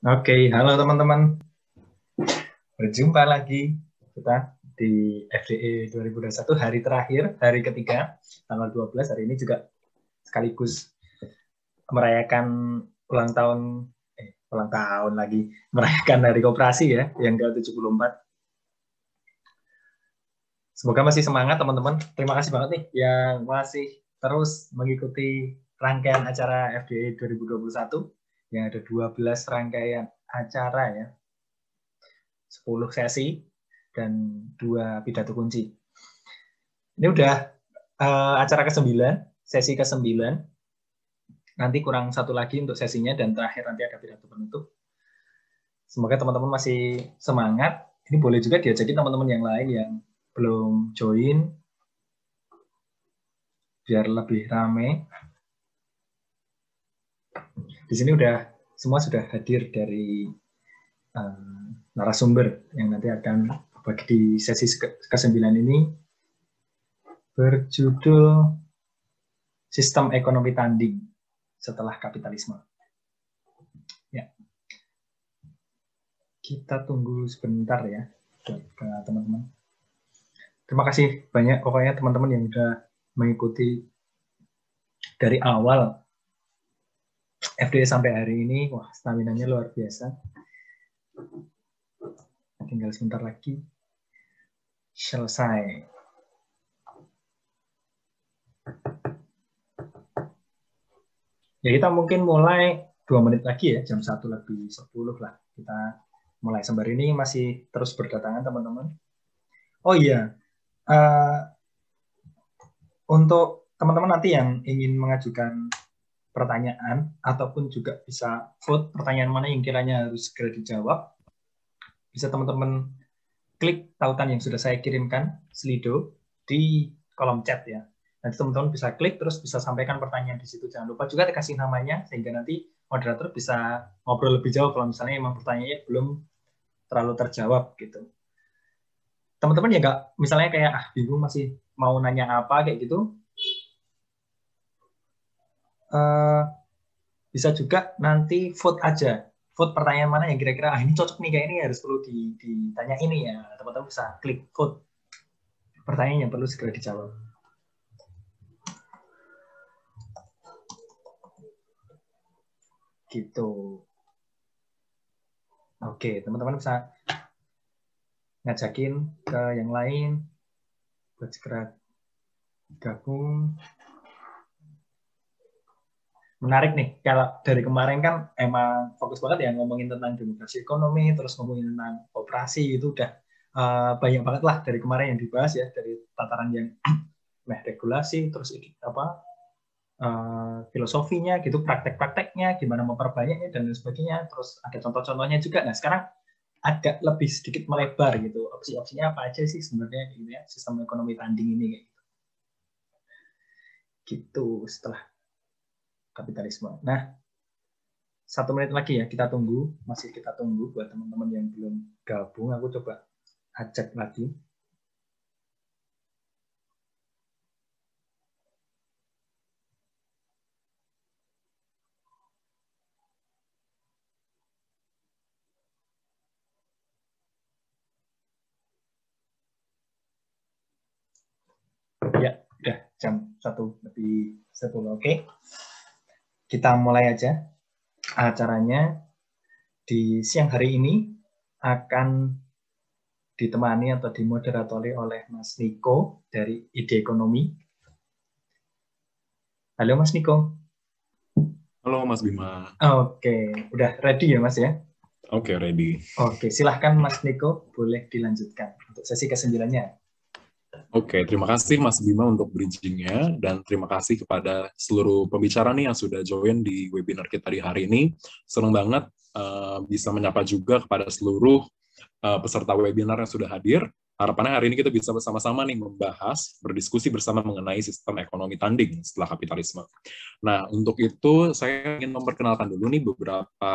Oke, halo teman-teman. Berjumpa lagi kita di FDE 2021 hari terakhir, hari ketiga, tanggal 12 hari ini juga sekaligus merayakan ulang tahun eh ulang tahun lagi, merayakan hari koperasi ya yang ke-74. Semoga masih semangat teman-teman. Terima kasih banget nih yang masih terus mengikuti rangkaian acara FDE 2021 yang ada 12 rangkaian acara ya. 10 sesi dan dua pidato kunci. Ini udah uh, acara ke-9, sesi ke-9. Nanti kurang satu lagi untuk sesinya dan terakhir nanti ada pidato penutup. Semoga teman-teman masih semangat. Ini boleh juga diajakin teman-teman yang lain yang belum join biar lebih rame di sini udah semua sudah hadir dari uh, narasumber yang nanti akan bagi di sesi ke-9 ini berjudul Sistem Ekonomi Tanding setelah Kapitalisme. Ya. Kita tunggu sebentar ya teman-teman. Terima kasih banyak pokoknya teman-teman yang sudah mengikuti dari awal FD sampai hari ini, wah stamina-nya luar biasa. Nah, tinggal sebentar lagi. Selesai. Ya kita mungkin mulai dua menit lagi ya, jam 1 lebih 10 lah. Kita mulai sembar ini masih terus berdatangan teman-teman. Oh iya, uh, untuk teman-teman nanti yang ingin mengajukan pertanyaan ataupun juga bisa vote pertanyaan mana yang kiranya harus segera dijawab. Bisa teman-teman klik tautan yang sudah saya kirimkan Slido di kolom chat ya. Nanti teman-teman bisa klik terus bisa sampaikan pertanyaan di situ. Jangan lupa juga dikasih namanya sehingga nanti moderator bisa ngobrol lebih jauh kalau misalnya emang pertanyaannya belum terlalu terjawab gitu. Teman-teman ya nggak misalnya kayak ah bingung masih mau nanya apa kayak gitu, Eh, bisa juga nanti vote aja vote pertanyaan mana yang kira-kira ah, ini cocok nih kayak ini harus perlu ditanya ini ya teman-teman bisa klik vote pertanyaan yang perlu segera dijawab gitu oke teman-teman bisa ngajakin ke yang lain buat segera gabung menarik nih kalau dari kemarin kan emang fokus banget ya ngomongin tentang demokrasi ekonomi terus ngomongin tentang operasi itu udah uh, banyak banget lah dari kemarin yang dibahas ya dari tataran yang meh regulasi terus apa uh, filosofinya gitu praktek-prakteknya gimana memperbanyaknya dan lain sebagainya terus ada contoh-contohnya juga nah sekarang agak lebih sedikit melebar gitu opsi-opsinya apa aja sih sebenarnya ini ya sistem ekonomi tanding ini gitu gitu setelah kapitalisme. Nah, satu menit lagi ya kita tunggu, masih kita tunggu buat teman-teman yang belum gabung. Aku coba ajak lagi. ya udah jam satu lebih sepuluh oke okay? kita mulai aja acaranya di siang hari ini akan ditemani atau dimoderatori oleh Mas Niko dari Ide Ekonomi. Halo Mas Niko. Halo Mas Bima. Oke, udah ready ya Mas ya? Oke, ready. Oke, silahkan Mas Niko boleh dilanjutkan untuk sesi kesembilannya. Oke, okay, terima kasih Mas Bima untuk bridgingnya dan terima kasih kepada seluruh pembicara nih yang sudah join di webinar kita di hari ini. Senang banget uh, bisa menyapa juga kepada seluruh uh, peserta webinar yang sudah hadir. Harapannya hari ini kita bisa bersama-sama nih membahas, berdiskusi bersama mengenai sistem ekonomi tanding setelah kapitalisme. Nah, untuk itu saya ingin memperkenalkan dulu nih beberapa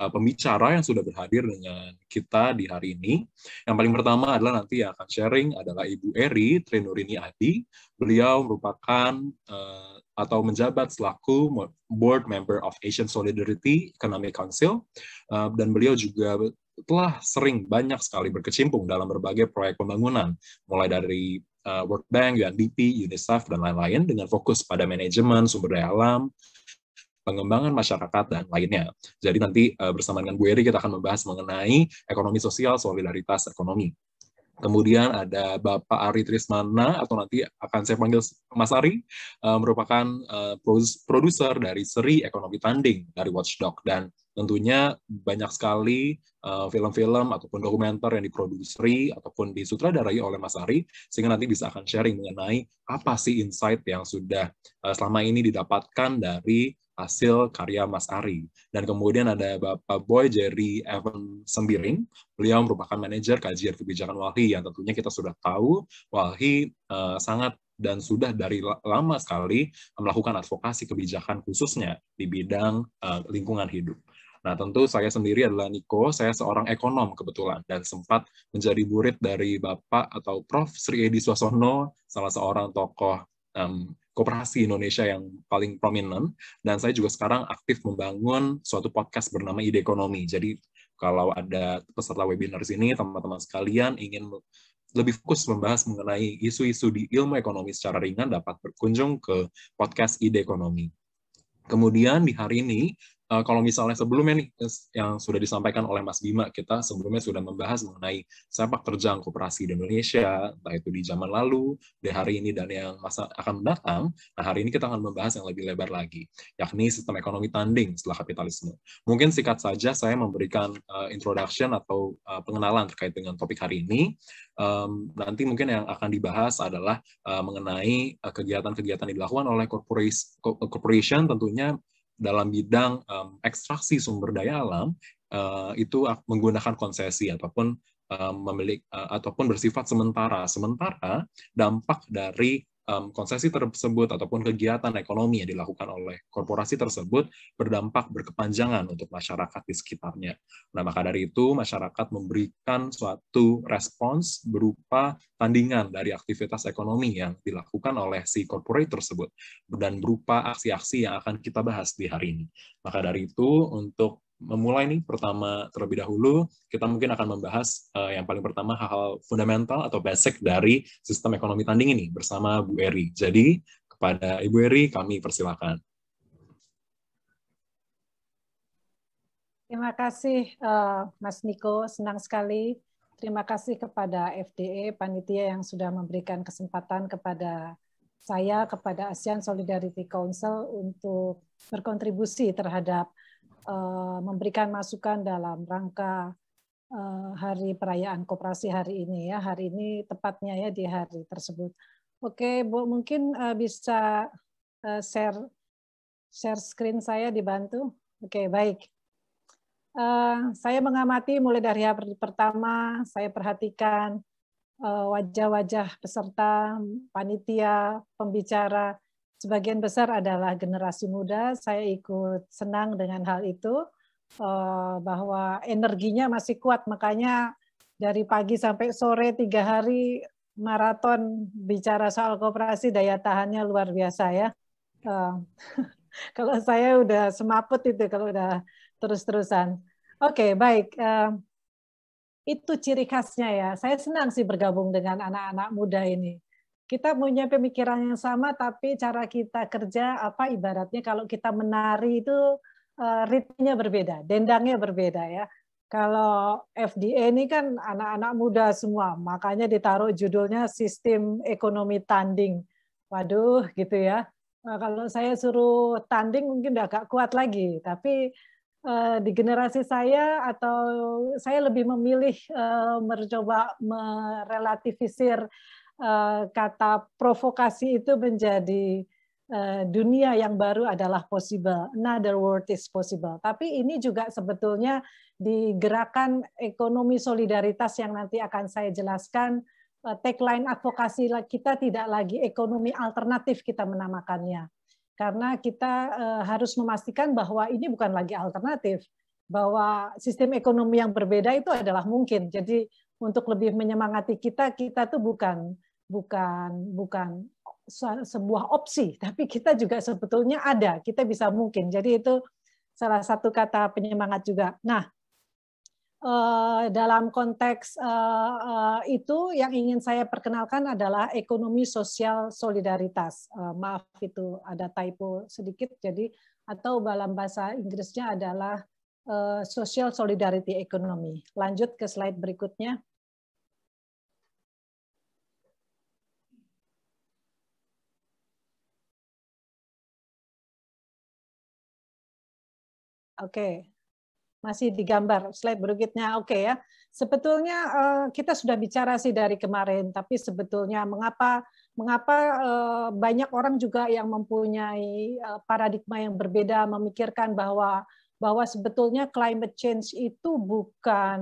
uh, pembicara yang sudah berhadir dengan kita di hari ini. Yang paling pertama adalah nanti yang akan sharing adalah Ibu Eri Trenurini Adi. Beliau merupakan uh, atau menjabat selaku Board Member of Asian Solidarity Economic Council uh, dan beliau juga telah sering banyak sekali berkecimpung dalam berbagai proyek pembangunan, mulai dari World Bank, UNDP, UNICEF, dan lain-lain, dengan fokus pada manajemen, sumber daya alam, pengembangan masyarakat, dan lainnya. Jadi nanti uh, bersama dengan Bu Eri kita akan membahas mengenai ekonomi sosial, solidaritas ekonomi. Kemudian ada Bapak Ari Trismana, atau nanti akan saya panggil Mas Ari, uh, merupakan uh, produser dari seri Ekonomi Tanding dari Watchdog. Dan tentunya banyak sekali film-film uh, ataupun dokumenter yang diproduksi ataupun disutradarai oleh Mas Ari, sehingga nanti bisa akan sharing mengenai apa sih insight yang sudah uh, selama ini didapatkan dari hasil karya Mas Ari. Dan kemudian ada Bapak Boy Jerry Evan Sembiring, beliau merupakan manajer kajian kebijakan Walhi yang tentunya kita sudah tahu Walhi uh, sangat dan sudah dari lama sekali melakukan advokasi kebijakan khususnya di bidang uh, lingkungan hidup. Nah, tentu saya sendiri adalah Niko, saya seorang ekonom kebetulan, dan sempat menjadi murid dari Bapak atau Prof. Sri Edi Suasono, salah seorang tokoh um, koperasi Indonesia yang paling prominent dan saya juga sekarang aktif membangun suatu podcast bernama Ide Ekonomi. Jadi kalau ada peserta webinar sini teman-teman sekalian ingin lebih fokus membahas mengenai isu-isu di ilmu ekonomi secara ringan dapat berkunjung ke podcast Ide Ekonomi. Kemudian di hari ini uh, kalau misalnya sebelumnya nih yang sudah disampaikan oleh Mas Bima, kita sebelumnya sudah membahas mengenai sepak terjang koperasi di Indonesia, entah itu di zaman lalu, di hari ini dan yang masa akan mendatang. Nah, hari ini kita akan membahas yang lebih lebar lagi, yakni sistem ekonomi tanding setelah kapitalisme. Mungkin singkat saja saya memberikan uh, introduction atau uh, pengenalan terkait dengan topik hari ini. Um, nanti mungkin yang akan dibahas adalah uh, mengenai kegiatan-kegiatan uh, yang dilakukan oleh corporation tentunya dalam bidang um, ekstraksi sumber daya alam uh, itu menggunakan konsesi ataupun um, memiliki uh, ataupun bersifat sementara. Sementara dampak dari um, konsesi tersebut ataupun kegiatan ekonomi yang dilakukan oleh korporasi tersebut berdampak berkepanjangan untuk masyarakat di sekitarnya. Nah, maka dari itu masyarakat memberikan suatu respons berupa tandingan dari aktivitas ekonomi yang dilakukan oleh si korporasi tersebut dan berupa aksi-aksi yang akan kita bahas di hari ini. Maka dari itu untuk memulai nih pertama terlebih dahulu kita mungkin akan membahas uh, yang paling pertama hal-hal fundamental atau basic dari sistem ekonomi tanding ini bersama Bu Eri. Jadi kepada Ibu Eri kami persilakan. Terima kasih uh, Mas Niko, senang sekali. Terima kasih kepada FDE panitia yang sudah memberikan kesempatan kepada saya kepada ASEAN Solidarity Council untuk berkontribusi terhadap Eh, memberikan masukan dalam rangka eh, hari perayaan koperasi hari ini ya hari ini tepatnya ya di hari tersebut. Oke Bu mungkin eh, bisa share share screen saya dibantu. Oke baik. saya mengamati mulai dari hari pertama saya perhatikan wajah-wajah peserta, panitia, pembicara sebagian besar adalah generasi muda. Saya ikut senang dengan hal itu eh, bahwa energinya masih kuat. Makanya dari pagi sampai sore tiga hari maraton bicara soal kooperasi daya tahannya luar biasa ya. Eh, kalau saya udah semaput itu kalau udah terus-terusan. Oke okay, baik. Eh, itu ciri khasnya ya. Saya senang sih bergabung dengan anak-anak muda ini kita punya pemikiran yang sama tapi cara kita kerja apa ibaratnya kalau kita menari itu uh, ritmenya berbeda, dendangnya berbeda ya. Kalau FDA ini kan anak-anak muda semua, makanya ditaruh judulnya sistem ekonomi tanding. Waduh gitu ya. Nah, kalau saya suruh tanding mungkin udah agak kuat lagi, tapi eh, di generasi saya atau saya lebih memilih mencoba merelativisir Eh, kata provokasi itu menjadi eh, dunia yang baru adalah possible. Another world is possible. Tapi ini juga sebetulnya di gerakan ekonomi solidaritas yang nanti akan saya jelaskan eh, tagline advokasi kita tidak lagi ekonomi alternatif kita menamakannya. Karena kita harus memastikan bahwa ini bukan lagi alternatif, bahwa sistem ekonomi yang berbeda itu adalah mungkin. Jadi untuk lebih menyemangati kita, kita tuh bukan bukan bukan sebuah opsi, tapi kita juga sebetulnya ada, kita bisa mungkin. Jadi itu salah satu kata penyemangat juga. Nah, eh, dalam konteks eh, eh, itu yang ingin saya perkenalkan adalah ekonomi sosial solidaritas. Maaf itu ada typo sedikit, jadi atau dalam bahasa Inggrisnya adalah social solidarity economy. Lanjut ke slide berikutnya. Oke. Masih digambar slide berikutnya. Oke okay, ya. Sebetulnya eh, kita sudah bicara sih dari kemarin, tapi sebetulnya mengapa mengapa eh, banyak orang juga yang mempunyai eh, paradigma yang berbeda memikirkan bahwa bahwa sebetulnya climate change itu bukan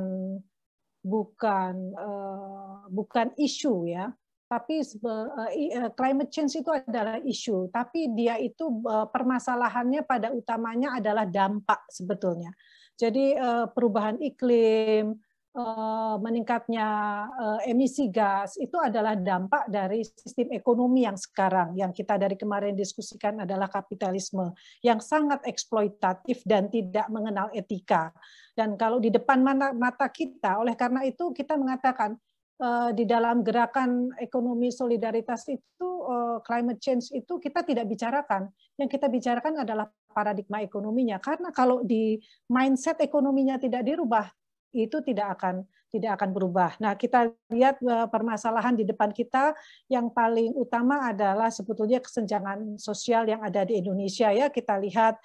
bukan bukan isu ya tapi eh, eh, climate change itu adalah isu, tapi dia itu eh, permasalahannya pada utamanya adalah dampak sebetulnya. Jadi perubahan iklim, meningkatnya emisi gas itu adalah dampak dari sistem ekonomi yang sekarang yang kita dari kemarin diskusikan adalah kapitalisme yang sangat eksploitatif dan tidak mengenal etika. Dan kalau di depan mata kita, oleh karena itu kita mengatakan Eh, di dalam gerakan ekonomi solidaritas itu eh, climate change itu kita tidak bicarakan. Yang kita bicarakan adalah paradigma ekonominya karena kalau di mindset ekonominya tidak dirubah itu tidak akan tidak akan berubah. Nah, kita lihat eh, permasalahan di depan kita yang paling utama adalah sebetulnya kesenjangan sosial yang ada di Indonesia ya. Kita lihat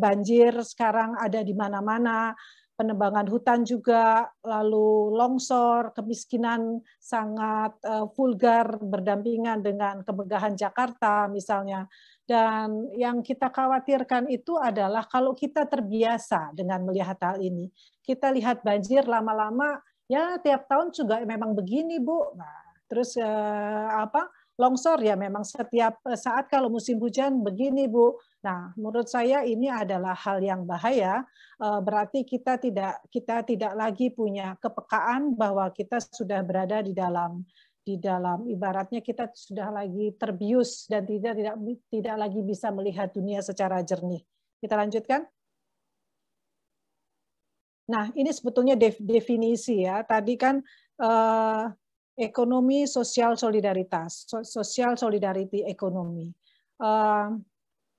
banjir sekarang ada di mana-mana, penebangan hutan juga, lalu longsor, kemiskinan sangat eh, vulgar berdampingan dengan kemegahan Jakarta misalnya. Dan yang kita khawatirkan itu adalah kalau kita terbiasa dengan melihat hal ini, kita lihat banjir lama-lama ya tiap tahun juga memang begini bu. Nah, terus eh, apa? Longsor ya memang setiap saat kalau musim hujan begini bu. Nah, menurut saya ini adalah hal yang bahaya. Eh, berarti kita tidak kita tidak lagi punya kepekaan bahwa kita sudah berada di dalam di dalam ibaratnya kita sudah lagi terbius dan tidak tidak tidak lagi bisa melihat dunia secara jernih. Kita lanjutkan. Nah, ini sebetulnya definisi ya. Tadi kan eh, ekonomi sosial solidaritas, sosial solidariti ekonomi. Eh,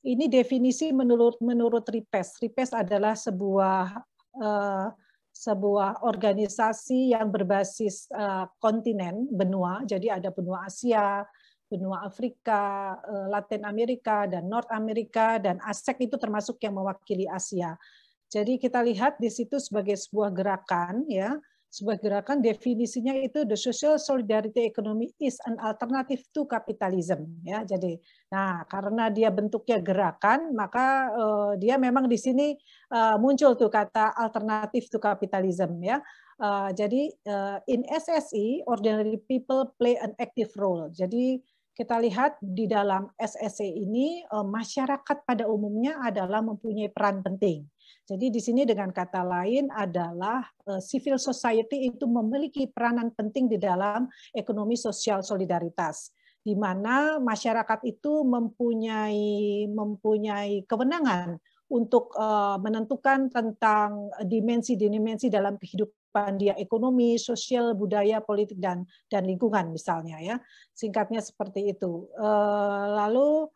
ini definisi menurut menurut RIPES. RIPES adalah sebuah eh, sebuah organisasi yang berbasis eh, kontinen benua. Jadi ada benua Asia, benua Afrika, eh, Latin Amerika, dan North Amerika, dan ASEC itu termasuk yang mewakili Asia. Jadi kita lihat di situ sebagai sebuah gerakan ya sebuah gerakan definisinya itu the social solidarity economy is an alternative to capitalism ya jadi nah karena dia bentuknya gerakan maka uh, dia memang di sini uh, muncul tuh kata alternative to capitalism ya uh, jadi uh, in SSI e, ordinary people play an active role jadi kita lihat di dalam SSE ini masyarakat pada umumnya adalah mempunyai peran penting jadi di sini dengan kata lain adalah eh, civil society itu memiliki peranan penting di dalam ekonomi sosial solidaritas di mana masyarakat itu mempunyai mempunyai kewenangan untuk eh, menentukan tentang dimensi-dimensi dalam kehidupan dia ekonomi, sosial, budaya, politik dan dan lingkungan misalnya ya. Singkatnya seperti itu. Eh, lalu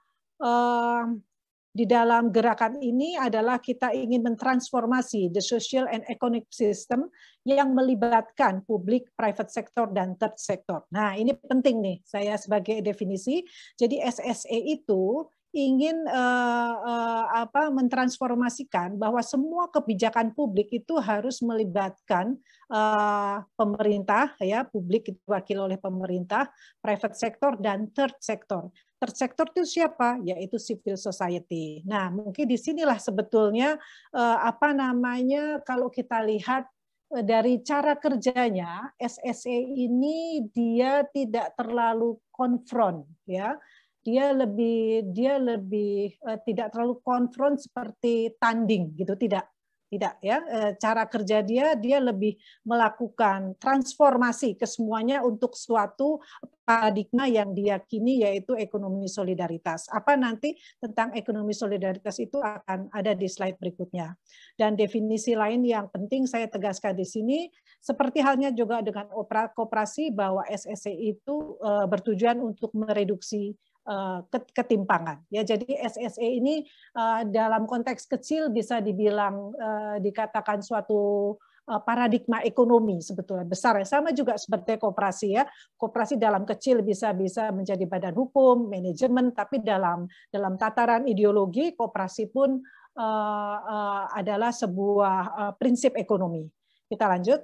di dalam gerakan ini adalah kita ingin mentransformasi the social and economic system yang melibatkan publik, private sector, dan third sector. Nah, ini penting nih saya sebagai definisi. Jadi SSE itu ingin uh, uh, apa mentransformasikan bahwa semua kebijakan publik itu harus melibatkan uh, pemerintah ya publik diwakili oleh pemerintah private sector dan third sector third sector itu siapa? Yaitu civil society. Nah, mungkin disinilah sebetulnya eh, apa namanya kalau kita lihat eh, dari cara kerjanya SSE ini dia tidak terlalu konfront ya dia lebih dia lebih eh, tidak terlalu konfront seperti tanding gitu tidak tidak ya eh, cara kerja dia dia lebih melakukan transformasi semuanya untuk suatu paradigma yang diyakini yaitu ekonomi solidaritas. Apa nanti tentang ekonomi solidaritas itu akan ada di slide berikutnya. Dan definisi lain yang penting saya tegaskan di sini seperti halnya juga dengan kooperasi bahwa SSC itu eh, bertujuan untuk mereduksi Eh, ketimpangan. Ya, jadi SSE ini eh, dalam konteks kecil bisa dibilang eh, dikatakan suatu paradigma ekonomi sebetulnya besar ya sama juga seperti koperasi ya koperasi dalam kecil bisa bisa menjadi badan hukum manajemen tapi dalam dalam tataran ideologi koperasi pun uh, uh, adalah sebuah uh, prinsip ekonomi kita lanjut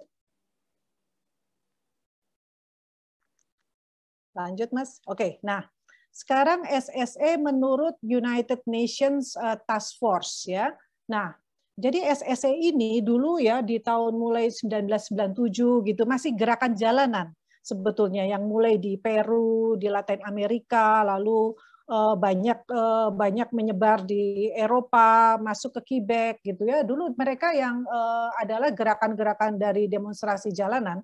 lanjut mas oke nah sekarang SSE menurut United Nations eh, Task Force ya. Nah, jadi SSE ini dulu ya di tahun mulai 1997 gitu masih gerakan jalanan sebetulnya yang mulai di Peru, di Latin Amerika, lalu eh, banyak eh, banyak menyebar di Eropa, masuk ke Quebec gitu ya. Dulu mereka yang adalah gerakan-gerakan dari demonstrasi jalanan,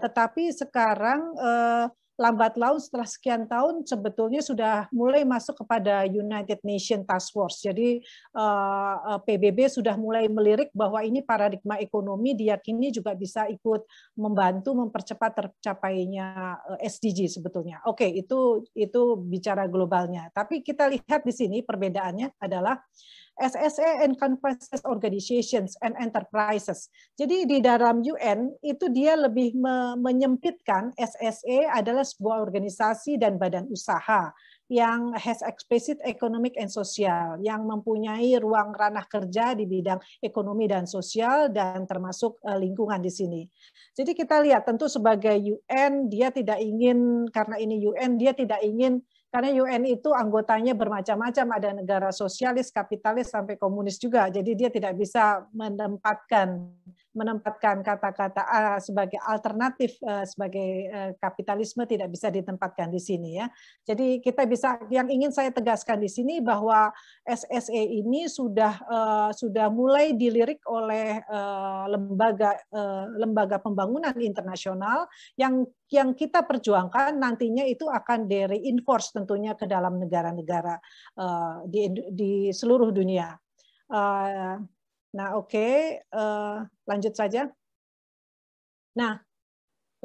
tetapi sekarang lambat laun setelah sekian tahun sebetulnya sudah mulai masuk kepada United Nations Task Force. Jadi eh, eh, PBB sudah mulai melirik bahwa ini paradigma ekonomi diyakini juga bisa ikut membantu mempercepat tercapainya eh, SDG sebetulnya. Oke, itu itu bicara globalnya. Tapi kita lihat di sini perbedaannya adalah SSA and Conferences Organizations and Enterprises. Jadi di dalam UN itu dia lebih me menyempitkan SSA adalah sebuah organisasi dan badan usaha yang has explicit economic and social, yang mempunyai ruang ranah kerja di bidang ekonomi dan sosial dan termasuk eh, lingkungan di sini. Jadi kita lihat tentu sebagai UN dia tidak ingin karena ini UN dia tidak ingin karena UN itu anggotanya bermacam-macam, ada negara sosialis, kapitalis, sampai komunis juga. Jadi dia tidak bisa menempatkan menempatkan kata-kata ah, sebagai alternatif eh, sebagai eh, kapitalisme tidak bisa ditempatkan di sini ya. Jadi kita bisa yang ingin saya tegaskan di sini bahwa SSE ini sudah eh, sudah mulai dilirik oleh lembaga lembaga pembangunan internasional yang yang kita perjuangkan nantinya itu akan di reinforce tentunya ke dalam negara-negara di, di seluruh dunia. Nah, oke, okay. uh, eh, lanjut saja. Nah,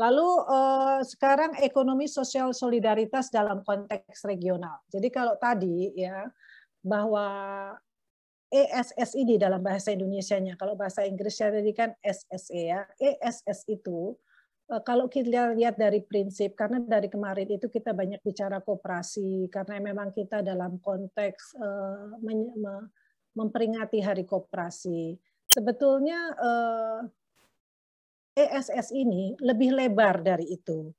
lalu uh, sekarang ekonomi sosial solidaritas dalam konteks regional. Jadi kalau tadi ya bahwa ESSI di dalam bahasa Indonesianya, kalau bahasa Inggrisnya tadi kan SSE ya, ESS itu eh, kalau kita lihat dari prinsip, karena dari kemarin itu kita banyak bicara kooperasi, karena memang kita dalam konteks uh, memperingati Hari Koperasi. Sebetulnya ESS eh, e ini lebih lebar dari itu.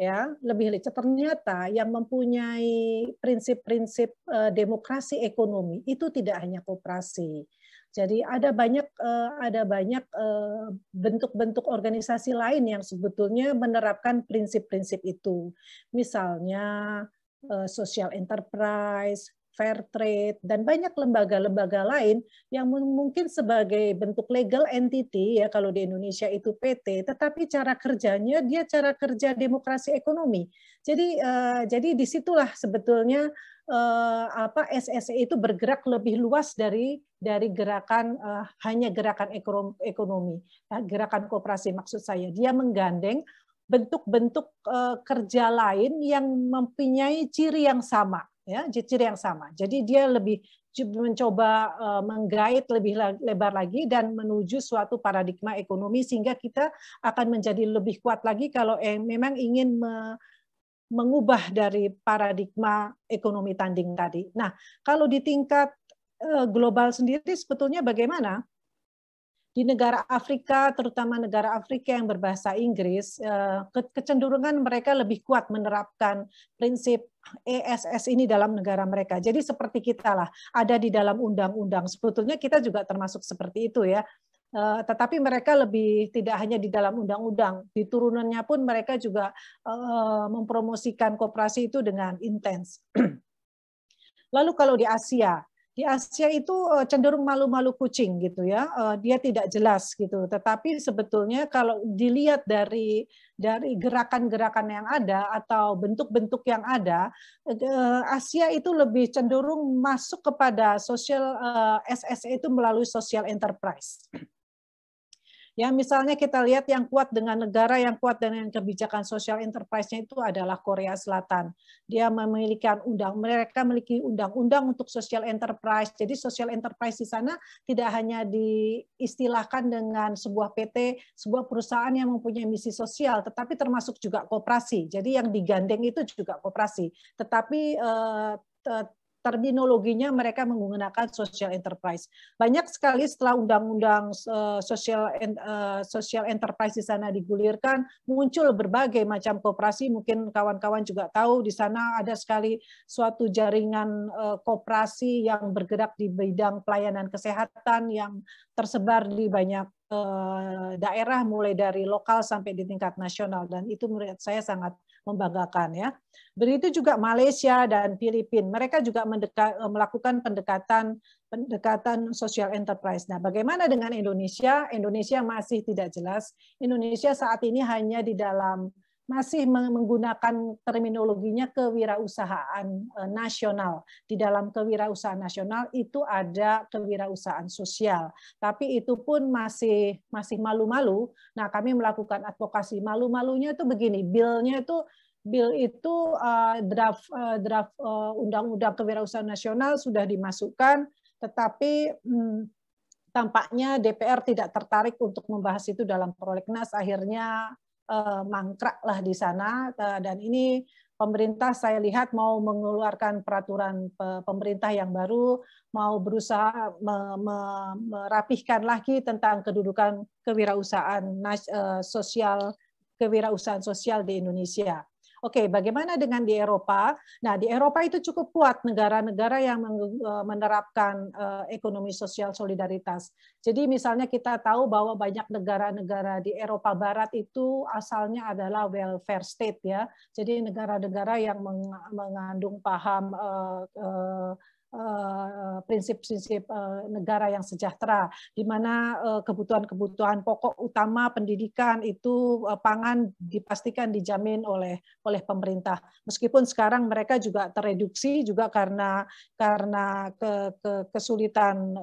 Ya, lebih lebar. ternyata yang mempunyai prinsip-prinsip eh, demokrasi ekonomi itu tidak hanya koperasi. Jadi ada banyak eh, ada banyak bentuk-bentuk organisasi lain yang sebetulnya menerapkan prinsip-prinsip itu. Misalnya social enterprise, fair trade dan banyak lembaga-lembaga lain yang mungkin sebagai bentuk legal entity ya kalau di Indonesia itu PT tetapi cara kerjanya dia cara kerja demokrasi ekonomi jadi uh, jadi disitulah sebetulnya uh, apa SSE itu bergerak lebih luas dari dari gerakan uh, hanya gerakan ekonomi ya, gerakan kooperasi maksud saya dia menggandeng bentuk-bentuk kerja lain yang mempunyai ciri yang sama ya ciri yang sama. Jadi dia lebih mencoba eh, menggait lebih lebar lagi dan menuju suatu paradigma ekonomi sehingga kita akan menjadi lebih kuat lagi kalau eh, memang ingin me mengubah dari paradigma ekonomi tanding tadi. Nah, kalau di tingkat eh, global sendiri sebetulnya bagaimana? di negara Afrika, terutama negara Afrika yang berbahasa Inggris, eh, kecenderungan mereka lebih kuat menerapkan prinsip ESS ini dalam negara mereka. Jadi seperti kita lah, ada di dalam undang-undang. Sebetulnya kita juga termasuk seperti itu ya. Eh, tetapi mereka lebih tidak hanya di dalam undang-undang, di turunannya pun mereka juga eh, mempromosikan kooperasi itu dengan intens. Lalu kalau di Asia, di Asia itu eh, cenderung malu-malu kucing gitu ya eh, dia tidak jelas gitu tetapi sebetulnya kalau dilihat dari dari gerakan-gerakan yang ada atau bentuk-bentuk yang ada eh, Asia itu lebih cenderung masuk kepada sosial SSE itu melalui social enterprise Ya, misalnya kita lihat yang kuat dengan negara yang kuat dengan kebijakan sosial enterprise-nya itu adalah Korea Selatan. Dia memiliki undang mereka memiliki undang-undang untuk social enterprise. Jadi social enterprise di sana tidak hanya diistilahkan dengan sebuah PT, sebuah perusahaan yang mempunyai misi sosial, tetapi termasuk juga koperasi. Jadi yang digandeng itu juga koperasi. Tetapi eh, terminologinya mereka menggunakan social enterprise. Banyak sekali setelah undang-undang eh, social eh, social enterprise di sana digulirkan, muncul berbagai macam kooperasi. Mungkin kawan-kawan juga tahu di sana ada sekali suatu jaringan uh, kooperasi yang bergerak di bidang pelayanan kesehatan yang tersebar di banyak daerah mulai dari lokal sampai di tingkat nasional dan itu menurut saya sangat membanggakan ya. Begitu juga Malaysia dan Filipina, mereka juga mendekat, melakukan pendekatan pendekatan social enterprise. Nah, bagaimana dengan Indonesia? Indonesia masih tidak jelas. Indonesia saat ini hanya di dalam masih menggunakan terminologinya kewirausahaan eh, nasional. Di dalam kewirausahaan nasional itu ada kewirausahaan sosial, tapi itu pun masih masih malu-malu. Nah, kami melakukan advokasi malu-malunya itu begini, bilnya itu Bill itu eh, draft eh, draft undang-undang kewirausahaan nasional sudah dimasukkan, tetapi hmm, tampaknya DPR tidak tertarik untuk membahas itu dalam prolegnas. Akhirnya uh, mangkrak lah di sana uh, dan ini pemerintah saya lihat mau mengeluarkan peraturan pemerintah yang baru, mau berusaha me me merapihkan lagi tentang kedudukan kewirausahaan nas eh, sosial, kewirausahaan sosial di Indonesia. Oke, bagaimana dengan di Eropa? Nah, di Eropa itu cukup kuat negara-negara yang e, menerapkan e, ekonomi sosial solidaritas. Jadi misalnya kita tahu bahwa banyak negara-negara di Eropa Barat itu asalnya adalah welfare state ya. Jadi negara-negara yang mengandung paham e, Eh, prinsip-prinsip eh, negara yang sejahtera, di mana eh, kebutuhan-kebutuhan pokok utama pendidikan itu pangan dipastikan dijamin oleh oleh pemerintah. Meskipun sekarang mereka juga tereduksi juga karena karena ke, ke, kesulitan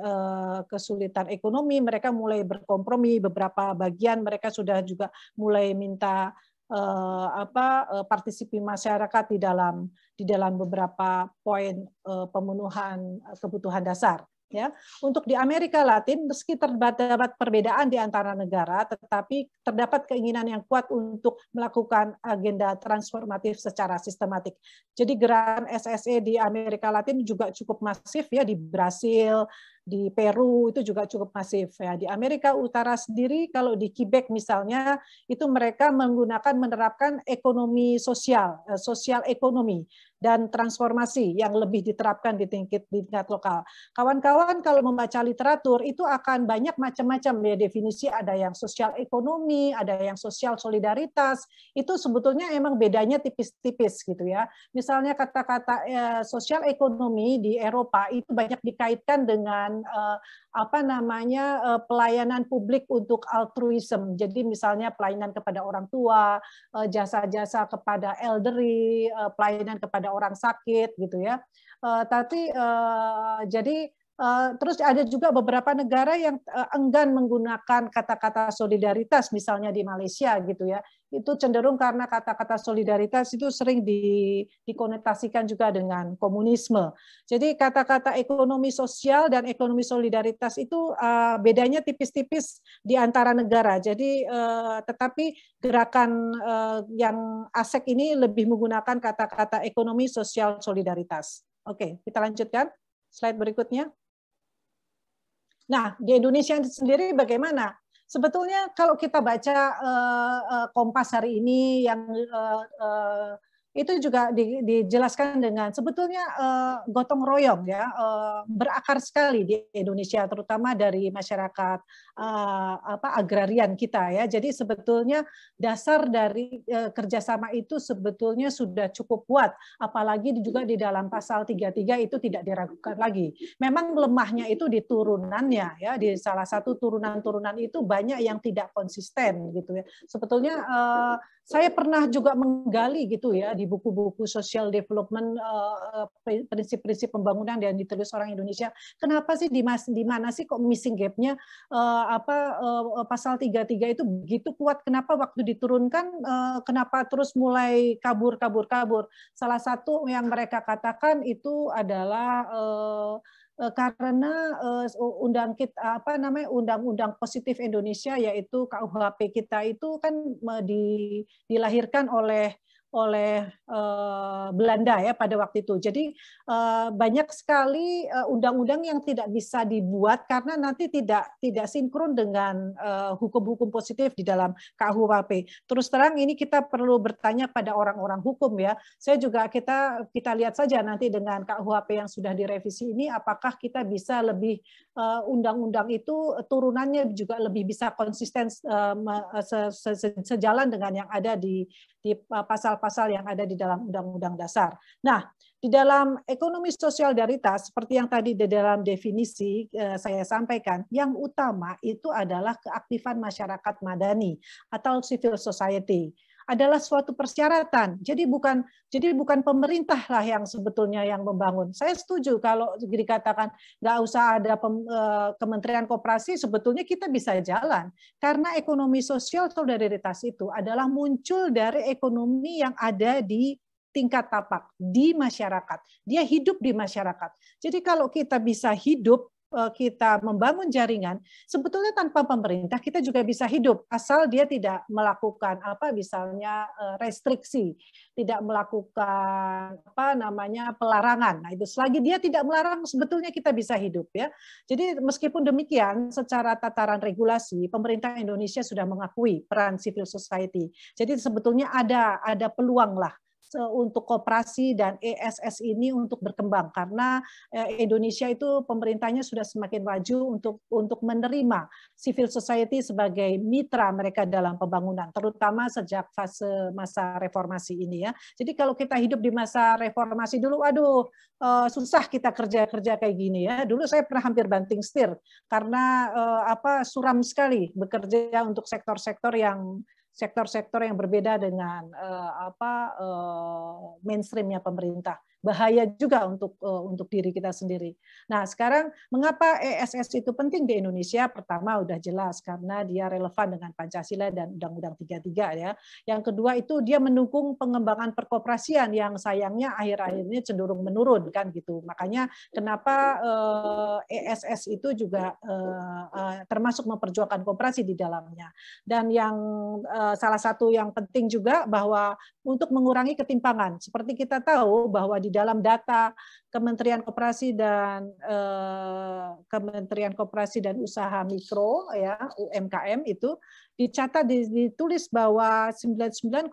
kesulitan ekonomi, mereka mulai berkompromi. Beberapa bagian mereka sudah juga mulai minta apa partisipi masyarakat di dalam di dalam beberapa poin eh, pemenuhan eh, kebutuhan dasar. Ya, untuk di Amerika Latin, meski terdapat perbedaan di antara negara, tetapi terdapat keinginan yang kuat untuk melakukan agenda transformatif secara sistematik. Jadi gerakan SSE di Amerika Latin juga cukup masif ya di Brasil, di Peru itu juga cukup masif ya. Di Amerika Utara sendiri kalau di Quebec misalnya itu mereka menggunakan menerapkan ekonomi sosial, eh, sosial ekonomi dan transformasi yang lebih diterapkan di tingkat di tingkat lokal. Kawan-kawan kalau membaca literatur itu akan banyak macam-macam ya definisi ada yang sosial ekonomi, ada yang sosial solidaritas. Itu sebetulnya emang bedanya tipis-tipis gitu ya. Misalnya kata-kata eh, sosial ekonomi di Eropa itu banyak dikaitkan dengan uh, apa namanya uh, pelayanan publik untuk altruisme Jadi misalnya pelayanan kepada orang tua, eh, jasa-jasa uh, kepada elderly, uh, pelayanan kepada orang sakit gitu ya. Uh, tapi uh, jadi Eh, terus ada juga beberapa negara yang eh, enggan menggunakan kata-kata solidaritas misalnya di Malaysia gitu ya itu cenderung karena kata-kata solidaritas itu sering di, dikonotasikan juga dengan komunisme jadi kata-kata ekonomi sosial dan ekonomi solidaritas itu uh, bedanya tipis-tipis di antara negara jadi uh, tetapi gerakan uh, yang asek ini lebih menggunakan kata-kata ekonomi sosial solidaritas oke kita lanjutkan slide berikutnya Nah, di Indonesia sendiri bagaimana? Sebetulnya kalau kita baca uh, uh, Kompas hari ini yang uh, uh, itu juga di, dijelaskan dengan sebetulnya uh, gotong royong ya uh, berakar sekali di Indonesia terutama dari masyarakat uh, apa agrarian kita ya jadi sebetulnya dasar dari uh, kerjasama itu sebetulnya sudah cukup kuat apalagi juga di dalam pasal 33 itu tidak diragukan lagi memang lemahnya itu di turunannya ya di salah satu turunan-turunan itu banyak yang tidak konsisten gitu ya sebetulnya uh, saya pernah juga menggali gitu ya di buku-buku social development eh, eh, prinsip-prinsip pembangunan yang ditulis orang Indonesia. Kenapa sih di, mas, di mana sih kok missing gapnya nya eh, apa pasal 33 itu begitu kuat? Kenapa waktu diturunkan kenapa terus mulai kabur kabur kabur? Salah satu yang mereka katakan itu adalah Eh, karena uh, undang kita apa namanya undang-undang positif Indonesia yaitu KUHP kita itu kan di, dilahirkan oleh oleh uh, Belanda ya pada waktu itu. Jadi uh, banyak sekali eh, undang-undang yang tidak bisa dibuat karena nanti tidak tidak sinkron dengan hukum-hukum positif di dalam KUHP. Terus terang ini kita perlu bertanya pada orang-orang hukum ya. Saya juga kita kita lihat saja nanti dengan KUHP yang sudah direvisi ini apakah kita bisa lebih undang-undang itu turunannya juga lebih bisa konsisten sejalan dengan yang ada di di pasal-pasal pasal yang ada di dalam Undang-Undang Dasar. Nah, di dalam ekonomi sosial daritas, seperti yang tadi di dalam definisi eh, saya sampaikan, yang utama itu adalah keaktifan masyarakat madani atau civil society adalah suatu persyaratan. Jadi bukan jadi bukan pemerintahlah yang sebetulnya yang membangun. Saya setuju kalau dikatakan nggak usah ada pem, e, kementerian koperasi, sebetulnya kita bisa jalan karena ekonomi sosial solidaritas itu adalah muncul dari ekonomi yang ada di tingkat tapak di masyarakat. Dia hidup di masyarakat. Jadi kalau kita bisa hidup Eh, kita membangun jaringan, sebetulnya tanpa pemerintah kita juga bisa hidup asal dia tidak melakukan apa misalnya eh, restriksi, tidak melakukan apa namanya pelarangan. Nah, itu selagi dia tidak melarang sebetulnya kita bisa hidup ya. Jadi meskipun demikian secara tataran regulasi pemerintah Indonesia sudah mengakui peran civil society. Jadi sebetulnya ada ada peluang lah untuk kooperasi dan ESS ini untuk berkembang karena eh, Indonesia itu pemerintahnya sudah semakin maju untuk untuk menerima civil society sebagai mitra mereka dalam pembangunan terutama sejak fase masa reformasi ini ya. Jadi kalau kita hidup di masa reformasi dulu aduh eh, susah kita kerja-kerja kayak gini ya. Dulu saya pernah hampir banting setir karena eh, apa suram sekali bekerja untuk sektor-sektor yang sektor-sektor yang berbeda dengan eh, apa eh, mainstreamnya pemerintah bahaya juga untuk eh, untuk diri kita sendiri. Nah, sekarang mengapa ESS itu penting di Indonesia? Pertama udah jelas karena dia relevan dengan Pancasila dan Undang-Undang 33 ya. Yang kedua itu dia mendukung pengembangan perkoperasian yang sayangnya akhir akhirnya cenderung menurun kan gitu. Makanya kenapa ESS eh, e itu juga eh, termasuk memperjuangkan koperasi di dalamnya. Dan yang salah satu yang penting juga bahwa untuk mengurangi ketimpangan. Seperti kita tahu bahwa di dalam data Kementerian Koperasi dan eh, Kementerian Koperasi dan Usaha Mikro ya UMKM itu dicatat ditulis bahwa 99,8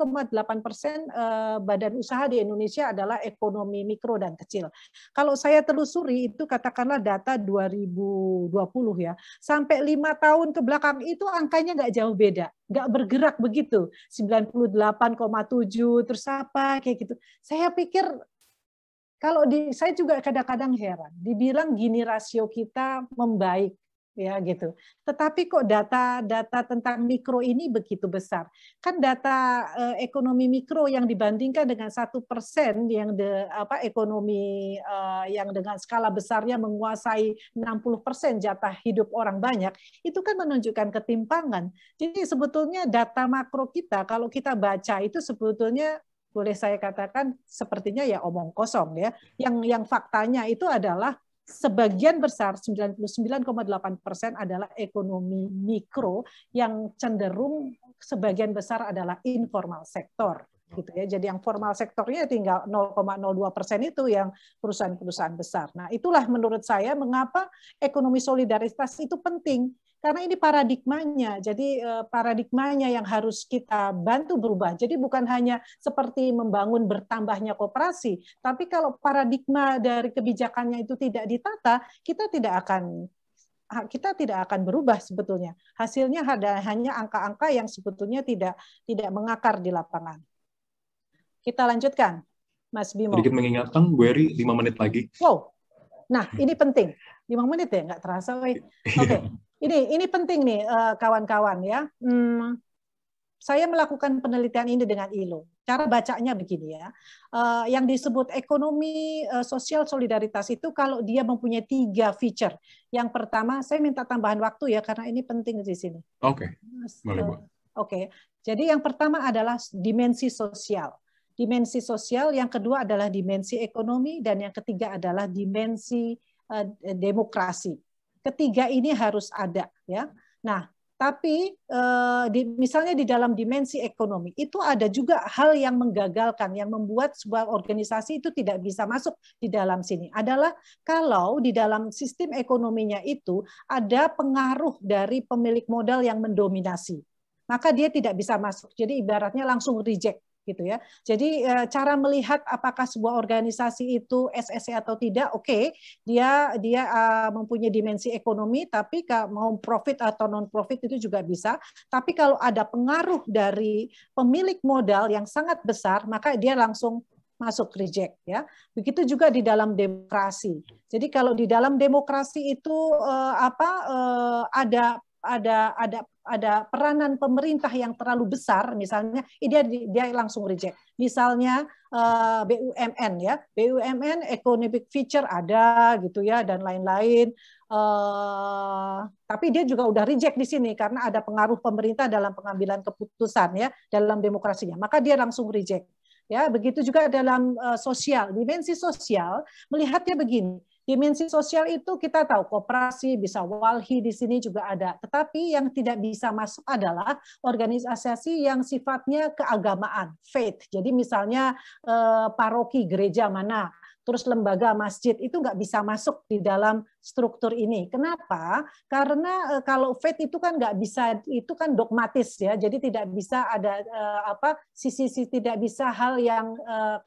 persen eh, badan usaha di Indonesia adalah ekonomi mikro dan kecil. Kalau saya telusuri itu katakanlah data 2020 ya sampai lima tahun ke belakang itu angkanya nggak jauh beda, nggak bergerak begitu 98,7 terus apa kayak gitu. Saya pikir kalau di saya juga kadang-kadang heran, dibilang gini rasio kita membaik ya gitu. Tetapi kok data-data tentang mikro ini begitu besar? Kan data eh, ekonomi mikro yang dibandingkan dengan satu persen yang de, apa ekonomi eh, yang dengan skala besarnya menguasai 60 persen jatah hidup orang banyak itu kan menunjukkan ketimpangan. Jadi sebetulnya data makro kita kalau kita baca itu sebetulnya boleh saya katakan sepertinya ya omong kosong ya. Yang yang faktanya itu adalah sebagian besar 99,8 persen adalah ekonomi mikro yang cenderung sebagian besar adalah informal sektor gitu ya. Jadi yang formal sektornya tinggal 0,02 persen itu yang perusahaan-perusahaan besar. Nah itulah menurut saya mengapa ekonomi solidaritas itu penting karena ini paradigmanya. Jadi eh, paradigmanya yang harus kita bantu berubah. Jadi bukan hanya seperti membangun bertambahnya kooperasi, tapi kalau paradigma dari kebijakannya itu tidak ditata, kita tidak akan kita tidak akan berubah sebetulnya. Hasilnya ada hanya angka-angka yang sebetulnya tidak tidak mengakar di lapangan. Kita lanjutkan, Mas Bimo. Sedikit mengingatkan, Bu Eri, 5 menit lagi. Wow, Nah, ini penting. 5 menit ya, nggak terasa. Oke, okay. Ini ini penting nih eh, kawan-kawan ya. Hmm, saya melakukan penelitian ini dengan ILO. Cara bacanya begini ya. Uh, yang disebut ekonomi uh, sosial solidaritas itu kalau dia mempunyai tiga feature. Yang pertama, saya minta tambahan waktu ya karena ini penting di sini. Oke. Okay. Uh, Oke. Okay. Jadi yang pertama adalah dimensi sosial. Dimensi sosial, yang kedua adalah dimensi ekonomi dan yang ketiga adalah dimensi uh, demokrasi Ketiga ini harus ada ya. Nah, tapi eh, di, misalnya di dalam dimensi ekonomi itu ada juga hal yang menggagalkan yang membuat sebuah organisasi itu tidak bisa masuk di dalam sini adalah kalau di dalam sistem ekonominya itu ada pengaruh dari pemilik modal yang mendominasi maka dia tidak bisa masuk jadi ibaratnya langsung reject gitu ya. Jadi eh, cara melihat apakah sebuah organisasi itu SSC atau tidak, oke, okay, dia dia eh, mempunyai dimensi ekonomi, tapi mau profit atau non profit itu juga bisa. Tapi kalau ada pengaruh dari pemilik modal yang sangat besar, maka dia langsung masuk reject ya. Begitu juga di dalam demokrasi. Jadi kalau di dalam demokrasi itu eh, apa ada ada ada ada peranan pemerintah yang terlalu besar misalnya eh, dia dia langsung reject misalnya eh, BUMN ya BUMN economic feature ada gitu ya dan lain-lain eh, tapi dia juga udah reject di sini karena ada pengaruh pemerintah dalam pengambilan keputusan ya dalam demokrasinya maka dia langsung reject ya begitu juga dalam sosial dimensi sosial melihatnya begini Dimensi sosial itu kita tahu koperasi, bisa walhi di sini juga ada. Tetapi yang tidak bisa masuk adalah organisasi yang sifatnya keagamaan, faith. Jadi misalnya eh, paroki gereja mana, terus lembaga masjid itu nggak bisa masuk di dalam struktur ini. Kenapa? Karena eh, kalau faith itu kan nggak bisa itu kan dogmatis ya. Jadi tidak bisa ada eh, apa sisi-sisi tidak bisa hal yang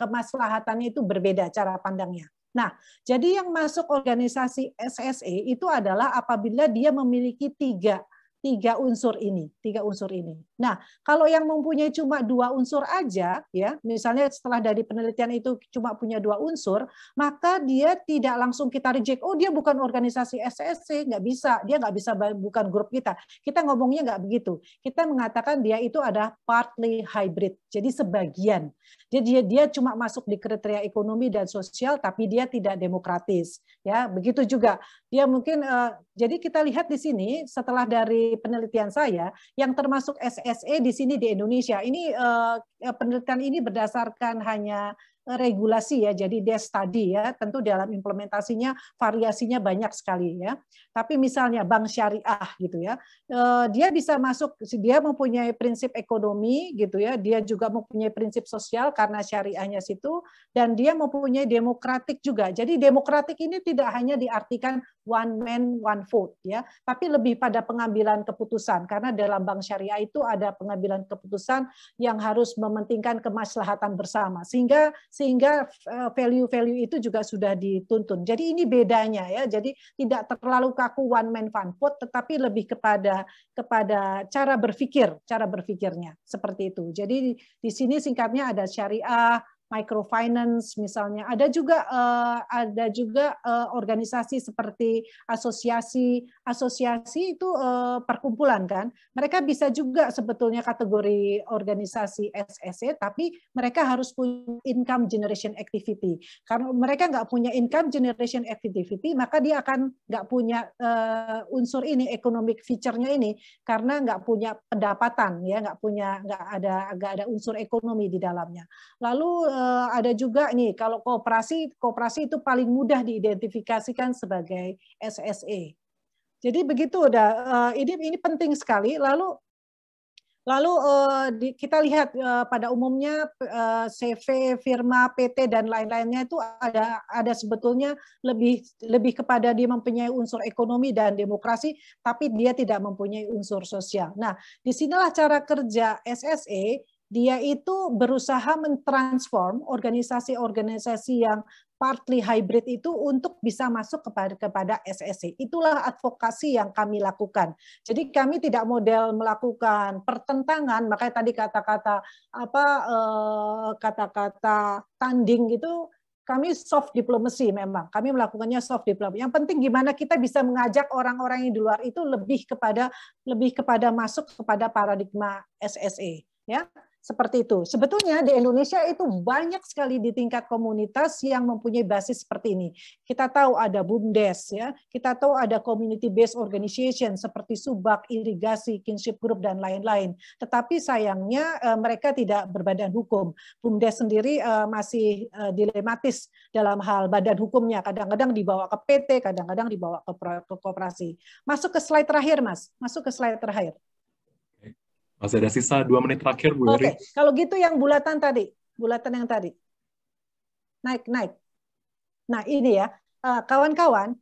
kemaslahatannya itu berbeda cara pandangnya. Nah, jadi yang masuk organisasi SSE itu adalah apabila dia memiliki tiga, tiga unsur ini, tiga unsur ini. Nah, kalau yang mempunyai cuma dua unsur aja, ya, misalnya setelah dari penelitian itu cuma punya dua unsur, maka dia tidak langsung kita reject. Oh, dia bukan organisasi SSC, nggak bisa. Dia nggak bisa bukan grup kita. Kita ngomongnya nggak begitu. Kita mengatakan dia itu ada partly hybrid, jadi sebagian. Jadi dia, dia cuma masuk di kriteria ekonomi dan sosial, tapi dia tidak demokratis. Ya, begitu juga. Dia mungkin. Uh, jadi kita lihat di sini setelah dari penelitian saya, yang termasuk SSC SE di sini di Indonesia. Ini eh, penelitian ini berdasarkan hanya regulasi ya, jadi dia study ya, tentu dalam implementasinya variasinya banyak sekali ya. Tapi misalnya bank syariah gitu ya, eh, dia bisa masuk, dia mempunyai prinsip ekonomi gitu ya, dia juga mempunyai prinsip sosial karena syariahnya situ, dan dia mempunyai demokratik juga. Jadi demokratik ini tidak hanya diartikan one man one vote ya, tapi lebih pada pengambilan keputusan karena dalam bank syariah itu ada pengambilan keputusan yang harus mementingkan kemaslahatan bersama sehingga sehingga eh, value-value itu juga sudah dituntun. Jadi ini bedanya ya. Jadi tidak terlalu kaku one man fun pot tetapi lebih kepada kepada cara berpikir, cara berpikirnya seperti itu. Jadi di sini singkatnya ada syariah, microfinance misalnya ada juga uh, ada juga uh, organisasi seperti asosiasi asosiasi itu uh, perkumpulan kan. Mereka bisa juga sebetulnya kategori organisasi SSC, e, tapi mereka harus punya income generation activity. Karena mereka nggak punya income generation activity, maka dia akan nggak punya uh, unsur ini economic feature-nya ini karena nggak punya pendapatan ya, nggak punya nggak ada nggak ada unsur ekonomi di dalamnya. Lalu uh, ada juga nih kalau kooperasi, kooperasi itu paling mudah diidentifikasikan sebagai SSE jadi begitu udah eh, ini ini penting sekali. Lalu lalu eh, kita lihat eh, pada umumnya CV, firma, PT dan lain-lainnya itu ada ada sebetulnya lebih lebih kepada dia mempunyai unsur ekonomi dan demokrasi, tapi dia tidak mempunyai unsur sosial. Nah, disinilah cara kerja SSE dia itu berusaha mentransform organisasi-organisasi yang partly hybrid itu untuk bisa masuk kepada kepada SSC. Itulah advokasi yang kami lakukan. Jadi kami tidak model melakukan pertentangan, makanya tadi kata-kata apa eh, kata-kata tanding itu kami soft diplomasi memang. Kami melakukannya soft diplomasi. Yang penting gimana kita bisa mengajak orang-orang yang di luar itu lebih kepada lebih kepada masuk kepada paradigma SSE ya seperti itu. Sebetulnya di Indonesia itu banyak sekali di tingkat komunitas yang mempunyai basis seperti ini. Kita tahu ada BUMDes ya, kita tahu ada community based organization seperti Subak, Irigasi, Kinship Group dan lain-lain. Tetapi sayangnya eh, mereka tidak berbadan hukum. BUMDes sendiri eh, masih eh, dilematis dalam hal badan hukumnya. Kadang-kadang dibawa ke PT, kadang-kadang dibawa ke kooperasi. Masuk ke slide terakhir, Mas. Masuk ke slide terakhir. Masih ada sisa dua menit terakhir, Bu Oke, okay. kalau gitu yang bulatan tadi, bulatan yang tadi. Naik, naik. Nah ini ya, eh, kawan-kawan,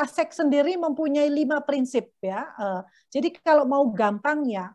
ASEC sendiri mempunyai lima prinsip ya. Eh, jadi kalau mau gampang gampangnya,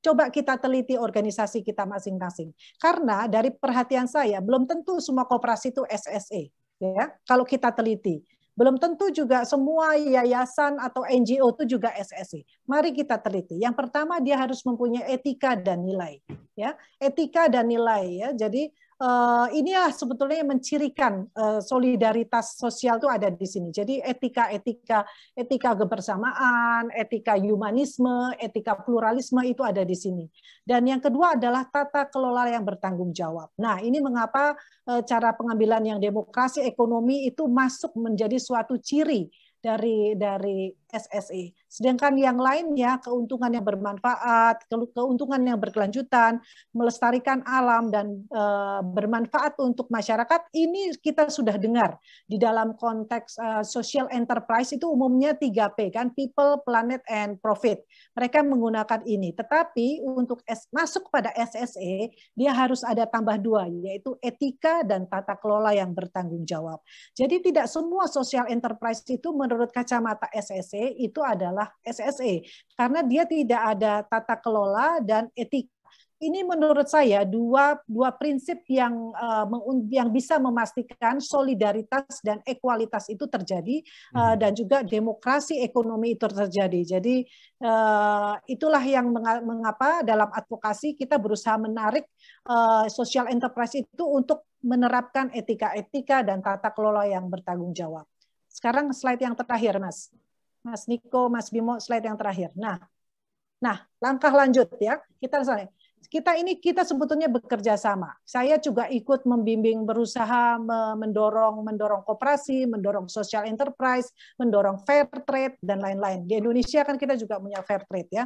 coba kita teliti organisasi kita masing-masing. Karena dari perhatian saya belum tentu semua kooperasi itu SSE ya kalau kita teliti. Belum tentu juga semua yayasan atau NGO itu juga SSI. Mari kita teliti. Yang pertama dia harus mempunyai etika dan nilai, ya. Etika dan nilai ya. Jadi uh, inilah sebetulnya yang mencirikan uh, solidaritas sosial itu ada di sini. Jadi etika-etika etika kebersamaan, etika humanisme, etika pluralisme itu ada di sini. Dan yang kedua adalah tata kelola yang bertanggung jawab. Nah, ini mengapa uh, cara pengambilan yang demokrasi ekonomi itu masuk menjadi suatu ciri dari dari SSE. Sedangkan yang lainnya keuntungan yang bermanfaat, keuntungan yang berkelanjutan, melestarikan alam dan e, bermanfaat untuk masyarakat ini kita sudah dengar di dalam konteks e, social enterprise itu umumnya 3P kan people, planet and profit. Mereka menggunakan ini. Tetapi untuk S, masuk pada SSE dia harus ada tambah dua yaitu etika dan tata kelola yang bertanggung jawab. Jadi tidak semua social enterprise itu menurut kacamata SSE SSE itu adalah SSE karena dia tidak ada tata kelola dan etika. Ini menurut saya dua dua prinsip yang uh, yang bisa memastikan solidaritas dan ekualitas itu terjadi uh, dan juga demokrasi ekonomi itu terjadi. Jadi uh, itulah yang mengapa dalam advokasi kita berusaha menarik uh, social enterprise itu untuk menerapkan etika-etika dan tata kelola yang bertanggung jawab. Sekarang slide yang terakhir, Mas. Mas Niko, Mas Bimo, slide yang terakhir. Nah, nah langkah lanjut ya. Kita misalnya, kita ini kita sebetulnya bekerja sama. Saya juga ikut membimbing berusaha mendorong mendorong koperasi, mendorong social enterprise, mendorong fair trade dan lain-lain. Di Indonesia kan kita juga punya fair trade ya.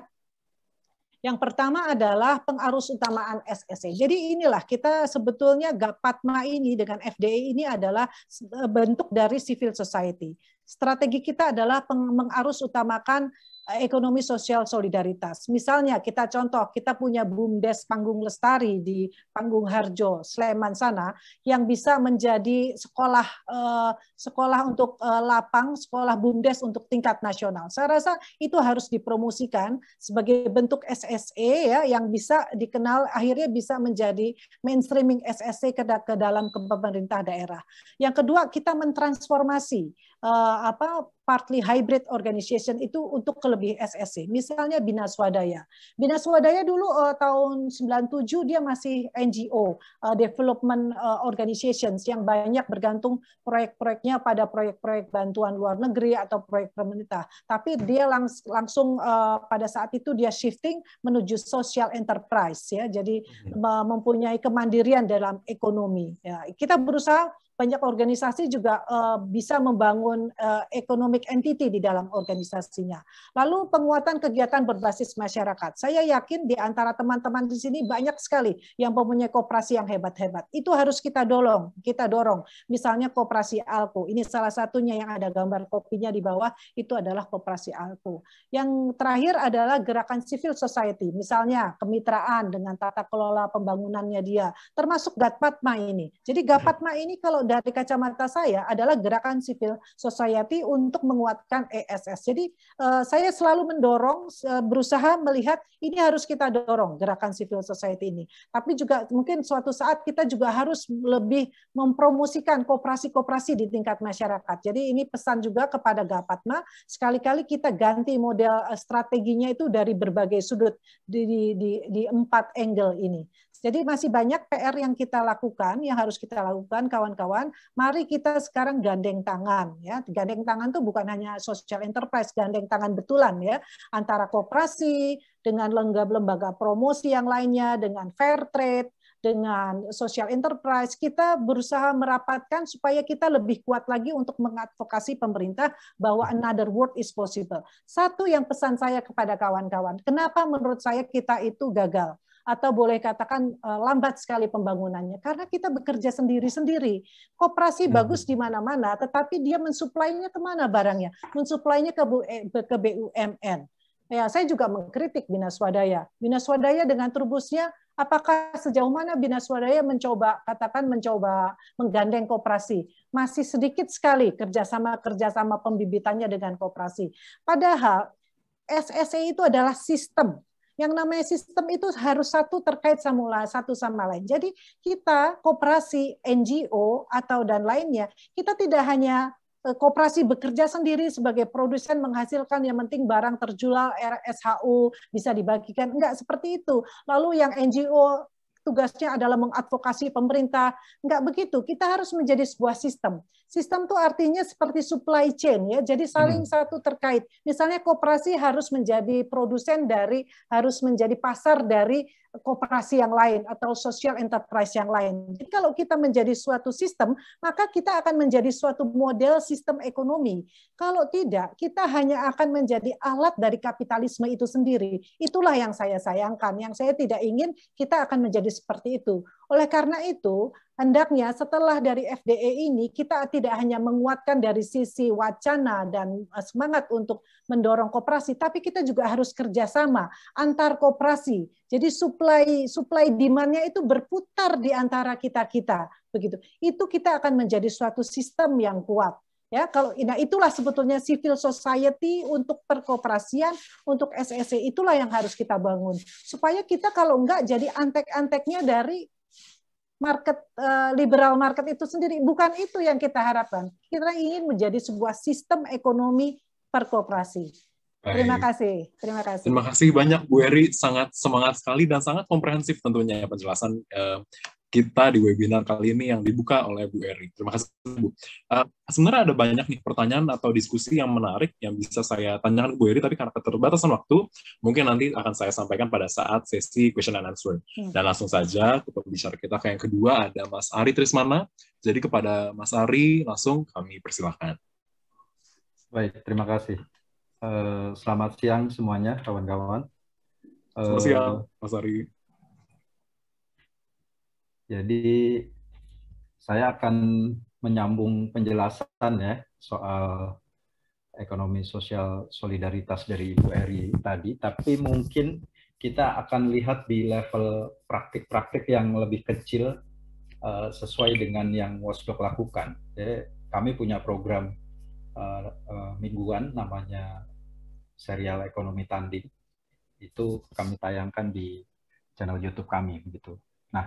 Yang pertama adalah pengarus utamaan SSE. Jadi inilah kita sebetulnya GAPATMA ini dengan FDI ini adalah e, bentuk dari civil society strategi kita adalah mengarus utamakan Eh, ekonomi sosial solidaritas. Misalnya kita contoh, kita punya BUMDes Panggung Lestari di Panggung Harjo, Sleman sana, yang bisa menjadi sekolah eh, sekolah untuk eh, lapang, sekolah BUMDes untuk tingkat nasional. Saya rasa itu harus dipromosikan sebagai bentuk SSE ya, yang bisa dikenal akhirnya bisa menjadi mainstreaming SSE ke, dalam ke pemerintah daerah. Yang kedua, kita mentransformasi eh, apa partly hybrid organization itu untuk kelebih SSC. Misalnya Bina Swadaya. Bina Swadaya dulu uh, tahun 97 dia masih NGO, uh, eh, development uh, organizations yang banyak bergantung proyek-proyeknya pada proyek-proyek bantuan luar negeri atau proyek pemerintah. Tapi dia langs langsung uh, pada saat itu dia shifting menuju social enterprise ya. Jadi mhm. mempunyai kemandirian dalam ekonomi ya. Kita berusaha banyak organisasi juga eh, bisa membangun uh, economic entity di dalam organisasinya. Lalu penguatan kegiatan berbasis masyarakat. Saya yakin di antara teman-teman di sini banyak sekali yang mempunyai kooperasi yang hebat-hebat. Itu harus kita dorong, kita dorong. Misalnya kooperasi Alku. Ini salah satunya yang ada gambar kopinya di bawah itu adalah kooperasi Alku. Yang terakhir adalah gerakan civil society. Misalnya kemitraan dengan tata kelola pembangunannya dia, termasuk Gatpatma ini. Jadi Gatpatma ini kalau dari kacamata saya adalah gerakan civil society untuk menguatkan ESS. Jadi eh, saya selalu mendorong, eh, berusaha melihat ini harus kita dorong gerakan civil society ini. Tapi juga mungkin suatu saat kita juga harus lebih mempromosikan kooperasi-kooperasi di tingkat masyarakat. Jadi ini pesan juga kepada Gapatma, sekali-kali kita ganti model eh, strateginya itu dari berbagai sudut di, di, di, di empat angle ini. Jadi masih banyak PR yang kita lakukan, yang harus kita lakukan kawan-kawan. Mari kita sekarang gandeng tangan ya. Gandeng tangan itu bukan hanya social enterprise, gandeng tangan betulan ya antara koperasi dengan lembaga-lembaga promosi yang lainnya dengan fair trade dengan social enterprise, kita berusaha merapatkan supaya kita lebih kuat lagi untuk mengadvokasi pemerintah bahwa another world is possible. Satu yang pesan saya kepada kawan-kawan, kenapa menurut saya kita itu gagal? atau boleh katakan eh, lambat sekali pembangunannya karena kita bekerja sendiri-sendiri. Koperasi hmm. bagus di mana-mana, tetapi dia mensuplainya kemana barangnya? Mensuplainya ke, eh, ke BUMN. Ya, saya juga mengkritik Bina Swadaya. Bina Swadaya dengan turbusnya, apakah sejauh mana Bina Swadaya mencoba, katakan mencoba menggandeng koperasi? Masih sedikit sekali kerjasama-kerjasama pembibitannya dengan koperasi. Padahal SSE itu adalah sistem yang namanya sistem itu harus satu terkait sama satu sama lain. Jadi kita kooperasi NGO atau dan lainnya, kita tidak hanya e, kooperasi bekerja sendiri sebagai produsen menghasilkan yang penting barang terjual RSHU bisa dibagikan enggak seperti itu. Lalu yang NGO tugasnya adalah mengadvokasi pemerintah. Enggak begitu, kita harus menjadi sebuah sistem. Sistem itu artinya seperti supply chain ya, jadi saling hmm. satu terkait. Misalnya koperasi harus menjadi produsen dari, harus menjadi pasar dari koperasi yang lain atau social enterprise yang lain. Jadi kalau kita menjadi suatu sistem, maka kita akan menjadi suatu model sistem ekonomi. Kalau tidak, kita hanya akan menjadi alat dari kapitalisme itu sendiri. Itulah yang saya sayangkan, yang saya tidak ingin kita akan menjadi seperti itu. Oleh karena itu, hendaknya setelah dari FDE ini kita tidak hanya menguatkan dari sisi wacana dan eh, semangat untuk mendorong koperasi, tapi kita juga harus kerjasama antar koperasi. Jadi supply supply demandnya itu berputar di antara kita kita begitu. Itu kita akan menjadi suatu sistem yang kuat. Ya, kalau nah itulah sebetulnya civil society untuk perkooperasian, untuk SSC e, itulah yang harus kita bangun supaya kita kalau enggak jadi antek-anteknya dari market uh, liberal market itu sendiri bukan itu yang kita harapkan. Kita ingin menjadi sebuah sistem ekonomi perkooperasi Terima kasih, terima kasih. Terima kasih banyak Bu Eri, sangat semangat sekali dan sangat komprehensif tentunya ya penjelasan eh, kita di webinar kali ini yang dibuka oleh Bu Eri. Terima kasih Bu. Uh, sebenarnya ada banyak nih pertanyaan atau diskusi yang menarik yang bisa saya tanyakan ke Bu Eri, tapi karena keterbatasan waktu, mungkin nanti akan saya sampaikan pada saat sesi question and answer. Hmm. Dan langsung saja ke pembicara kita yang kedua ada Mas Ari Trismana. Jadi kepada Mas Ari langsung kami persilahkan. Baik, terima kasih. Uh, selamat siang semuanya, kawan-kawan. Uh, selamat siang, eh, Mas Ari. Jadi saya akan menyambung penjelasan ya soal ekonomi sosial solidaritas dari Ibu Eri tadi, tapi mungkin kita akan lihat di level praktik-praktik yang lebih kecil uh, sesuai dengan yang Wasdok lakukan. Jadi, kami punya program uh, uh, mingguan namanya serial ekonomi tanding. Itu kami tayangkan di channel YouTube kami begitu. Nah,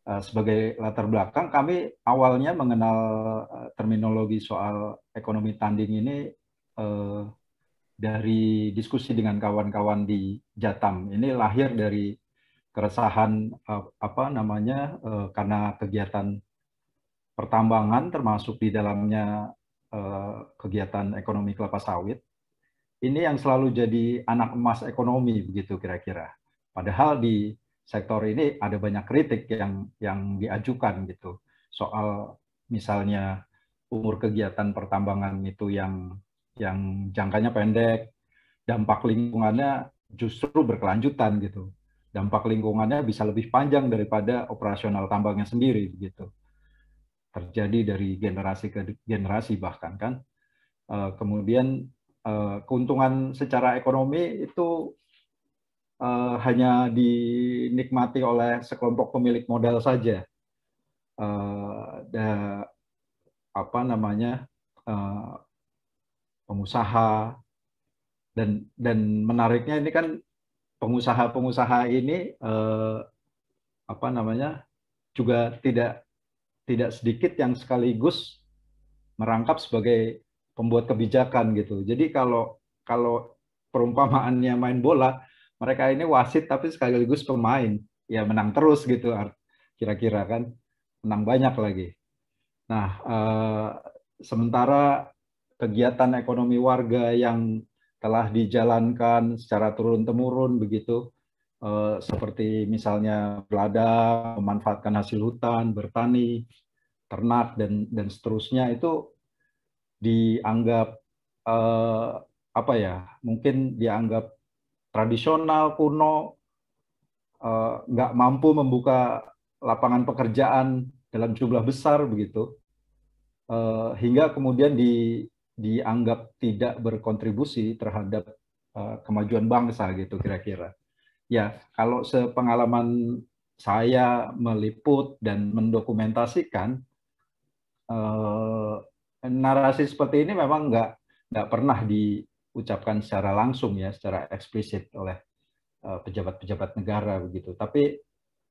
Eh, sebagai latar belakang, kami awalnya mengenal eh, terminologi soal ekonomi tanding ini eh, dari diskusi dengan kawan-kawan di Jatam. Ini lahir dari keresahan eh, apa namanya eh, karena kegiatan pertambangan termasuk di dalamnya eh, kegiatan ekonomi kelapa sawit. Ini yang selalu jadi anak emas ekonomi begitu kira-kira. Padahal di sektor ini ada banyak kritik yang yang diajukan gitu soal misalnya umur kegiatan pertambangan itu yang yang jangkanya pendek dampak lingkungannya justru berkelanjutan gitu dampak lingkungannya bisa lebih panjang daripada operasional tambangnya sendiri gitu terjadi dari generasi ke generasi bahkan kan eh, kemudian eh, keuntungan secara ekonomi itu uh, hanya dinikmati oleh sekelompok pemilik modal saja. Uh, da, apa namanya uh, pengusaha dan dan menariknya ini kan pengusaha-pengusaha ini uh, apa namanya juga tidak tidak sedikit yang sekaligus merangkap sebagai pembuat kebijakan gitu. Jadi kalau kalau perumpamaannya main bola, mereka ini wasit tapi sekaligus pemain ya menang terus gitu kira-kira kan menang banyak lagi nah eh, sementara kegiatan ekonomi warga yang telah dijalankan secara turun temurun begitu eh, seperti misalnya belada memanfaatkan hasil hutan bertani ternak dan dan seterusnya itu dianggap eh, apa ya mungkin dianggap tradisional, kuno, eh, nggak mampu membuka lapangan pekerjaan dalam jumlah besar begitu, eh, hingga kemudian di, dianggap tidak berkontribusi terhadap eh, kemajuan bangsa gitu kira-kira. Ya, kalau sepengalaman saya meliput dan mendokumentasikan narasi seperti ini memang nggak nggak pernah di ucapkan secara langsung ya, secara eksplisit oleh eh, pejabat-pejabat negara begitu. Tapi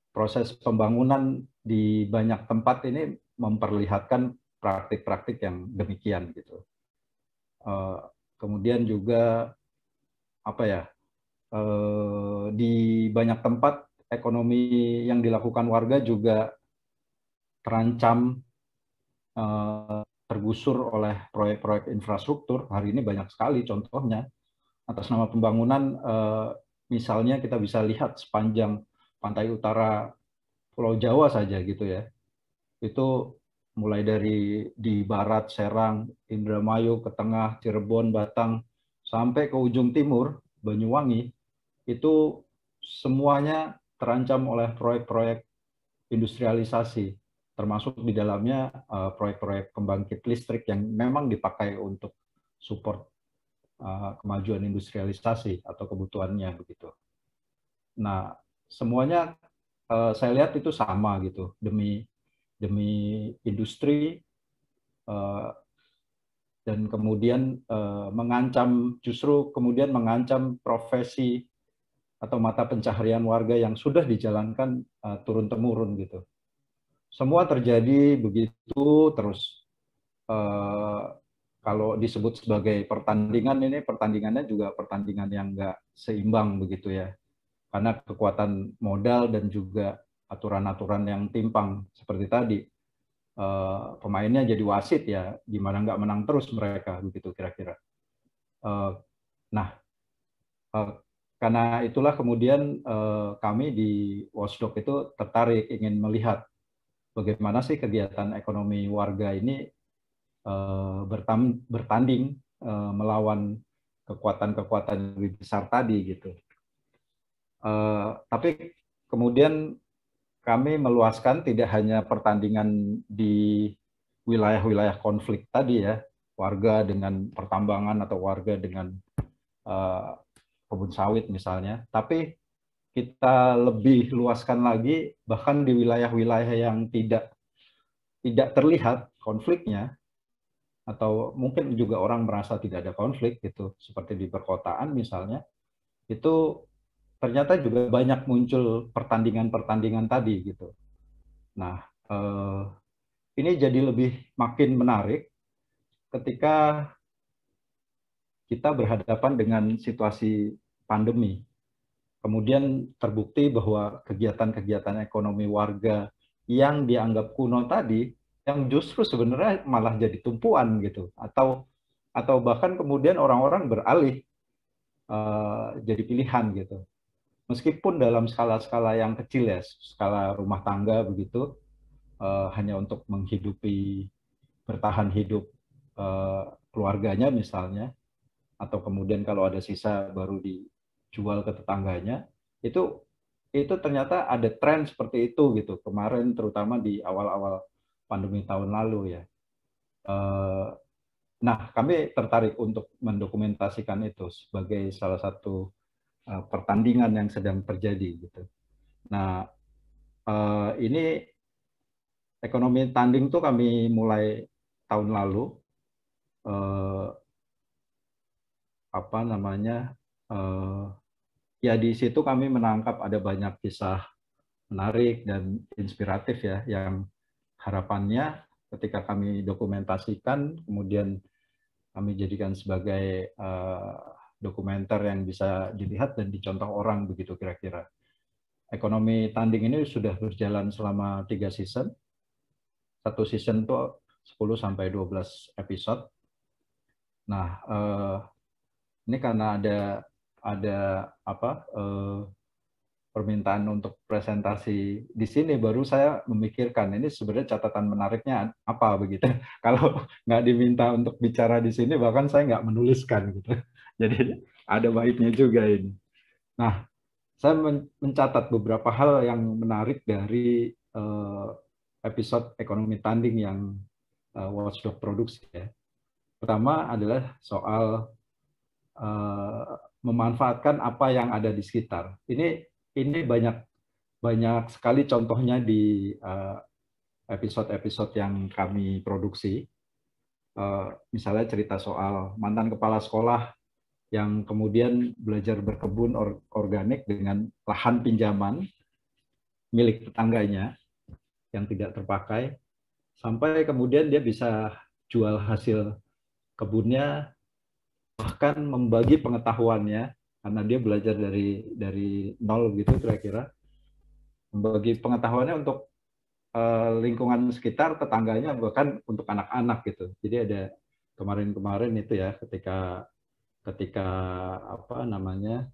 proses pembangunan di banyak tempat ini memperlihatkan praktik-praktik yang demikian gitu. Eh, kemudian juga apa ya eh, di banyak tempat ekonomi yang dilakukan warga juga terancam tergusur oleh proyek-proyek infrastruktur hari ini banyak sekali contohnya atas nama pembangunan eh, misalnya kita bisa lihat sepanjang pantai utara Pulau Jawa saja gitu ya itu mulai dari di barat Serang Indramayu ke tengah Cirebon Batang sampai ke ujung timur Banyuwangi itu semuanya terancam oleh proyek-proyek industrialisasi termasuk di dalamnya eh, proyek-proyek pembangkit listrik yang memang dipakai untuk support eh, kemajuan industrialisasi atau kebutuhannya begitu. Nah, semuanya eh, saya lihat itu sama gitu demi demi industri dan kemudian mengancam justru kemudian mengancam profesi atau mata pencaharian warga yang sudah dijalankan turun temurun gitu semua terjadi begitu terus. Uh, kalau disebut sebagai pertandingan ini pertandingannya juga pertandingan yang nggak seimbang begitu ya. Karena kekuatan modal dan juga aturan-aturan yang timpang seperti tadi. Uh, pemainnya jadi wasit ya, gimana nggak menang terus mereka begitu kira-kira. Uh, nah, uh, karena itulah kemudian uh, kami di Watchdog itu tertarik ingin melihat bagaimana sih kegiatan ekonomi warga ini eh, bertanding eh, melawan kekuatan-kekuatan lebih besar tadi gitu. Eh, tapi kemudian kami meluaskan tidak hanya pertandingan di wilayah-wilayah konflik tadi ya, warga dengan pertambangan atau warga dengan kebun sawit misalnya, tapi kita lebih luaskan lagi bahkan di wilayah-wilayah yang tidak tidak terlihat konfliknya atau mungkin juga orang merasa tidak ada konflik gitu seperti di perkotaan misalnya itu ternyata juga banyak muncul pertandingan-pertandingan tadi gitu. Nah, eh, ini jadi lebih makin menarik ketika kita berhadapan dengan situasi pandemi Kemudian terbukti bahwa kegiatan-kegiatan ekonomi warga yang dianggap kuno tadi yang justru sebenarnya malah jadi tumpuan gitu atau atau bahkan kemudian orang-orang beralih uh, jadi pilihan gitu. Meskipun dalam skala-skala yang kecil ya, skala rumah tangga begitu, uh, hanya untuk menghidupi bertahan hidup uh, keluarganya misalnya, atau kemudian kalau ada sisa baru di jual ke tetangganya itu itu ternyata ada tren seperti itu gitu kemarin terutama di awal-awal pandemi tahun lalu ya. Eh, nah kami tertarik untuk mendokumentasikan itu sebagai salah satu eh, pertandingan yang sedang terjadi gitu. Nah eh, ini ekonomi tanding tuh kami mulai tahun lalu apa namanya Eh, ya di situ kami menangkap ada banyak kisah menarik dan inspiratif ya yang harapannya ketika kami dokumentasikan kemudian kami jadikan sebagai uh, dokumenter yang bisa dilihat dan dicontoh orang begitu kira-kira. Ekonomi tanding ini sudah berjalan selama tiga season. Satu season tuh 10 sampai 12 episode. Nah, eh, ini karena ada ada apa eh, permintaan untuk presentasi di sini baru saya memikirkan ini sebenarnya catatan menariknya apa begitu kalau nggak diminta untuk bicara di sini bahkan saya nggak menuliskan gitu jadi ada baiknya juga ini nah saya mencatat beberapa hal yang menarik dari eh, episode ekonomi tanding yang eh, Watchdog produksi ya pertama adalah soal eh, memanfaatkan apa yang ada di sekitar. Ini ini banyak banyak sekali contohnya di eh, episode-episode yang kami produksi. Eh, misalnya cerita soal mantan kepala sekolah yang kemudian belajar berkebun organik dengan lahan pinjaman milik tetangganya yang tidak terpakai sampai kemudian dia bisa jual hasil kebunnya bahkan membagi pengetahuannya karena dia belajar dari dari nol gitu kira-kira membagi pengetahuannya untuk uh, lingkungan sekitar tetangganya bahkan untuk anak-anak gitu jadi ada kemarin-kemarin itu ya ketika ketika apa namanya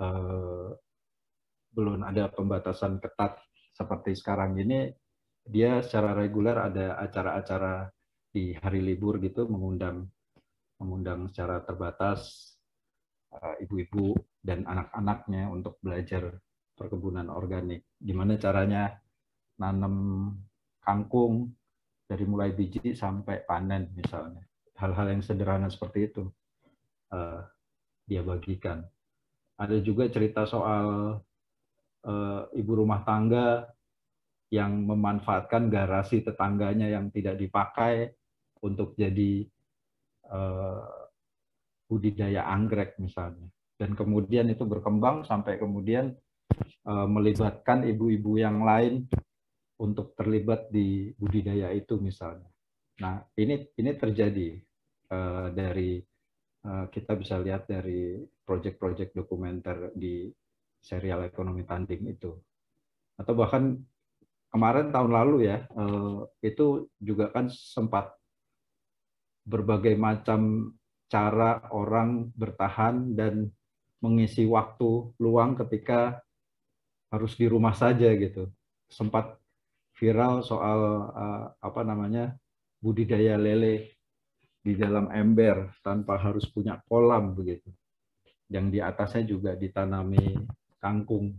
uh, belum ada pembatasan ketat seperti sekarang ini dia secara reguler ada acara-acara di hari libur gitu mengundang mengundang secara terbatas eh, ibu-ibu dan anak-anaknya untuk belajar perkebunan organik. Gimana caranya nanam kangkung dari mulai biji sampai panen misalnya. Hal-hal yang sederhana seperti itu uh, dia bagikan. Ada juga cerita soal uh, ibu rumah tangga yang memanfaatkan garasi tetangganya yang tidak dipakai untuk jadi Eh, budidaya anggrek misalnya. Dan kemudian itu berkembang sampai kemudian eh, melibatkan ibu-ibu yang lain untuk terlibat di budidaya itu misalnya. Nah ini ini terjadi eh, dari kita bisa lihat dari proyek-proyek dokumenter di serial ekonomi tanding itu atau bahkan kemarin tahun lalu ya itu juga kan sempat berbagai macam cara orang bertahan dan mengisi waktu luang ketika harus di rumah saja gitu. Sempat viral soal uh, apa namanya budidaya lele di dalam ember tanpa harus punya kolam begitu. Yang di atasnya juga ditanami kangkung.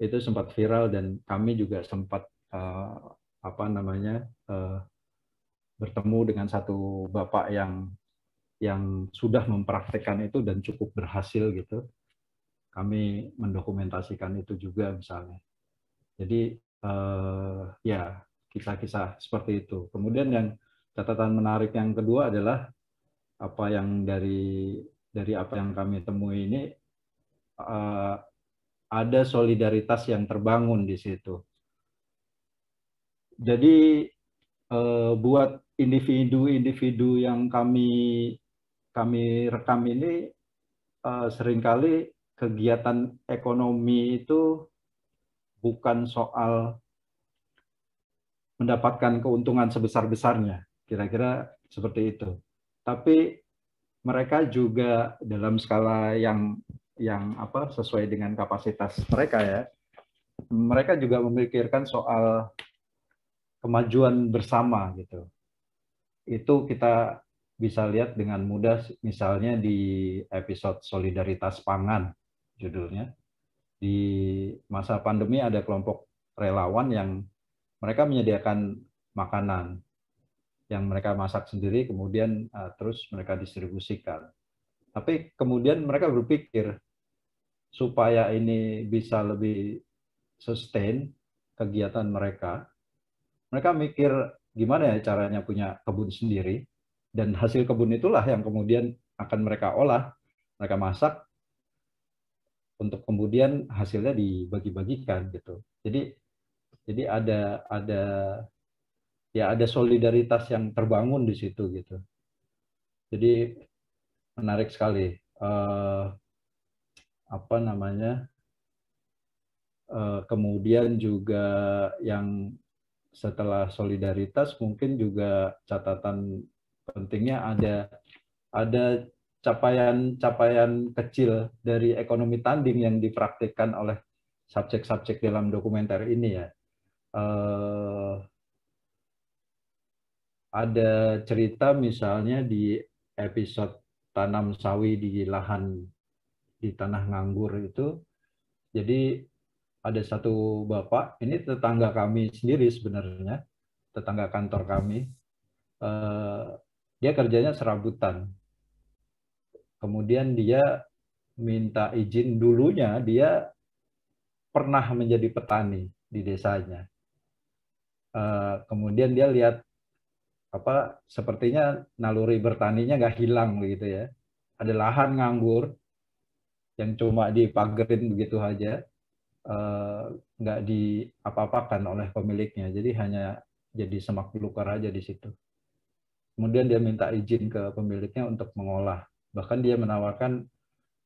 Itu sempat viral dan kami juga sempat uh, apa namanya uh, bertemu dengan satu bapak yang yang sudah mempraktekkan itu dan cukup berhasil gitu. Kami mendokumentasikan itu juga misalnya. Jadi eh, ya kisah-kisah seperti itu. Kemudian yang catatan menarik yang kedua adalah apa yang dari dari apa yang kami temui ini eh, ada solidaritas yang terbangun di situ. Jadi eh, buat individu-individu yang kami kami rekam ini uh, seringkali kegiatan ekonomi itu bukan soal mendapatkan keuntungan sebesar-besarnya, kira-kira seperti itu. Tapi mereka juga dalam skala yang yang apa sesuai dengan kapasitas mereka ya. Mereka juga memikirkan soal kemajuan bersama gitu itu kita bisa lihat dengan mudah misalnya di episode solidaritas pangan judulnya di masa pandemi ada kelompok relawan yang mereka menyediakan makanan yang mereka masak sendiri kemudian eh, terus mereka distribusikan tapi kemudian mereka berpikir supaya ini bisa lebih sustain kegiatan mereka mereka mikir gimana ya caranya punya kebun sendiri dan hasil kebun itulah yang kemudian akan mereka olah, mereka masak untuk kemudian hasilnya dibagi-bagikan gitu. Jadi jadi ada ada ya ada solidaritas yang terbangun di situ gitu. Jadi menarik sekali. Uh, apa namanya? Uh, kemudian juga yang setelah solidaritas mungkin juga catatan pentingnya ada ada capaian-capaian kecil dari ekonomi tanding yang dipraktikkan oleh subjek-subjek dalam dokumenter ini ya. Uh, ada cerita misalnya di episode tanam sawi di lahan di tanah nganggur itu. Jadi ada satu bapak, ini tetangga kami sendiri sebenarnya, tetangga kantor kami, uh, dia kerjanya serabutan. Kemudian dia minta izin dulunya, dia pernah menjadi petani di desanya. Uh, kemudian dia lihat apa sepertinya naluri bertaninya nggak hilang gitu ya. Ada lahan nganggur yang cuma dipagerin begitu aja Eh, nggak diapa-apakan oleh pemiliknya. Jadi hanya jadi semak belukar aja di situ. Kemudian dia minta izin ke pemiliknya untuk mengolah. Bahkan dia menawarkan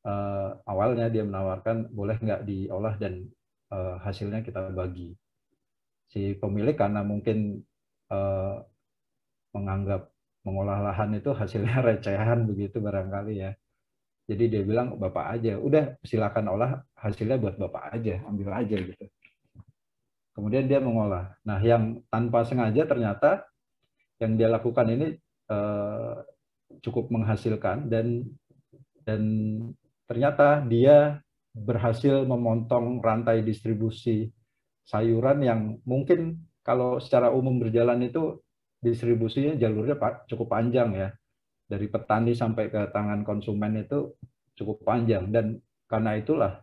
uh, awalnya dia menawarkan boleh nggak diolah dan uh, hasilnya kita bagi. Si pemilik karena mungkin uh, menganggap mengolah lahan itu hasilnya recehan begitu barangkali ya. Jadi dia bilang bapak aja, udah silakan olah hasilnya buat bapak aja, ambil aja gitu. Kemudian dia mengolah. Nah yang tanpa sengaja ternyata yang dia lakukan ini eh, cukup menghasilkan dan dan ternyata dia berhasil memotong rantai distribusi sayuran yang mungkin kalau secara umum berjalan itu distribusinya jalurnya cukup panjang ya dari petani sampai ke tangan konsumen itu cukup panjang dan karena itulah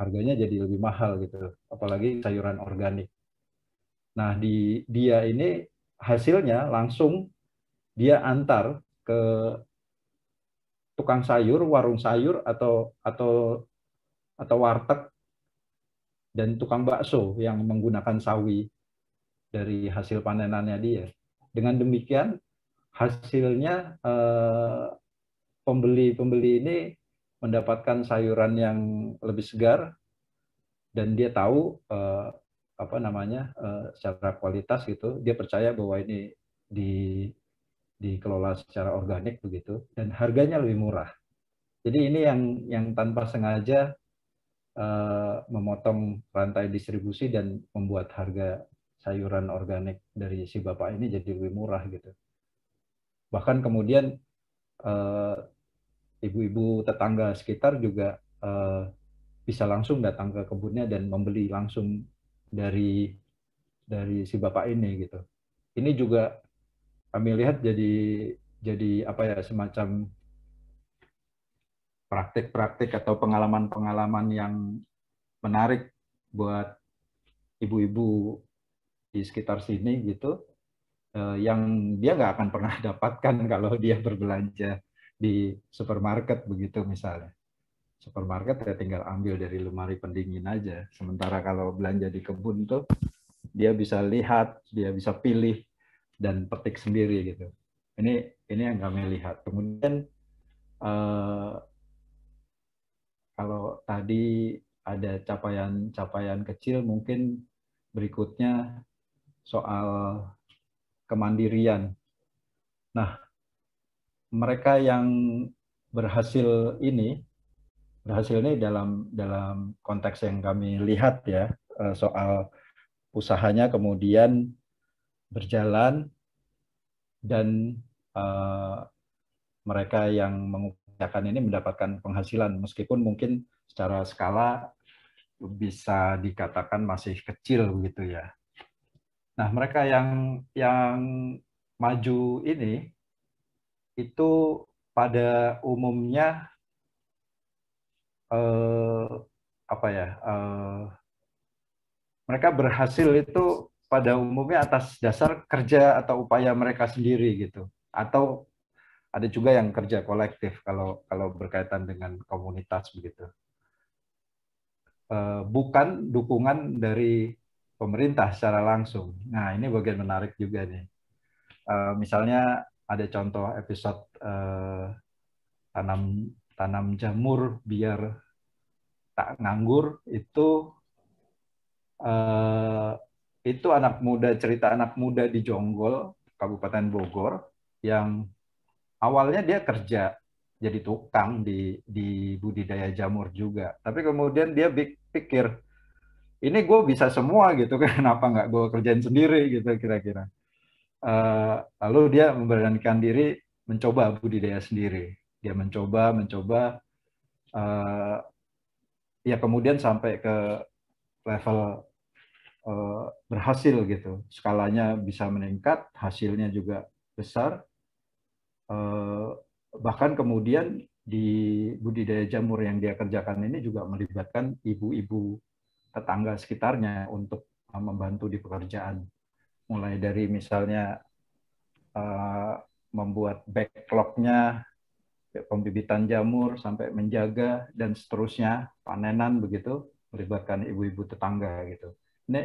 harganya jadi lebih mahal gitu apalagi sayuran organik nah di dia ini hasilnya langsung dia antar ke tukang sayur warung sayur atau atau atau warteg dan tukang bakso yang menggunakan sawi dari hasil panenannya dia dengan demikian hasilnya pembeli-pembeli eh, ini mendapatkan sayuran yang lebih segar dan dia tahu eh, apa namanya eh, secara kualitas gitu dia percaya bahwa ini di dikelola secara organik begitu dan harganya lebih murah jadi ini yang yang tanpa sengaja uh, memotong rantai distribusi dan membuat harga sayuran organik dari si bapak ini jadi lebih murah gitu bahkan kemudian eh, ibu-ibu tetangga sekitar juga eh, bisa langsung datang ke kebunnya dan membeli langsung dari dari si bapak ini gitu. Ini juga kami lihat jadi jadi apa ya semacam praktik-praktik atau pengalaman-pengalaman yang menarik buat ibu-ibu di sekitar sini gitu Eh, yang dia nggak akan pernah dapatkan kalau dia berbelanja di supermarket begitu misalnya. Supermarket ya tinggal ambil dari lemari pendingin aja. Sementara kalau belanja di kebun tuh dia bisa lihat, dia bisa pilih dan petik sendiri gitu. Ini ini yang kami lihat. Kemudian uh, kalau tadi ada capaian-capaian kecil mungkin berikutnya soal kemandirian. Nah, mereka yang berhasil ini berhasil ini dalam dalam konteks yang kami lihat ya eh, soal usahanya kemudian berjalan dan uh, mereka yang mengupayakan ini mendapatkan penghasilan meskipun mungkin secara skala bisa dikatakan masih kecil begitu ya Nah, mereka yang yang maju ini itu pada umumnya eh, apa ya? Eh, mereka berhasil itu pada umumnya atas dasar kerja atau upaya mereka sendiri gitu. Atau ada juga yang kerja kolektif kalau kalau berkaitan dengan komunitas begitu. Eh, bukan dukungan dari pemerintah secara langsung. Nah, ini bagian menarik juga nih. Uh, misalnya ada contoh episode uh, tanam tanam jamur biar tak nganggur itu uh, itu anak muda cerita anak muda di Jonggol, Kabupaten Bogor yang awalnya dia kerja jadi tukang di di budidaya jamur juga. Tapi kemudian dia pikir ini gue bisa semua gitu kan kenapa nggak gue kerjain sendiri gitu kira-kira uh, lalu dia memberanikan diri mencoba budidaya sendiri dia mencoba mencoba uh, ya kemudian sampai ke level eh, berhasil gitu skalanya bisa meningkat hasilnya juga besar bahkan kemudian di budidaya jamur yang dia kerjakan ini juga melibatkan ibu-ibu tetangga sekitarnya untuk uh, membantu di pekerjaan. Mulai dari misalnya uh, membuat backlognya, pembibitan jamur, sampai menjaga, dan seterusnya, panenan begitu, melibatkan ibu-ibu tetangga gitu. Ini,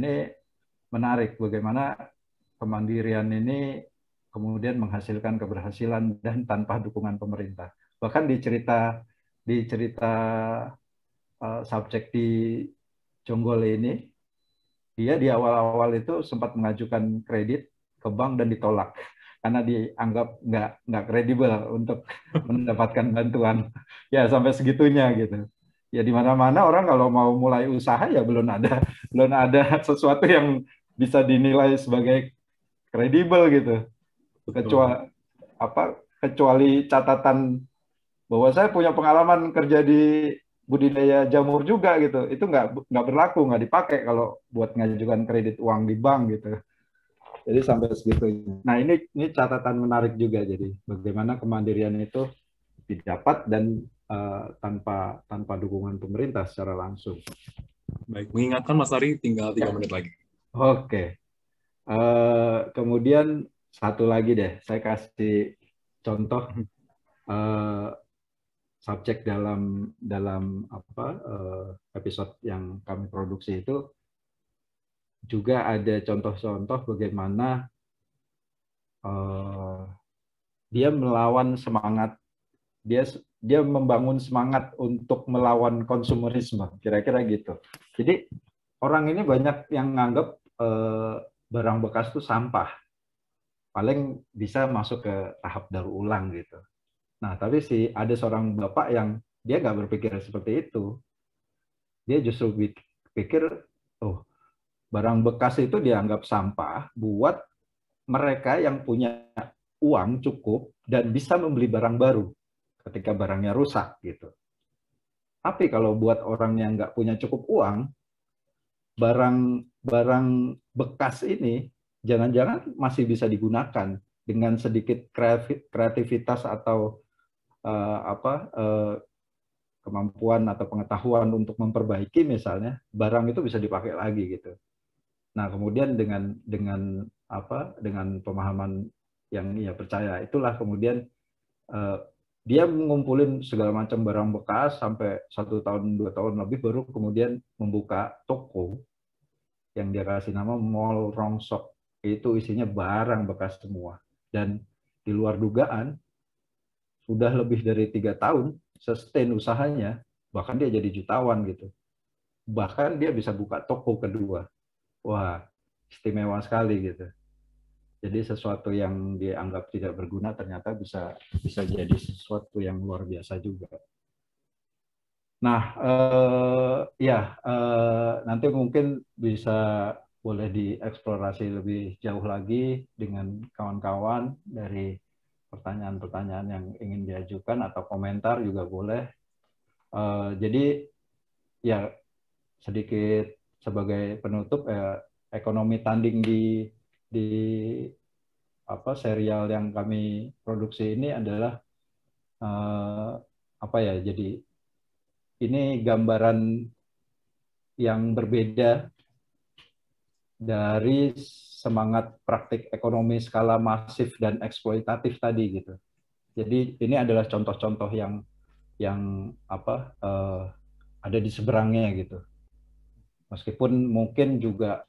ini menarik bagaimana kemandirian ini kemudian menghasilkan keberhasilan dan tanpa dukungan pemerintah. Bahkan di cerita di cerita Eh, subjek di Jonggol ini, dia di awal-awal itu sempat mengajukan kredit ke bank dan ditolak karena dianggap nggak nggak kredibel untuk mendapatkan bantuan. Ya sampai segitunya gitu. Ya di mana-mana orang kalau mau mulai usaha ya belum ada belum ada sesuatu yang bisa dinilai sebagai kredibel gitu. Kecuali apa kecuali catatan bahwa saya punya pengalaman kerja di budidaya jamur juga gitu itu nggak nggak berlaku nggak dipakai kalau buat ngajukan kredit uang di bank gitu jadi sampai segitu nah ini ini catatan menarik juga jadi bagaimana kemandirian itu didapat dan uh, tanpa tanpa dukungan pemerintah secara langsung baik mengingatkan Mas Ari tinggal tiga ya. menit lagi oke uh, kemudian satu lagi deh saya kasih contoh uh, subjek dalam dalam apa eh, episode yang kami produksi itu juga ada contoh-contoh bagaimana eh, dia melawan semangat dia dia membangun semangat untuk melawan konsumerisme kira-kira gitu jadi orang ini banyak yang nganggap eh, barang bekas itu sampah paling bisa masuk ke tahap daur ulang gitu Nah, tapi si ada seorang bapak yang dia nggak berpikir seperti itu. Dia justru pikir, oh, barang bekas itu dianggap sampah buat mereka yang punya uang cukup dan bisa membeli barang baru ketika barangnya rusak gitu. Tapi kalau buat orang yang nggak punya cukup uang, barang-barang bekas ini jangan-jangan masih bisa digunakan dengan sedikit kreativitas atau uh, apa uh, kemampuan atau pengetahuan untuk memperbaiki misalnya barang itu bisa dipakai lagi gitu. Nah kemudian dengan dengan apa dengan pemahaman yang ia percaya itulah kemudian uh, dia mengumpulin segala macam barang bekas sampai satu tahun dua tahun lebih baru kemudian membuka toko yang dia kasih nama Mall Rongsok itu isinya barang bekas semua dan di luar dugaan udah lebih dari tiga tahun sustain usahanya, bahkan dia jadi jutawan gitu. Bahkan dia bisa buka toko kedua. Wah, istimewa sekali gitu. Jadi sesuatu yang dianggap tidak berguna ternyata bisa bisa jadi sesuatu yang luar biasa juga. Nah, eh, ya eh, nanti mungkin bisa boleh dieksplorasi lebih jauh lagi dengan kawan-kawan dari pertanyaan-pertanyaan yang ingin diajukan atau komentar juga boleh. Uh, jadi ya sedikit sebagai penutup eh, ekonomi tanding di di apa serial yang kami produksi ini adalah uh, apa ya jadi ini gambaran yang berbeda dari semangat praktik ekonomi skala masif dan eksploitatif tadi gitu. Jadi ini adalah contoh-contoh yang yang apa uh, ada di seberangnya gitu. Meskipun mungkin juga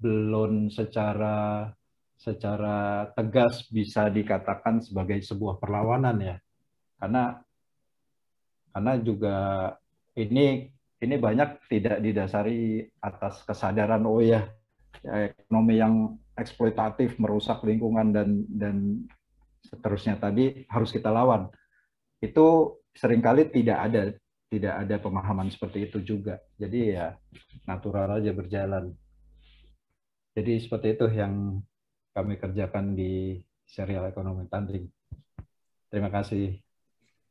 belum secara secara tegas bisa dikatakan sebagai sebuah perlawanan ya. Karena karena juga ini ini banyak tidak didasari atas kesadaran oh ya Ya, ekonomi yang eksploitatif merusak lingkungan dan dan seterusnya tadi harus kita lawan itu seringkali tidak ada tidak ada pemahaman seperti itu juga jadi ya natural aja berjalan jadi seperti itu yang kami kerjakan di serial ekonomi tanding terima kasih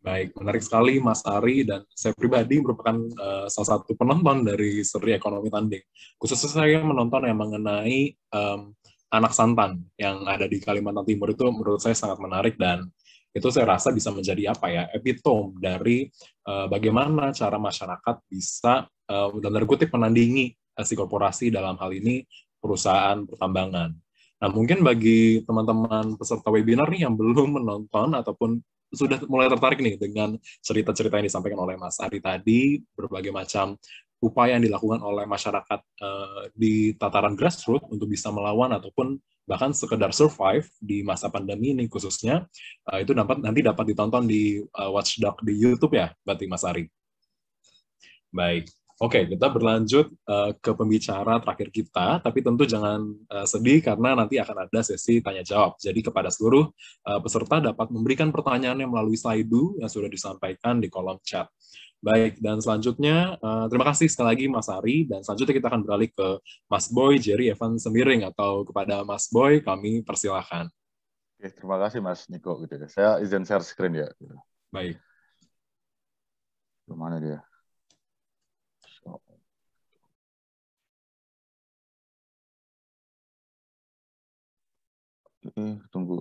Baik, menarik sekali Mas Ari dan saya pribadi merupakan uh, salah satu penonton dari seri ekonomi tanding. Khususnya saya menonton yang mengenai um, anak santan yang ada di Kalimantan Timur itu menurut saya sangat menarik dan itu saya rasa bisa menjadi apa ya epitom dari uh, bagaimana cara masyarakat bisa uh, eh, dan kutip menandingi si korporasi dalam hal ini perusahaan pertambangan. Nah, mungkin bagi teman-teman peserta webinar nih yang belum menonton ataupun sudah mulai tertarik nih dengan cerita-cerita yang disampaikan oleh Mas Ari tadi, berbagai macam upaya yang dilakukan oleh masyarakat uh, di tataran grassroots untuk bisa melawan ataupun bahkan sekedar survive di masa pandemi ini khususnya uh, itu dapat nanti dapat ditonton di uh, Watchdog di YouTube ya, berarti Mas Ari. Baik, Oke, okay, kita berlanjut uh, ke pembicara terakhir kita, tapi tentu jangan uh, sedih karena nanti akan ada sesi tanya jawab. Jadi kepada seluruh uh, peserta dapat memberikan pertanyaannya melalui slide yang sudah disampaikan di kolom chat. Baik, dan selanjutnya uh, terima kasih sekali lagi Mas Ari dan selanjutnya kita akan beralih ke Mas Boy Jerry Evan Semiring atau kepada Mas Boy kami persilahkan. Oke, terima kasih Mas Niko gitu. Ya. Saya izin share screen ya. Baik. Kemana dia? eh, tunggu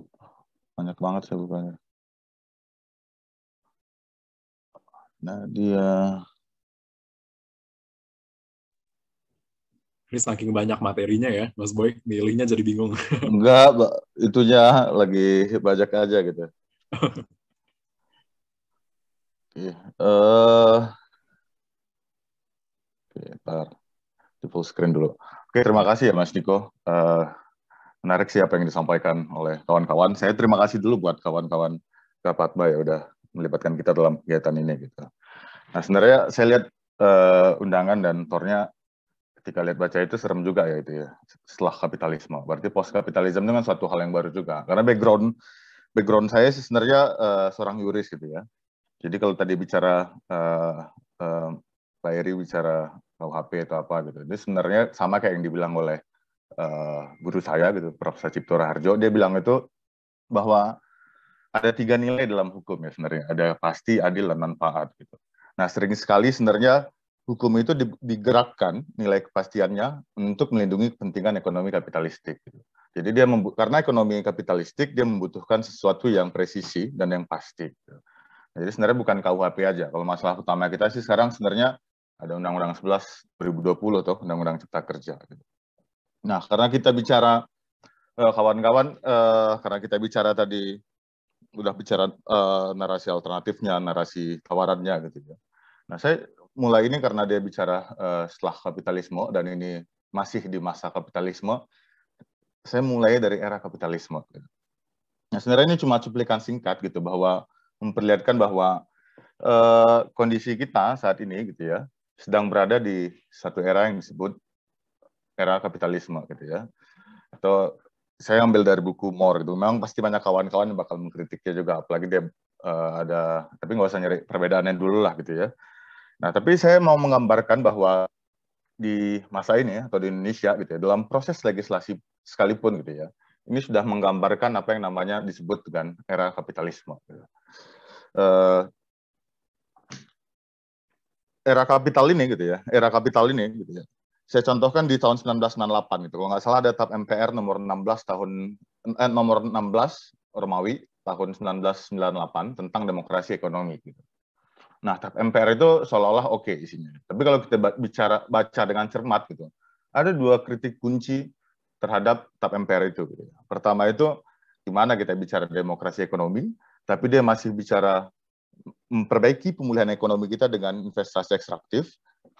banyak banget saya bukannya nah dia Ini saking banyak materinya ya, Mas Boy, milihnya jadi bingung. Enggak, itunya lagi bajak aja gitu. Oke, uh, oke, ntar di full screen dulu. Oke, terima kasih ya Mas Niko. Uh, menarik sih apa yang disampaikan oleh kawan-kawan. Saya terima kasih dulu buat kawan-kawan Kapatba ya udah melibatkan kita dalam kegiatan ini gitu. Nah sebenarnya saya lihat uh, undangan dan tornya ketika lihat baca itu serem juga ya itu ya setelah kapitalisme. Berarti post kapitalisme itu kan suatu hal yang baru juga. Karena background background saya sih sebenarnya uh, seorang yuris gitu ya. Jadi kalau tadi bicara uh, uh, Pak Eri bicara KUHP atau apa gitu, ini sebenarnya sama kayak yang dibilang oleh Eh, guru saya gitu Prof. Cipto Raharjo dia bilang itu bahwa ada tiga nilai dalam hukum ya sebenarnya ada pasti adil dan manfaat gitu nah sering sekali sebenarnya hukum itu digerakkan nilai kepastiannya untuk melindungi kepentingan ekonomi kapitalistik gitu. jadi dia karena ekonomi kapitalistik dia membutuhkan sesuatu yang presisi dan yang pasti gitu. nah, jadi sebenarnya bukan KUHP aja kalau masalah utama kita sih sekarang sebenarnya ada Undang-Undang 11 2020 atau Undang-Undang Cipta Kerja gitu Nah, karena kita bicara eh, kawan-kawan, eh, karena kita bicara tadi udah bicara eh, narasi alternatifnya, narasi tawarannya gitu ya. Nah, saya mulai ini karena dia bicara setelah kapitalisme dan ini masih di masa kapitalisme. Saya mulai dari era kapitalisme. Gitu. Nah, sebenarnya ini cuma cuplikan singkat gitu bahwa memperlihatkan bahwa kondisi kita saat ini gitu ya sedang berada di satu era yang disebut era kapitalisme gitu ya. Atau saya ambil dari buku More gitu. Memang pasti banyak kawan-kawan yang bakal mengkritiknya juga, apalagi dia uh, ada. Tapi nggak usah nyari perbedaannya dulu lah gitu ya. Nah, tapi saya mau menggambarkan bahwa di masa ini atau di Indonesia gitu ya, dalam proses legislasi sekalipun gitu ya, ini sudah menggambarkan apa yang namanya disebut dengan era kapitalisme. Uh, era kapital ini gitu ya, era kapital ini gitu ya, saya contohkan di tahun 1998 itu, Kalau nggak salah ada tap MPR nomor 16 tahun eh, nomor 16 Romawi tahun 1998 tentang demokrasi ekonomi gitu. Nah, tap MPR itu seolah-olah oke okay isinya. Tapi kalau kita bicara baca dengan cermat gitu, ada dua kritik kunci terhadap tap MPR itu. Gitu. Pertama itu gimana kita bicara demokrasi ekonomi, tapi dia masih bicara memperbaiki pemulihan ekonomi kita dengan investasi ekstraktif,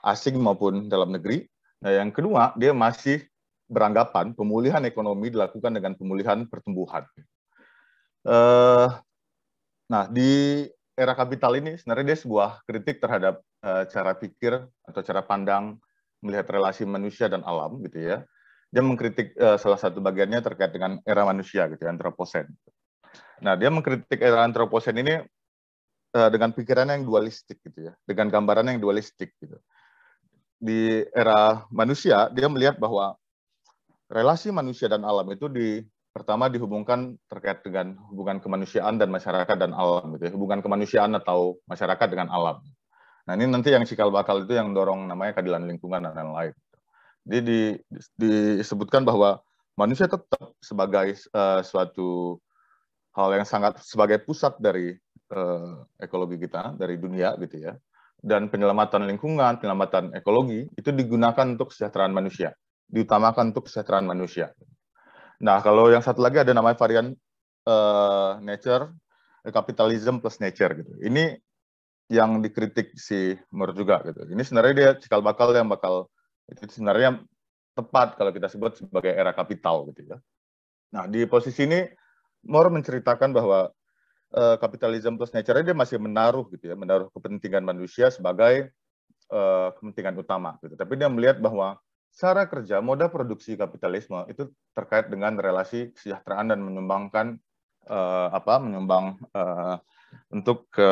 asing maupun dalam negeri, Nah, yang kedua, dia masih beranggapan pemulihan ekonomi dilakukan dengan pemulihan pertumbuhan. Uh, nah, di era kapital ini sebenarnya dia sebuah kritik terhadap uh, cara pikir atau cara pandang melihat relasi manusia dan alam gitu ya. Dia mengkritik uh, salah satu bagiannya terkait dengan era manusia gitu, ya, antroposen. Nah, dia mengkritik era antroposen ini dengan pikiran yang dualistik gitu ya, dengan gambaran yang dualistik gitu di era manusia dia melihat bahwa relasi manusia dan alam itu di pertama dihubungkan terkait dengan hubungan kemanusiaan dan masyarakat dan alam gitu ya. hubungan kemanusiaan atau masyarakat dengan alam nah ini nanti yang cikal bakal itu yang dorong namanya keadilan lingkungan dan lain-lain jadi di, disebutkan bahwa manusia tetap sebagai uh, suatu hal yang sangat sebagai pusat dari uh, ekologi kita dari dunia gitu ya dan penyelamatan lingkungan, penyelamatan ekologi itu digunakan untuk kesejahteraan manusia, diutamakan untuk kesejahteraan manusia. Nah, kalau yang satu lagi ada namanya varian uh, nature, capitalism plus nature gitu. Ini yang dikritik si Moore juga gitu. Ini sebenarnya dia cikal bakal yang bakal itu sebenarnya tepat kalau kita sebut sebagai era kapital gitu ya. Nah, di posisi ini Moore menceritakan bahwa uh, plus nature dia masih menaruh gitu ya, menaruh kepentingan manusia sebagai uh, kepentingan utama gitu. Tapi dia melihat bahwa cara kerja moda produksi kapitalisme itu terkait dengan relasi kesejahteraan dan menyumbangkan uh, apa menyumbang uh, untuk ke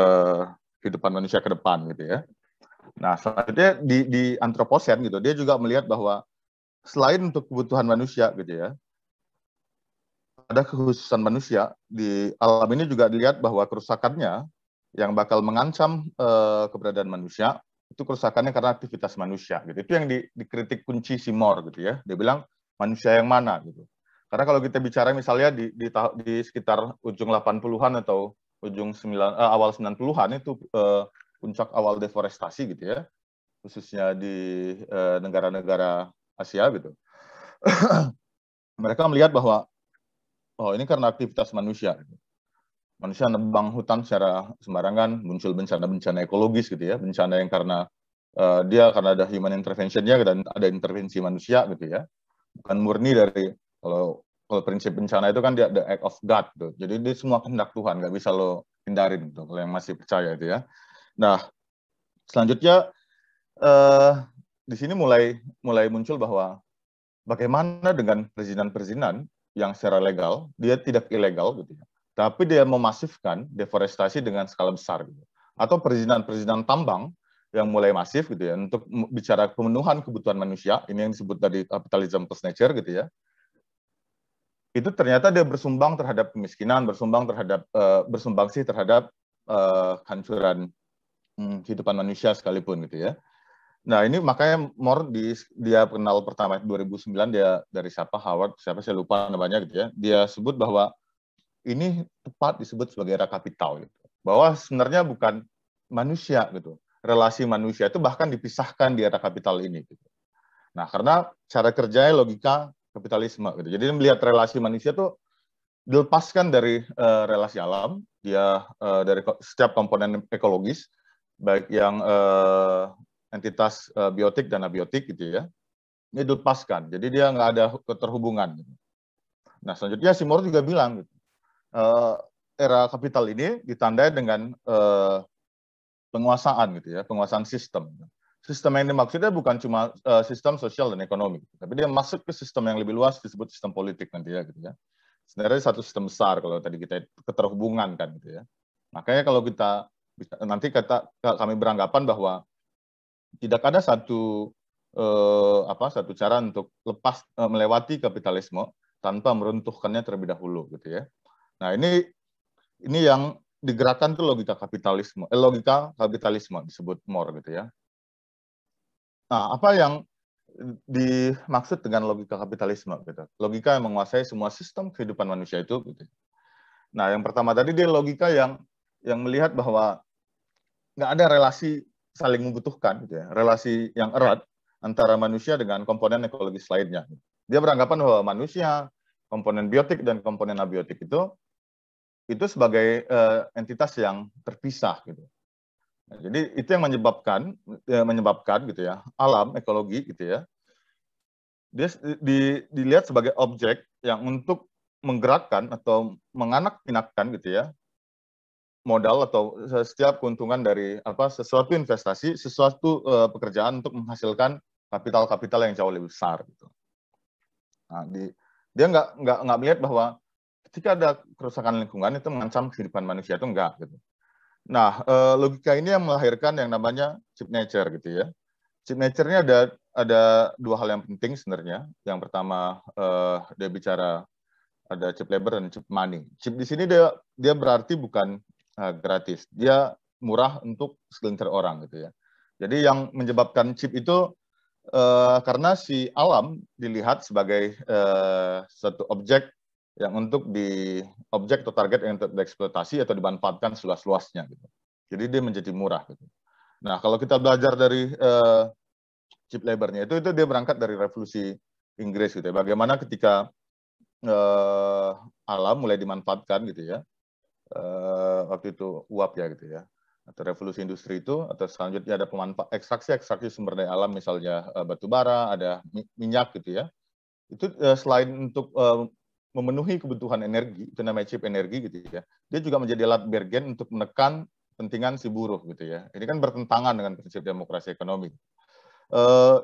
kehidupan manusia ke depan gitu ya. Nah, selanjutnya di di antroposen gitu, dia juga melihat bahwa selain untuk kebutuhan manusia gitu ya, ada kehususan manusia di alam ini juga dilihat bahwa kerusakannya yang bakal mengancam uh, keberadaan manusia itu kerusakannya karena aktivitas manusia gitu. Itu yang di, dikritik kunci Simor gitu ya. Dia bilang manusia yang mana gitu. Karena kalau kita bicara misalnya di di, di sekitar ujung 80-an atau ujung 9 eh, awal 90-an itu eh, puncak awal deforestasi gitu ya. Khususnya di eh, negara-negara eh, negara -negara Asia gitu. Mereka melihat bahwa oh ini karena aktivitas manusia. Manusia nebang hutan secara sembarangan, muncul bencana-bencana ekologis gitu ya, bencana yang karena uh, dia karena ada human interventionnya dan ada intervensi manusia gitu ya. Bukan murni dari kalau kalau prinsip bencana itu kan dia the act of God gitu. Jadi dia semua kehendak Tuhan, nggak bisa lo hindarin gitu kalau yang masih percaya itu ya. Nah, selanjutnya uh, di sini mulai mulai muncul bahwa bagaimana dengan perizinan-perizinan yang secara legal, dia tidak ilegal gitu ya. Tapi dia memasifkan deforestasi dengan skala besar gitu. Atau perizinan-perizinan tambang yang mulai masif gitu ya untuk bicara pemenuhan kebutuhan manusia, ini yang disebut tadi capitalism plus nature gitu ya. Itu ternyata dia bersumbang terhadap kemiskinan, bersumbang terhadap uh, bersumbang sih terhadap uh, hancuran hmm, kehidupan manusia sekalipun gitu ya. Nah ini makanya Moore di, dia kenal pertama 2009 dia dari siapa Howard siapa saya lupa namanya gitu ya dia sebut bahwa ini tepat disebut sebagai era kapital gitu. bahwa sebenarnya bukan manusia gitu relasi manusia itu bahkan dipisahkan di era kapital ini gitu. Nah karena cara kerjanya logika kapitalisme gitu jadi melihat relasi manusia itu dilepaskan dari uh, relasi alam dia uh, dari setiap komponen ekologis baik yang uh, entitas uh, biotik dan abiotik gitu ya. Ini dilepaskan, jadi dia nggak ada keterhubungan. Gitu. Nah selanjutnya si Moore juga bilang, gitu, uh, era kapital ini ditandai dengan uh, penguasaan gitu ya, penguasaan sistem. Sistem yang dimaksudnya bukan cuma uh, sistem sosial dan ekonomi, gitu. tapi dia masuk ke sistem yang lebih luas disebut sistem politik nanti ya gitu ya. Sebenarnya satu sistem besar kalau tadi kita keterhubungan kan gitu ya. Makanya kalau kita nanti kata kami beranggapan bahwa tidak ada satu eh, apa satu cara untuk lepas eh, melewati kapitalisme tanpa meruntuhkannya terlebih dahulu gitu ya. Nah, ini ini yang digerakkan tuh logika kapitalisme, eh, logika kapitalisme disebut Moore gitu ya. Nah, apa yang dimaksud dengan logika kapitalisme gitu. Logika yang menguasai semua sistem kehidupan manusia itu gitu. Nah, yang pertama tadi dia logika yang yang melihat bahwa nggak ada relasi saling membutuhkan gitu ya, relasi yang erat antara manusia dengan komponen ekologis lainnya. Dia beranggapan bahwa manusia, komponen biotik dan komponen abiotik itu itu sebagai uh, entitas yang terpisah gitu. Nah, jadi itu yang menyebabkan eh, menyebabkan gitu ya alam ekologi gitu ya dia di, dilihat sebagai objek yang untuk menggerakkan atau menganak-pinakkan gitu ya modal atau setiap keuntungan dari apa sesuatu investasi, sesuatu uh, pekerjaan untuk menghasilkan kapital-kapital yang jauh lebih besar gitu. Nah, di, dia nggak nggak nggak melihat bahwa ketika ada kerusakan lingkungan itu mengancam kehidupan manusia itu enggak gitu. Nah, uh, logika ini yang melahirkan yang namanya chip nature gitu ya. Chip nature ini ada ada dua hal yang penting sebenarnya. Yang pertama uh, dia bicara ada chip labor dan chip money. Chip di sini dia dia berarti bukan Eh, gratis. Dia murah untuk segelintir orang gitu ya. Jadi yang menyebabkan chip itu uh, karena si alam dilihat sebagai uh, satu objek yang untuk di objek atau target yang untuk dieksploitasi atau dimanfaatkan seluas-luasnya gitu. Jadi dia menjadi murah gitu. Nah, kalau kita belajar dari uh, chip labornya itu itu dia berangkat dari revolusi Inggris gitu ya. Bagaimana ketika uh, alam mulai dimanfaatkan gitu ya uh, waktu itu uap ya gitu ya atau revolusi industri itu atau selanjutnya ada pemanfaat ekstraksi ekstraksi sumber daya alam misalnya uh, batu bara ada minyak gitu ya itu uh, selain untuk uh, memenuhi kebutuhan energi itu namanya chip energi gitu ya dia juga menjadi alat bergen untuk menekan kepentingan si buruh gitu ya ini kan bertentangan dengan prinsip demokrasi ekonomi uh,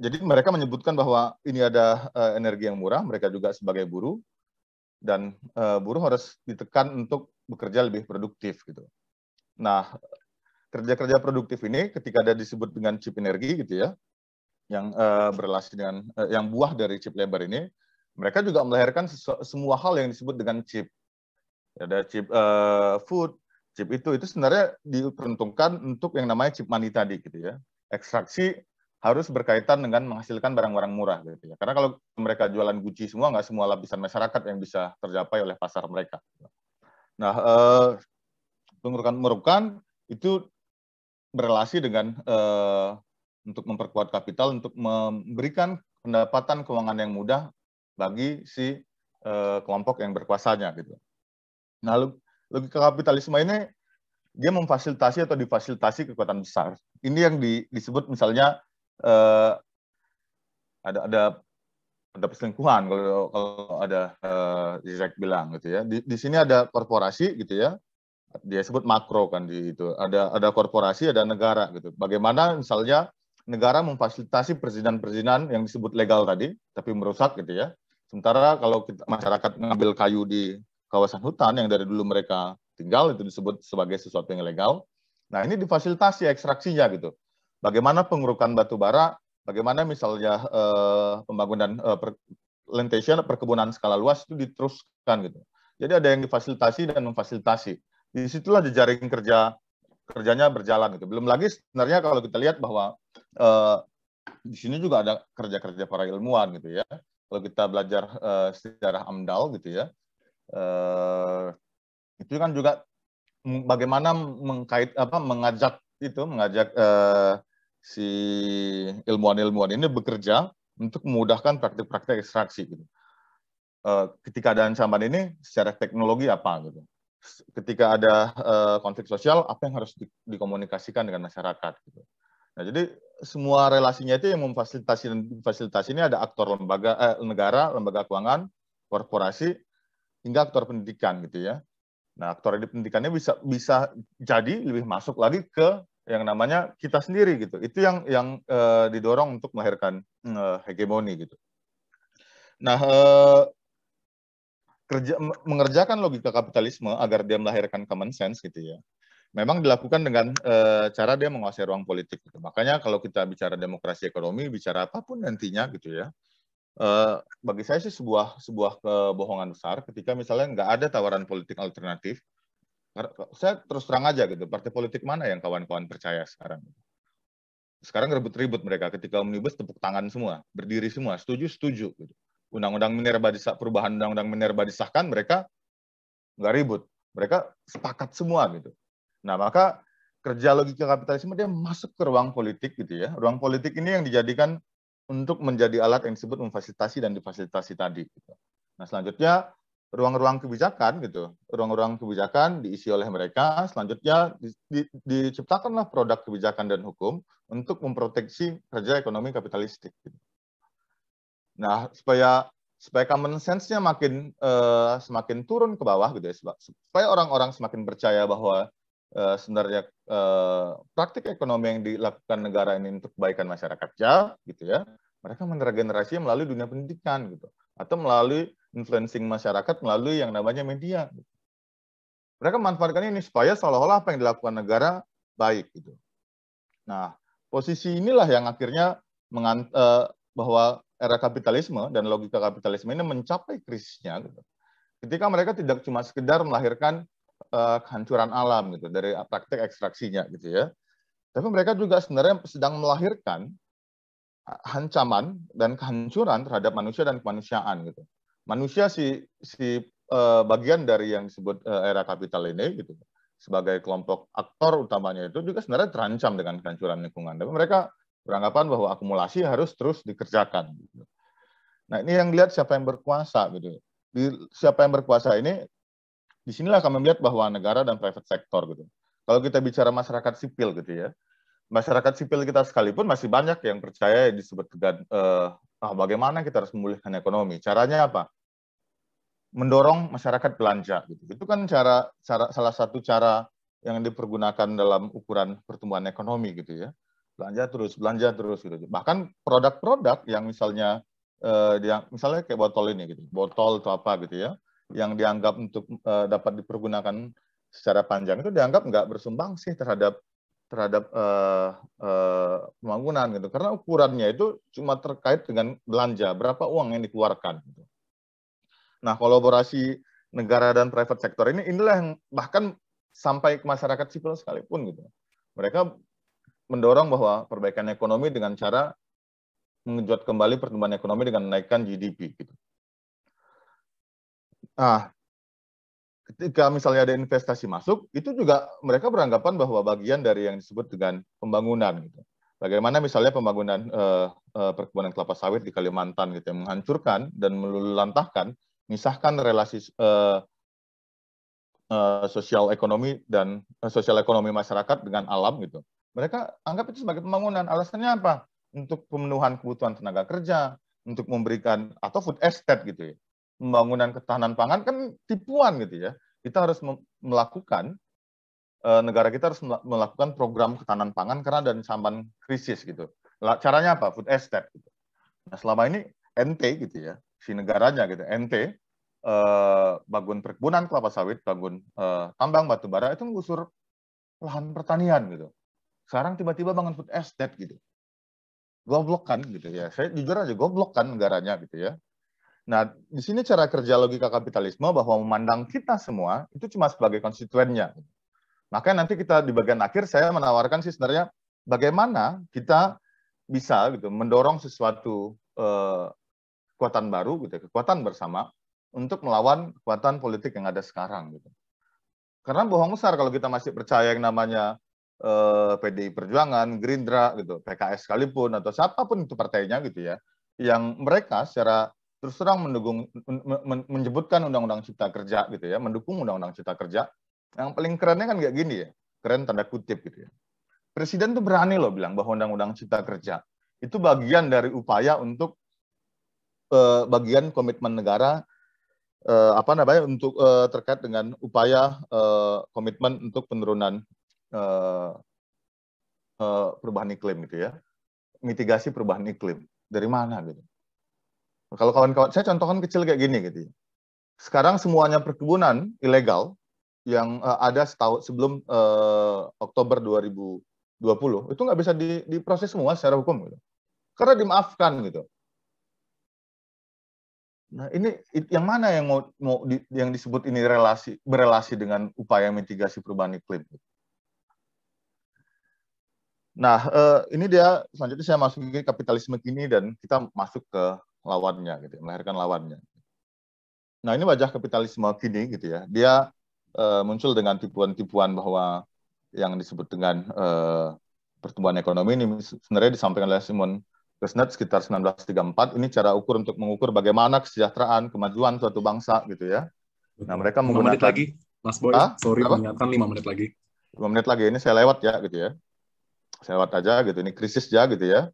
jadi mereka menyebutkan bahwa ini ada uh, energi yang murah mereka juga sebagai buruh dan uh, buruh harus ditekan untuk bekerja lebih produktif gitu. Nah, kerja-kerja produktif ini ketika ada disebut dengan chip energi gitu ya, yang uh, berrelasi dengan uh, yang buah dari chip lebar ini, mereka juga melahirkan semua hal yang disebut dengan chip. Ada chip uh, food, chip itu itu sebenarnya diperuntukkan untuk yang namanya chip money tadi gitu ya. Ekstraksi harus berkaitan dengan menghasilkan barang-barang murah gitu ya. Karena kalau mereka jualan Gucci semua nggak semua lapisan masyarakat yang bisa tercapai oleh pasar mereka. Nah, eh, pengurukan itu berrelasi dengan eh, untuk memperkuat kapital untuk memberikan pendapatan keuangan yang mudah bagi si eh, kelompok yang berkuasanya gitu. Nah, logika kapitalisme ini dia memfasilitasi atau difasilitasi kekuatan besar. Ini yang di, disebut misalnya uh, ada ada ada perselingkuhan kalau kalau ada uh, eh, Zizek bilang gitu ya. Di, di sini ada korporasi gitu ya. Dia sebut makro kan di itu. Ada ada korporasi, ada negara gitu. Bagaimana misalnya negara memfasilitasi perizinan-perizinan yang disebut legal tadi tapi merusak gitu ya. Sementara kalau kita, masyarakat mengambil kayu di kawasan hutan yang dari dulu mereka tinggal itu disebut sebagai sesuatu yang legal. Nah, ini difasilitasi ekstraksinya gitu. Bagaimana pengurukan batu bara, bagaimana misalnya eh, pembangunan eh, per, plantation perkebunan skala luas itu diteruskan gitu. Jadi ada yang difasilitasi dan memfasilitasi. Di situlah jejaring kerja kerjanya berjalan gitu. Belum lagi sebenarnya kalau kita lihat bahwa eh, di sini juga ada kerja-kerja para ilmuwan gitu ya. Kalau kita belajar eh, sejarah AMDAL gitu ya, eh, itu kan juga bagaimana mengkait apa mengajak itu mengajak eh, si ilmuwan-ilmuwan ini bekerja untuk memudahkan praktik-praktik ekstraksi gitu. E, ketika ada ancaman ini secara teknologi apa gitu. Ketika ada e, konflik sosial apa yang harus di, dikomunikasikan dengan masyarakat gitu. Nah, jadi semua relasinya itu yang memfasilitasi fasilitasi ini ada aktor lembaga eh, negara, lembaga keuangan, korporasi hingga aktor pendidikan gitu ya. Nah, aktor pendidikannya bisa bisa jadi lebih masuk lagi ke yang namanya kita sendiri gitu. Itu yang yang uh, didorong untuk melahirkan uh, hegemoni gitu. Nah, uh, kerja mengerjakan logika kapitalisme agar dia melahirkan common sense gitu ya. Memang dilakukan dengan uh, cara dia menguasai ruang politik. Gitu. Makanya kalau kita bicara demokrasi ekonomi, bicara apapun nantinya gitu ya, Uh, bagi saya sih sebuah sebuah kebohongan besar ketika misalnya nggak ada tawaran politik alternatif saya terus terang aja gitu, partai politik mana yang kawan-kawan percaya sekarang? Sekarang ribut-ribut mereka ketika omnibus tepuk tangan semua, berdiri semua, setuju setuju. Gitu. Undang-undang minerba disah, perubahan undang-undang minerba disahkan, mereka nggak ribut, mereka sepakat semua gitu. Nah maka kerja logika kapitalisme dia masuk ke ruang politik gitu ya. Ruang politik ini yang dijadikan untuk menjadi alat yang disebut memfasilitasi dan difasilitasi tadi. Gitu. Nah selanjutnya ruang-ruang kebijakan gitu, ruang-ruang kebijakan diisi oleh mereka. Selanjutnya di, di, diciptakanlah produk kebijakan dan hukum untuk memproteksi kerja ekonomi kapitalistik. Gitu. Nah, supaya supaya common sense-nya makin uh, semakin turun ke bawah gitu ya, supaya orang-orang semakin percaya bahwa uh, sebenarnya uh, praktik ekonomi yang dilakukan negara ini untuk kebaikan masyarakatnya gitu ya. Mereka meneragenerasi melalui dunia pendidikan gitu atau melalui influencing masyarakat melalui yang namanya media. Mereka memanfaatkan ini supaya seolah-olah apa yang dilakukan negara baik gitu. Nah, posisi inilah yang akhirnya mengant eh, bahwa era kapitalisme dan logika kapitalisme ini mencapai krisisnya gitu. Ketika mereka tidak cuma sekedar melahirkan uh, kehancuran alam gitu dari praktek ekstraksinya gitu ya. Tapi mereka juga sebenarnya sedang melahirkan ancaman dan kehancuran terhadap manusia dan kemanusiaan gitu manusia si si uh, bagian dari yang disebut uh, era kapital ini gitu sebagai kelompok aktor utamanya itu juga sebenarnya terancam dengan kehancuran lingkungan. Tapi mereka beranggapan bahwa akumulasi harus terus dikerjakan. Gitu. Nah ini yang lihat siapa yang berkuasa gitu. Di, siapa yang berkuasa ini disinilah kami melihat bahwa negara dan private sector gitu. Kalau kita bicara masyarakat sipil gitu ya, masyarakat sipil kita sekalipun masih banyak yang percaya disebut eh, ah, bagaimana kita harus memulihkan ekonomi. Caranya apa? mendorong masyarakat belanja gitu. Itu kan cara cara salah satu cara yang dipergunakan dalam ukuran pertumbuhan ekonomi gitu ya. Belanja terus, belanja terus gitu. Bahkan produk-produk yang misalnya eh, yang misalnya kayak botol ini gitu, botol atau apa gitu ya, yang dianggap untuk eh, dapat dipergunakan secara panjang itu dianggap nggak bersumbang sih terhadap terhadap eh, eh, pembangunan gitu karena ukurannya itu cuma terkait dengan belanja berapa uang yang dikeluarkan gitu. Nah, kolaborasi negara dan private sector ini inilah yang bahkan sampai ke masyarakat sipil sekalipun gitu. Mereka mendorong bahwa perbaikan ekonomi dengan cara mengejut kembali pertumbuhan ekonomi dengan menaikkan GDP gitu. Nah, ketika misalnya ada investasi masuk, itu juga mereka beranggapan bahwa bagian dari yang disebut dengan pembangunan gitu. Bagaimana misalnya pembangunan eh, eh perkebunan kelapa sawit di Kalimantan gitu yang menghancurkan dan melulantahkan misahkan relasi uh, uh, sosial ekonomi dan uh, sosial ekonomi masyarakat dengan alam gitu. Mereka anggap itu sebagai pembangunan. Alasannya apa? Untuk pemenuhan kebutuhan tenaga kerja, untuk memberikan atau food estate gitu ya. Pembangunan ketahanan pangan kan tipuan gitu ya. Kita harus melakukan uh, negara kita harus melakukan program ketahanan pangan karena ada samban krisis gitu. Caranya apa? Food estate gitu. Nah, selama ini NT gitu ya si negaranya gitu, NT, eh, bangun perkebunan kelapa sawit, bangun eh, tambang batu bara itu mengusur lahan pertanian gitu. Sekarang tiba-tiba bangun food estate gitu. Goblok kan gitu ya. Saya jujur aja goblok kan negaranya gitu ya. Nah, di sini cara kerja logika kapitalisme bahwa memandang kita semua itu cuma sebagai konstituennya. Makanya nanti kita di bagian akhir saya menawarkan sih sebenarnya bagaimana kita bisa gitu mendorong sesuatu eh, kekuatan baru gitu, ya, kekuatan bersama untuk melawan kekuatan politik yang ada sekarang gitu. Karena bohong besar kalau kita masih percaya yang namanya eh, PDI Perjuangan, Gerindra gitu, PKS sekalipun atau siapapun itu partainya gitu ya, yang mereka secara terus terang mendukung menyebutkan undang-undang cipta kerja gitu ya, mendukung undang-undang cipta kerja. Yang paling kerennya kan kayak gini ya, keren tanda kutip gitu ya. Presiden tuh berani loh bilang bahwa undang-undang cipta kerja itu bagian dari upaya untuk uh, bagian komitmen negara uh, apa namanya untuk uh, terkait dengan upaya uh, komitmen untuk penurunan uh, uh, perubahan iklim gitu ya mitigasi perubahan iklim dari mana gitu kalau kawan-kawan saya contohkan kecil kayak gini gitu ya. sekarang semuanya perkebunan ilegal yang uh, ada setahun sebelum uh, Oktober 2020 itu nggak bisa diproses semua secara hukum gitu karena dimaafkan gitu Nah, ini yang mana yang mau, mau di, yang disebut ini relasi berelasi dengan upaya mitigasi perubahan iklim? Nah, eh, ini dia selanjutnya saya masuk ke kapitalisme kini dan kita masuk ke lawannya gitu, melahirkan lawannya. Nah, ini wajah kapitalisme kini gitu ya. Dia eh, muncul dengan tipuan-tipuan bahwa yang disebut dengan eh, pertumbuhan ekonomi ini sebenarnya disampaikan oleh Simon Kesnet sekitar 1934 ini cara ukur untuk mengukur bagaimana kesejahteraan, kemajuan suatu bangsa gitu ya. Nah, mereka menggunakan menit lagi, Mas Boy. Ah, Sorry, apa? mengingatkan 5 menit lagi. 5 menit lagi ini saya lewat ya gitu ya. Saya lewat aja gitu, ini krisis ya gitu ya.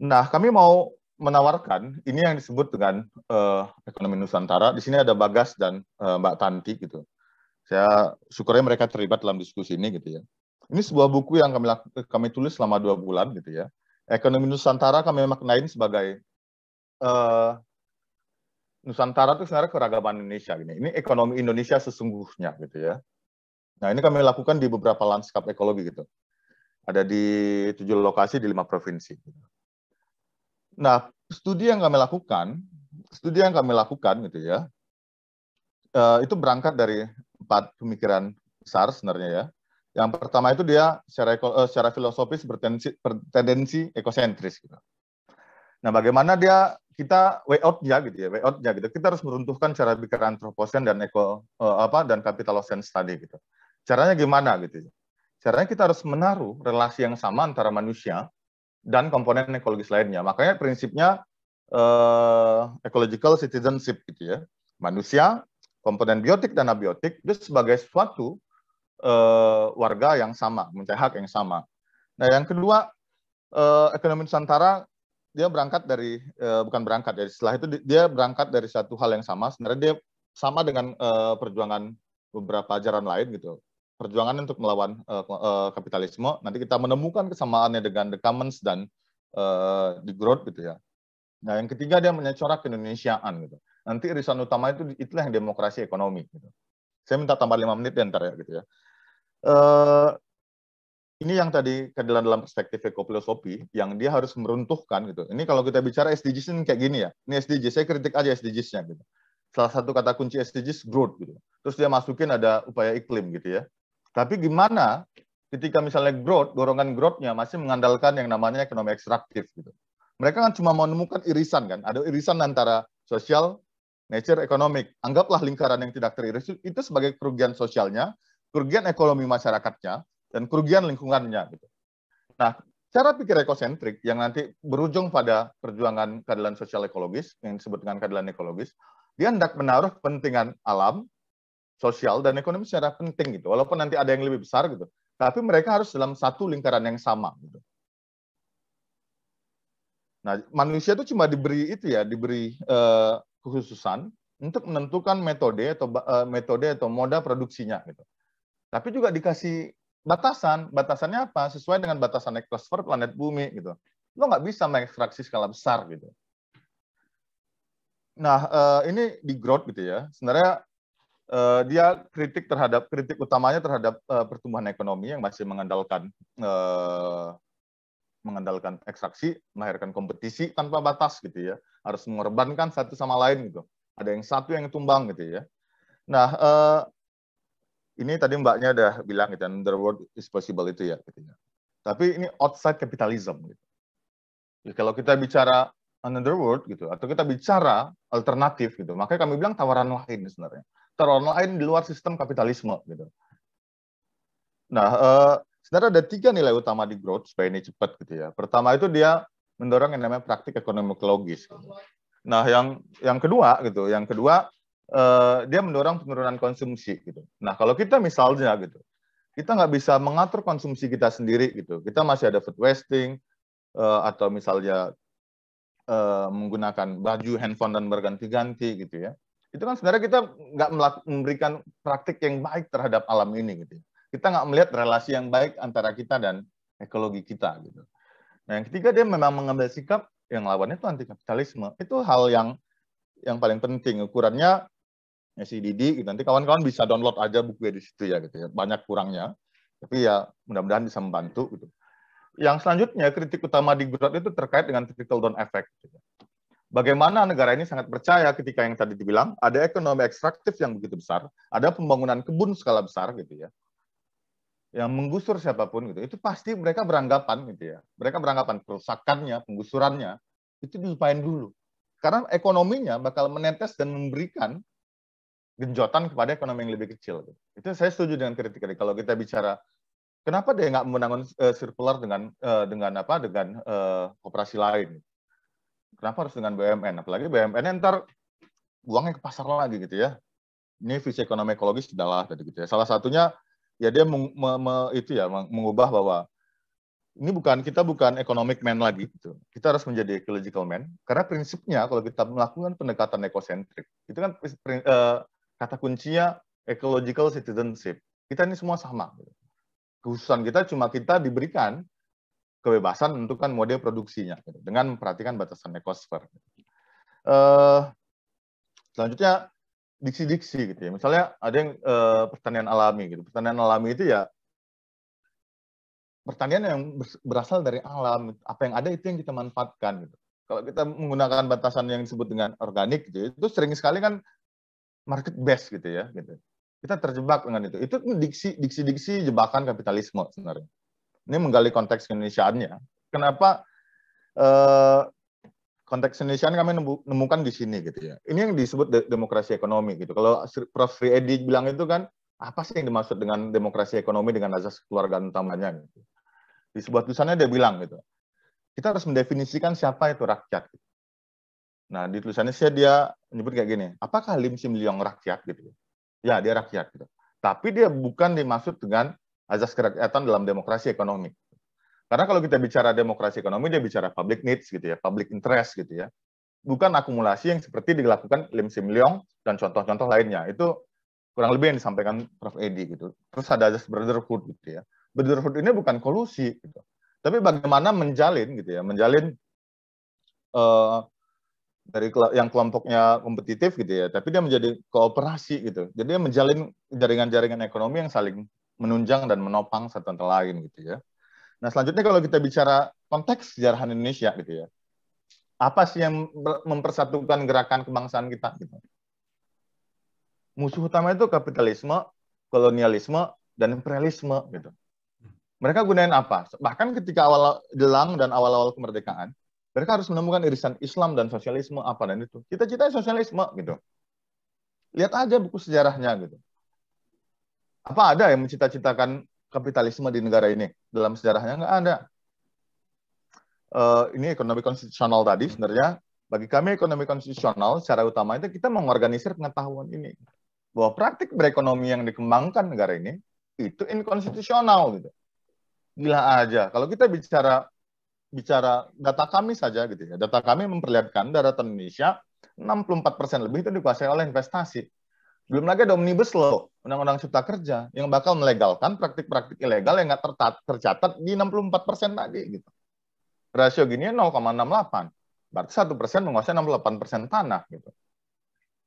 Nah, kami mau menawarkan ini yang disebut dengan uh, ekonomi nusantara. Di sini ada Bagas dan uh, Mbak Tanti gitu. Saya syukurnya mereka terlibat dalam diskusi ini gitu ya. Ini sebuah buku yang kami kami tulis selama dua bulan gitu ya ekonomi Nusantara kami maknain sebagai uh, Nusantara itu sebenarnya keragaman Indonesia ini. Ini ekonomi Indonesia sesungguhnya gitu ya. Nah ini kami lakukan di beberapa lanskap ekologi gitu. Ada di tujuh lokasi di lima provinsi. Gitu. Nah studi yang kami lakukan, studi yang kami lakukan gitu ya, uh, itu berangkat dari empat pemikiran besar sebenarnya ya. Yang pertama itu dia secara, eh, secara filosofis bertensi, bertendensi ekosentris. Gitu. Nah, bagaimana dia kita way out ya gitu ya, way out ya gitu. Kita harus meruntuhkan cara pikir antroposen dan eko uh, apa dan kapitalosen tadi gitu. Caranya gimana gitu? Ya? Caranya kita harus menaruh relasi yang sama antara manusia dan komponen ekologis lainnya. Makanya prinsipnya uh, ecological citizenship gitu ya. Manusia, komponen biotik dan abiotik itu sebagai suatu uh, warga yang sama, mencari hak yang sama. Nah, yang kedua, uh, ekonomi Nusantara dia berangkat dari uh, bukan berangkat ya setelah itu dia berangkat dari satu hal yang sama sebenarnya dia sama dengan uh, perjuangan beberapa ajaran lain gitu perjuangan untuk melawan uh, uh, kapitalisme nanti kita menemukan kesamaannya dengan the commons dan uh, the growth gitu ya nah yang ketiga dia menyecorak keindonesiaan gitu nanti irisan utama itu itulah yang demokrasi ekonomi gitu saya minta tambah lima menit ya ntar ya gitu ya uh, ini yang tadi keadilan dalam perspektif ekofilosofi yang dia harus meruntuhkan gitu. Ini kalau kita bicara SDGs ini kayak gini ya. Ini SDGs, saya kritik aja SDGs-nya gitu. Salah satu kata kunci SDGs growth gitu. Terus dia masukin ada upaya iklim gitu ya. Tapi gimana ketika misalnya growth, dorongan growth-nya masih mengandalkan yang namanya ekonomi ekstraktif gitu. Mereka kan cuma menemukan irisan kan. Ada irisan antara sosial, nature, ekonomik. Anggaplah lingkaran yang tidak teriris itu sebagai kerugian sosialnya, kerugian ekonomi masyarakatnya, dan kerugian lingkungannya. Gitu. Nah, cara pikir ekosentrik yang nanti berujung pada perjuangan keadilan sosial ekologis, yang disebut dengan keadilan ekologis, dia hendak menaruh kepentingan alam, sosial, dan ekonomi secara penting. gitu. Walaupun nanti ada yang lebih besar, gitu, tapi mereka harus dalam satu lingkaran yang sama. Gitu. Nah, manusia itu cuma diberi itu ya, diberi uh, kekhususan untuk menentukan metode atau uh, metode atau moda produksinya gitu tapi juga dikasih batasan. Batasannya apa? Sesuai dengan batasan ekosfer planet bumi gitu. Lo nggak bisa mengekstraksi skala besar gitu. Nah, eh, ini di growth gitu ya. Sebenarnya eh, dia kritik terhadap kritik utamanya terhadap eh, pertumbuhan ekonomi yang masih mengandalkan mengandalkan ekstraksi, melahirkan kompetisi tanpa batas gitu ya. Harus mengorbankan satu sama lain gitu. Ada yang satu yang tumbang gitu ya. Nah, ini tadi mbaknya udah bilang gitu, the world is possible itu ya. Gitu. Ya. Tapi ini outside capitalism. Gitu. Ya, kalau kita bicara another world gitu, atau kita bicara alternatif gitu, makanya kami bilang tawaran lain sebenarnya. Tawaran lain di luar sistem kapitalisme gitu. Nah, uh, sebenarnya ada tiga nilai utama di growth supaya ini cepat gitu ya. Pertama itu dia mendorong yang namanya praktik ekonomi ekologis. Gitu. Nah, yang yang kedua gitu, yang kedua Eh, dia mendorong penurunan konsumsi gitu. Nah kalau kita misalnya gitu, kita nggak bisa mengatur konsumsi kita sendiri gitu. Kita masih ada food wasting uh, atau misalnya uh, menggunakan baju, handphone dan berganti-ganti gitu ya. Itu kan sebenarnya kita nggak memberikan praktik yang baik terhadap alam ini gitu. Ya. Kita nggak melihat relasi yang baik antara kita dan ekologi kita gitu. Nah, yang ketiga dia memang mengambil sikap yang lawannya itu anti kapitalisme. Itu hal yang yang paling penting ukurannya si Didi gitu. nanti kawan-kawan bisa download aja buku di situ ya gitu ya banyak kurangnya tapi ya mudah-mudahan bisa membantu gitu yang selanjutnya kritik utama di Gurat itu terkait dengan trickle down effect gitu. Ya. bagaimana negara ini sangat percaya ketika yang tadi dibilang ada ekonomi ekstraktif yang begitu besar ada pembangunan kebun skala besar gitu ya yang menggusur siapapun gitu itu pasti mereka beranggapan gitu ya mereka beranggapan kerusakannya penggusurannya itu dilupain dulu karena ekonominya bakal menetes dan memberikan genjotan kepada ekonomi yang lebih kecil. Itu saya setuju dengan kritik tadi. Kalau kita bicara kenapa dia nggak membangun eh, circular dengan eh, dengan apa dengan eh, operasi lain? Kenapa harus dengan BUMN? Apalagi BUMN ntar uangnya ke pasar lagi gitu ya. Ini visi ekonomi ekologis adalah tadi gitu ya. Salah satunya ya dia meng, me, me, itu ya mengubah bahwa ini bukan kita bukan economic man lagi gitu. Kita harus menjadi ecological man karena prinsipnya kalau kita melakukan pendekatan ekosentrik itu kan kata kuncinya ecological citizenship. Kita ini semua sama. Gitu. Kehususan kita cuma kita diberikan kebebasan menentukan model produksinya gitu, dengan memperhatikan batasan ekosfer. Uh, eh, selanjutnya diksi-diksi gitu ya. Misalnya ada yang uh, pertanian alami gitu. Pertanian alami itu ya pertanian yang berasal dari alam, apa yang ada itu yang kita manfaatkan gitu. Kalau kita menggunakan batasan yang disebut dengan organik gitu, ya, itu sering sekali kan market best gitu ya gitu kita terjebak dengan itu itu diksi diksi diksi jebakan kapitalisme sebenarnya ini menggali konteks Indonesiaannya kenapa eh, konteks Indonesiaan kami nemukan di sini gitu ya ini yang disebut de demokrasi ekonomi gitu kalau Prof. Edi bilang itu kan apa sih yang dimaksud dengan demokrasi ekonomi dengan azas keluarga utamanya gitu. di sebuah tulisannya dia bilang gitu kita harus mendefinisikan siapa itu rakyat gitu. Nah, di tulisannya sih dia nyebut kayak gini, apakah Lim Sim Liong rakyat gitu? Ya. ya, dia rakyat gitu. Tapi dia bukan dimaksud dengan azas kerakyatan dalam demokrasi ekonomi. Karena kalau kita bicara demokrasi ekonomi, dia bicara public needs gitu ya, public interest gitu ya. Bukan akumulasi yang seperti dilakukan Lim Sim Liong dan contoh-contoh lainnya. Itu kurang lebih yang disampaikan Prof. Edi gitu. Terus ada azas brotherhood gitu ya. Brotherhood ini bukan kolusi gitu. Tapi bagaimana menjalin gitu ya, menjalin uh, dari yang kelompoknya kompetitif gitu ya, tapi dia menjadi kooperasi gitu. Jadi dia menjalin jaringan-jaringan ekonomi yang saling menunjang dan menopang satu sama lain gitu ya. Nah selanjutnya kalau kita bicara konteks sejarahan Indonesia gitu ya, apa sih yang mempersatukan gerakan kebangsaan kita? Gitu? Musuh utama itu kapitalisme, kolonialisme, dan imperialisme gitu. Mereka gunain apa? Bahkan ketika awal jelang dan awal-awal kemerdekaan, mereka harus menemukan irisan Islam dan sosialisme apa dan itu. cita cita sosialisme gitu. Lihat aja buku sejarahnya gitu. Apa ada yang mencita-citakan kapitalisme di negara ini? Dalam sejarahnya nggak ada. Uh, ini ekonomi konstitusional tadi sebenarnya bagi kami ekonomi konstitusional secara utama itu kita mengorganisir pengetahuan ini bahwa praktik berekonomi yang dikembangkan negara ini itu inkonstitusional gitu. Gila aja. Kalau kita bicara bicara data kami saja gitu ya. Data kami memperlihatkan daratan Indonesia 64% lebih itu dikuasai oleh investasi. Belum lagi ada Omnibus Law, Undang-Undang Cipta Kerja, yang bakal melegalkan praktik-praktik ilegal yang nggak tercatat di 64% tadi. Gitu. Rasio gini 0,68. Berarti 1% menguasai 68% tanah. Gitu.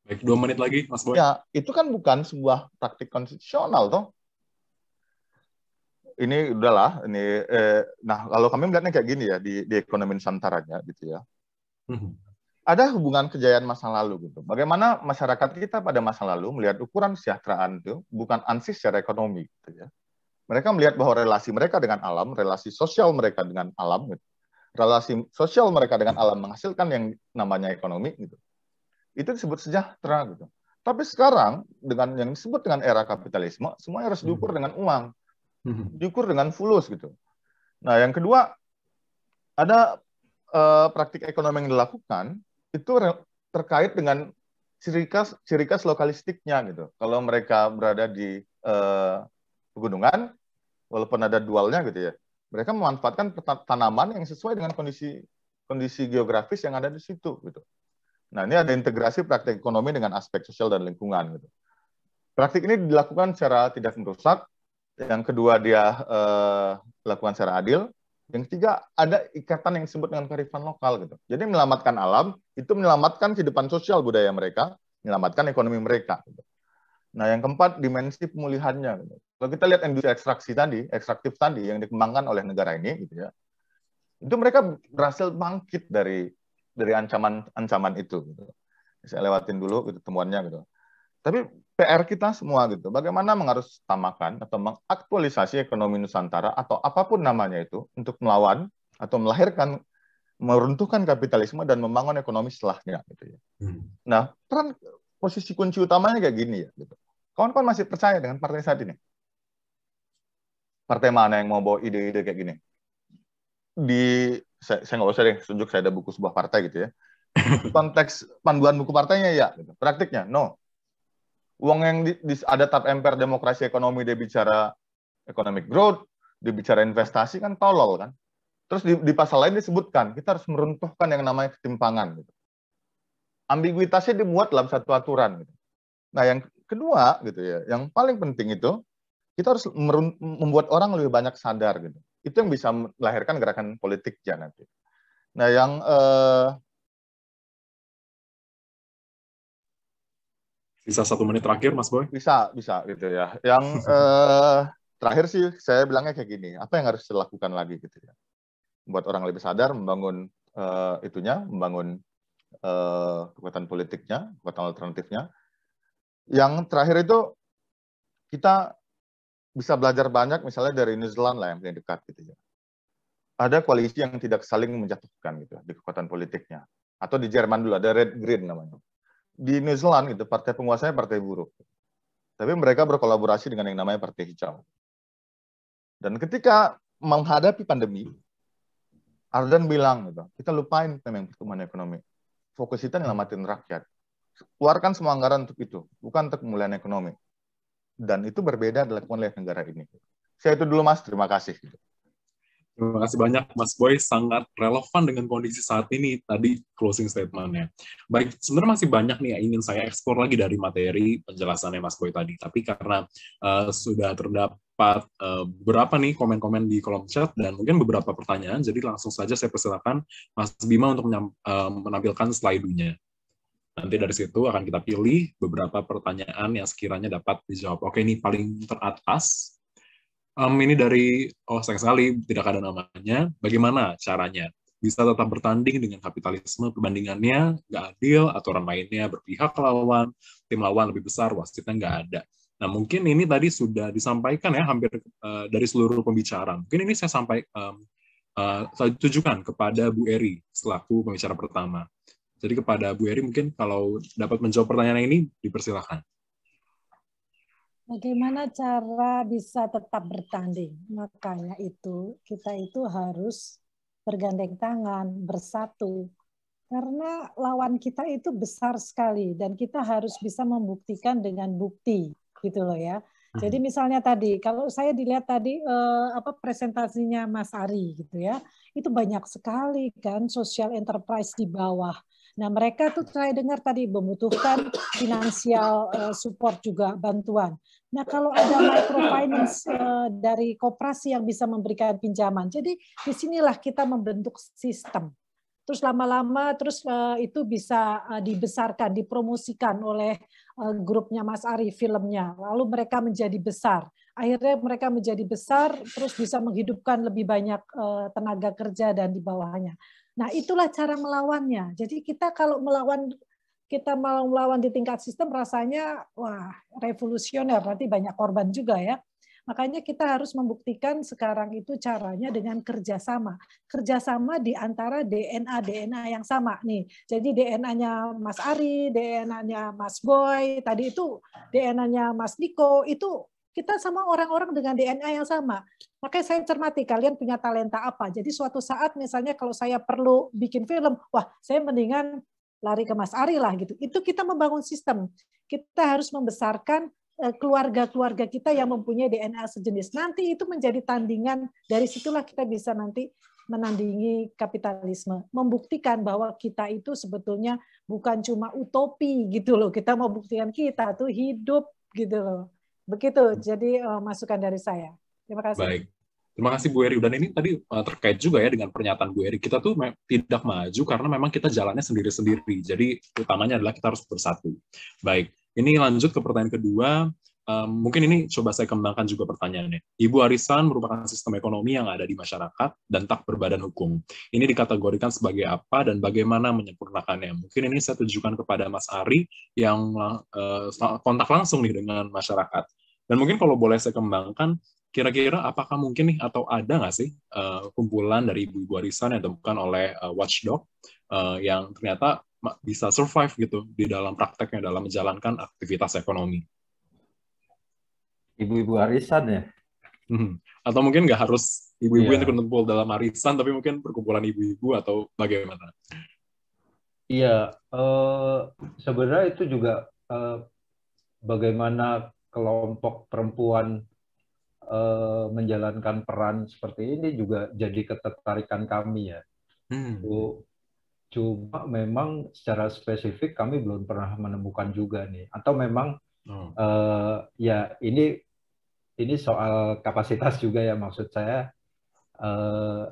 Baik, dua menit lagi, Mas Boy. Ya, itu kan bukan sebuah praktik konstitusional, toh ini udahlah ini eh, nah kalau kami melihatnya kayak gini ya di, di ekonomi nusantaranya gitu ya hmm. ada hubungan kejayaan masa lalu gitu bagaimana masyarakat kita pada masa lalu melihat ukuran kesejahteraan itu bukan ansis secara ekonomi gitu ya mereka melihat bahwa relasi mereka dengan alam relasi sosial mereka dengan alam gitu. relasi sosial mereka dengan alam menghasilkan yang namanya ekonomi gitu itu disebut sejahtera gitu tapi sekarang dengan yang disebut dengan era kapitalisme semuanya harus diukur hmm. dengan uang Hmm. diukur dengan fulus gitu. Nah, yang kedua ada uh, praktik ekonomi yang dilakukan itu terkait dengan ciri khas ciri khas lokalistiknya gitu. Kalau mereka berada di uh, pegunungan, walaupun ada dualnya gitu ya, mereka memanfaatkan tanaman yang sesuai dengan kondisi kondisi geografis yang ada di situ gitu. Nah, ini ada integrasi praktik ekonomi dengan aspek sosial dan lingkungan gitu. Praktik ini dilakukan secara tidak merusak, yang kedua dia uh, lakukan secara adil, yang ketiga ada ikatan yang disebut dengan kearifan lokal gitu. Jadi menyelamatkan alam itu menyelamatkan kehidupan sosial budaya mereka, menyelamatkan ekonomi mereka. Gitu. Nah yang keempat dimensi pemulihannya. Gitu. Kalau kita lihat industri ekstraksi tadi, ekstraktif tadi yang dikembangkan oleh negara ini gitu ya, itu mereka berhasil bangkit dari dari ancaman ancaman itu. Gitu. Saya lewatin dulu gitu, temuannya gitu. Tapi PR kita semua gitu. Bagaimana tamakan atau mengaktualisasi ekonomi Nusantara atau apapun namanya itu untuk melawan atau melahirkan meruntuhkan kapitalisme dan membangun ekonomi setelahnya gitu ya. Hmm. Nah, peran posisi kunci utamanya kayak gini ya gitu. Kawan-kawan masih percaya dengan partai saat ini? Partai mana yang mau bawa ide-ide kayak gini? Di saya, saya nggak usah deh tunjuk saya ada buku sebuah partai gitu ya. Konteks panduan buku partainya ya, gitu. praktiknya no uang yang di, di, ada tap emper demokrasi ekonomi dia bicara economic growth, dia bicara investasi kan tolol kan. Terus di, di pasal lain disebutkan kita harus meruntuhkan yang namanya ketimpangan. Gitu. Ambiguitasnya dibuat dalam satu aturan. Gitu. Nah yang kedua gitu ya, yang paling penting itu kita harus membuat orang lebih banyak sadar gitu. Itu yang bisa melahirkan gerakan politiknya nanti. Nah yang eh, Bisa satu menit terakhir, Mas Boy? Bisa, bisa gitu ya. Yang eh, terakhir sih saya bilangnya kayak gini, apa yang harus dilakukan lagi gitu ya? Buat orang lebih sadar, membangun eh, itunya, membangun eh, kekuatan politiknya, kekuatan alternatifnya. Yang terakhir itu kita bisa belajar banyak, misalnya dari New Zealand lah yang paling dekat gitu ya. Ada koalisi yang tidak saling menjatuhkan gitu ya, di kekuatan politiknya. Atau di Jerman dulu ada Red Green namanya di New Zealand gitu partai penguasanya partai buruh. Tapi mereka berkolaborasi dengan yang namanya partai hijau. Dan ketika menghadapi pandemi, Ardan bilang gitu, kita lupain tentang pertumbuhan ekonomi. Fokus kita nyelamatin rakyat. Keluarkan semua anggaran untuk itu, bukan untuk pemulihan ekonomi. Dan itu berbeda dilakukan oleh negara ini. Saya itu dulu Mas, terima kasih. Terima kasih banyak Mas Boy, sangat relevan dengan kondisi saat ini tadi closing statementnya. Baik, sebenarnya masih banyak nih yang ingin saya ekspor lagi dari materi penjelasannya Mas Boy tadi, tapi karena uh, sudah terdapat uh, eh, berapa nih komen-komen di kolom chat dan mungkin beberapa pertanyaan, jadi langsung saja saya persilakan Mas Bima untuk uh, menampilkan slide-nya. Nanti dari situ akan kita pilih beberapa pertanyaan yang sekiranya dapat dijawab. Oke, ini paling teratas um, ini dari oh sayang sekali tidak ada namanya. Bagaimana caranya? Bisa tetap bertanding dengan kapitalisme perbandingannya nggak adil, aturan mainnya berpihak ke lawan, tim lawan lebih besar, wasitnya nggak ada. Nah mungkin ini tadi sudah disampaikan ya hampir uh, dari seluruh pembicara. Mungkin ini saya sampai um, uh, saya tujukan kepada Bu Eri selaku pembicara pertama. Jadi kepada Bu Eri mungkin kalau dapat menjawab pertanyaan ini dipersilahkan. Bagaimana cara bisa tetap bertanding? Makanya itu kita itu harus bergandeng tangan, bersatu. Karena lawan kita itu besar sekali dan kita harus bisa membuktikan dengan bukti gitu loh ya. Hmm. Jadi misalnya tadi kalau saya dilihat tadi eh, apa presentasinya Mas Ari gitu ya, itu banyak sekali kan social enterprise di bawah Nah, mereka tuh saya dengar tadi membutuhkan finansial eh, support juga bantuan. Nah, kalau ada microfinance eh, dari koperasi yang bisa memberikan pinjaman. Jadi disinilah kita membentuk sistem. Terus lama-lama terus eh, itu bisa dibesarkan, dipromosikan oleh grupnya Mas Ari filmnya. Lalu mereka menjadi besar. Akhirnya mereka menjadi besar terus bisa menghidupkan lebih banyak tenaga kerja dan di bawahnya. Nah, itulah cara melawannya. Jadi kita kalau melawan kita mau melawan di tingkat sistem rasanya wah revolusioner berarti banyak korban juga ya. Makanya kita harus membuktikan sekarang itu caranya dengan kerjasama. Kerjasama di antara DNA-DNA yang sama nih. Jadi DNA-nya Mas Ari, DNA-nya Mas Boy, tadi itu DNA-nya Mas Niko, itu kita sama orang-orang dengan DNA yang sama. Makanya saya cermati kalian punya talenta apa. Jadi suatu saat misalnya kalau saya perlu bikin film, wah saya mendingan lari ke Mas Ari lah gitu. Itu kita membangun sistem. Kita harus membesarkan eh, keluarga-keluarga kita yang mempunyai DNA sejenis. Nanti itu menjadi tandingan, dari situlah kita bisa nanti menandingi kapitalisme, membuktikan bahwa kita itu sebetulnya bukan cuma utopi gitu loh. Kita mau buktikan kita tuh hidup gitu loh. Begitu, jadi uh, masukan dari saya. Terima kasih. Baik. Terima kasih Bu Eri. Dan ini tadi uh, terkait juga ya dengan pernyataan Bu Eri. Kita tuh tidak maju karena memang kita jalannya sendiri-sendiri. Jadi utamanya adalah kita harus bersatu. Baik, ini lanjut ke pertanyaan kedua. Um, mungkin ini coba saya kembangkan juga pertanyaannya. Ibu arisan merupakan sistem ekonomi yang ada di masyarakat dan tak berbadan hukum. Ini dikategorikan sebagai apa dan bagaimana menyempurnakannya? Mungkin ini saya tunjukkan kepada Mas Ari yang uh, kontak langsung nih dengan masyarakat. Dan mungkin kalau boleh saya kembangkan, kira-kira apakah mungkin nih atau ada nggak sih uh, kumpulan dari ibu-ibu warisan yang ditemukan oleh uh, watchdog uh, yang ternyata bisa survive gitu di dalam prakteknya dalam menjalankan aktivitas ekonomi ibu-ibu warisan ya hmm. atau mungkin nggak harus ibu-ibu yeah. yang terkumpul dalam arisan tapi mungkin perkumpulan ibu-ibu atau bagaimana iya yeah, uh, sebenarnya itu juga uh, bagaimana kelompok perempuan uh, menjalankan peran seperti ini juga jadi ketertarikan kami ya. Hmm. Cuma memang secara spesifik kami belum pernah menemukan juga nih. Atau memang hmm. uh, ya ini ini soal kapasitas juga ya maksud saya. Uh,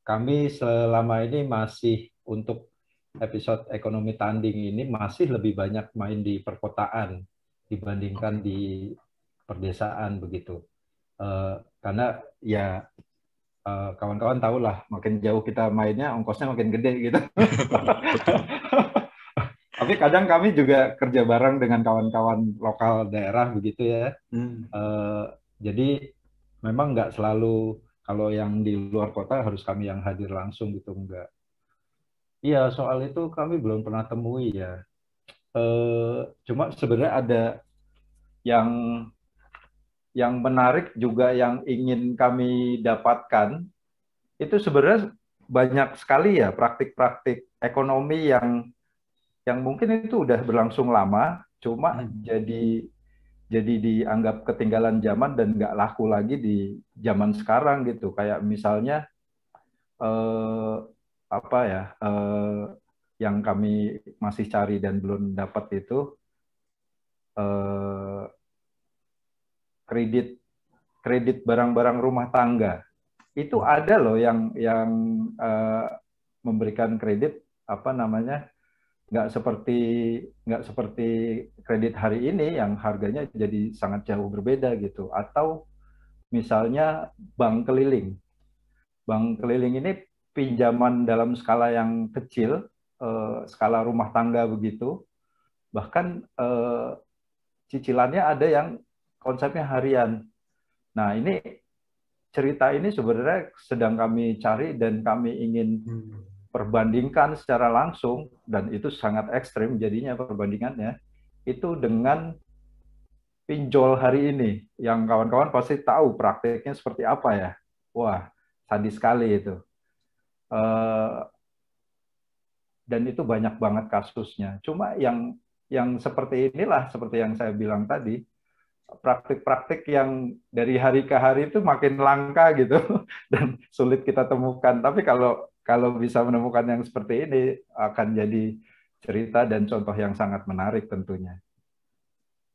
kami selama ini masih untuk episode ekonomi tanding ini masih lebih banyak main di perkotaan dibandingkan di perdesaan begitu. Uh, karena ya eh, kawan kawan uh, tahulah makin jauh kita mainnya ongkosnya makin gede gitu. Tapi kadang kami juga kerja bareng dengan kawan-kawan lokal daerah begitu ya. Hmm. Uh, jadi memang nggak selalu kalau yang di luar kota harus kami yang hadir langsung gitu enggak. Iya soal itu kami belum pernah temui ya. Eh, cuma sebenarnya ada yang yang menarik juga yang ingin kami dapatkan itu sebenarnya banyak sekali ya praktik-praktik ekonomi yang yang mungkin itu udah berlangsung lama cuma hmm. jadi jadi dianggap ketinggalan zaman dan nggak laku lagi di zaman sekarang gitu kayak misalnya eh, apa ya eh, yang kami masih cari dan belum dapat itu eh, kredit kredit barang-barang rumah tangga itu hmm. ada loh yang yang eh, memberikan kredit apa namanya nggak seperti nggak seperti kredit hari ini yang harganya jadi sangat jauh berbeda gitu atau misalnya bank keliling bank keliling ini pinjaman dalam skala yang kecil Eh, skala rumah tangga begitu. Bahkan eh, cicilannya ada yang konsepnya harian. Nah, ini cerita ini sebenarnya sedang kami cari dan kami ingin hmm. perbandingkan secara langsung dan itu sangat ekstrim jadinya perbandingannya itu dengan pinjol hari ini yang kawan-kawan pasti tahu prakteknya seperti apa ya. Wah, sadis sekali itu. Eh, dan itu banyak banget kasusnya. Cuma yang yang seperti inilah seperti yang saya bilang tadi praktik-praktik yang dari hari ke hari itu makin langka gitu dan sulit kita temukan. Tapi kalau kalau bisa menemukan yang seperti ini akan jadi cerita dan contoh yang sangat menarik tentunya.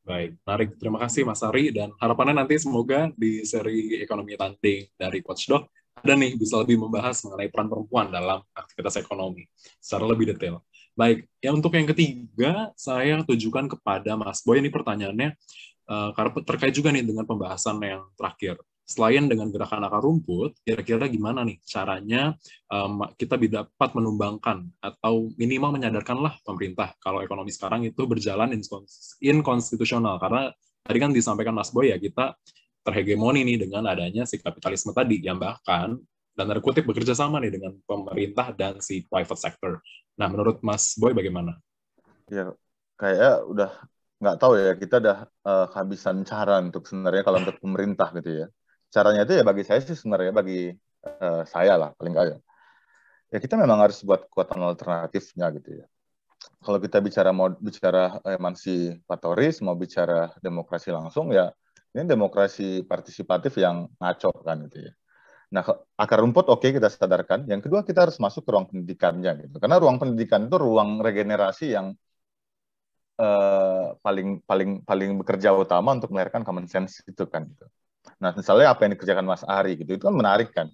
Baik, menarik. Terima kasih Mas Ari dan harapannya nanti semoga di seri ekonomi tanding dari Watchdog ada nih bisa lebih membahas mengenai peran perempuan dalam aktivitas ekonomi secara lebih detail. Baik, ya untuk yang ketiga saya tujukan kepada Mas Boy ini pertanyaannya eh, karena terkait juga nih dengan pembahasan yang terakhir. Selain dengan gerakan akar rumput, kira-kira gimana nih caranya um, kita dapat menumbangkan atau minimal menyadarkanlah pemerintah kalau ekonomi sekarang itu berjalan inkonstitusional karena tadi kan disampaikan Mas Boy ya kita terhegemoni nih dengan adanya si kapitalisme tadi yang bahkan dan tanda kutip bekerja sama nih dengan pemerintah dan si private sector. Nah, menurut Mas Boy bagaimana? Ya, kayaknya udah nggak tahu ya kita udah uh, kehabisan cara untuk sebenarnya kalau untuk pemerintah gitu ya. Caranya itu ya bagi saya sih sebenarnya bagi uh, saya lah paling nggak ya. ya. kita memang harus buat kekuatan alternatifnya gitu ya. Kalau kita bicara mau bicara emansipatoris eh, mau bicara demokrasi langsung ya ini demokrasi partisipatif yang ngaco kan gitu ya. Nah, akar rumput oke okay, kita sadarkan. Yang kedua kita harus masuk ke ruang pendidikannya gitu. Karena ruang pendidikan itu ruang regenerasi yang uh, paling paling paling bekerja utama untuk melahirkan common sense itu kan gitu. Nah, misalnya apa yang dikerjakan Mas Ari gitu itu kan menarik kan.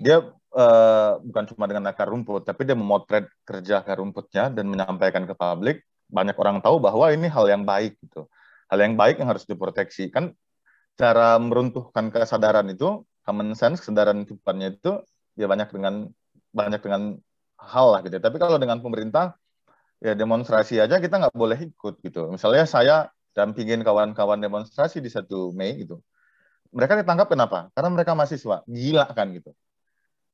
Dia uh, bukan cuma dengan akar rumput, tapi dia memotret kerja akar rumputnya dan menyampaikan ke publik. Banyak orang tahu bahwa ini hal yang baik gitu. Hal yang baik yang harus diproteksi. Kan cara meruntuhkan kesadaran itu common sense kesadaran kehidupannya itu ya banyak dengan banyak dengan hal lah gitu. Tapi kalau dengan pemerintah ya demonstrasi aja kita nggak boleh ikut gitu. Misalnya saya dampingin kawan-kawan demonstrasi di satu Mei gitu. Mereka ditangkap kenapa? Karena mereka mahasiswa, gila kan gitu.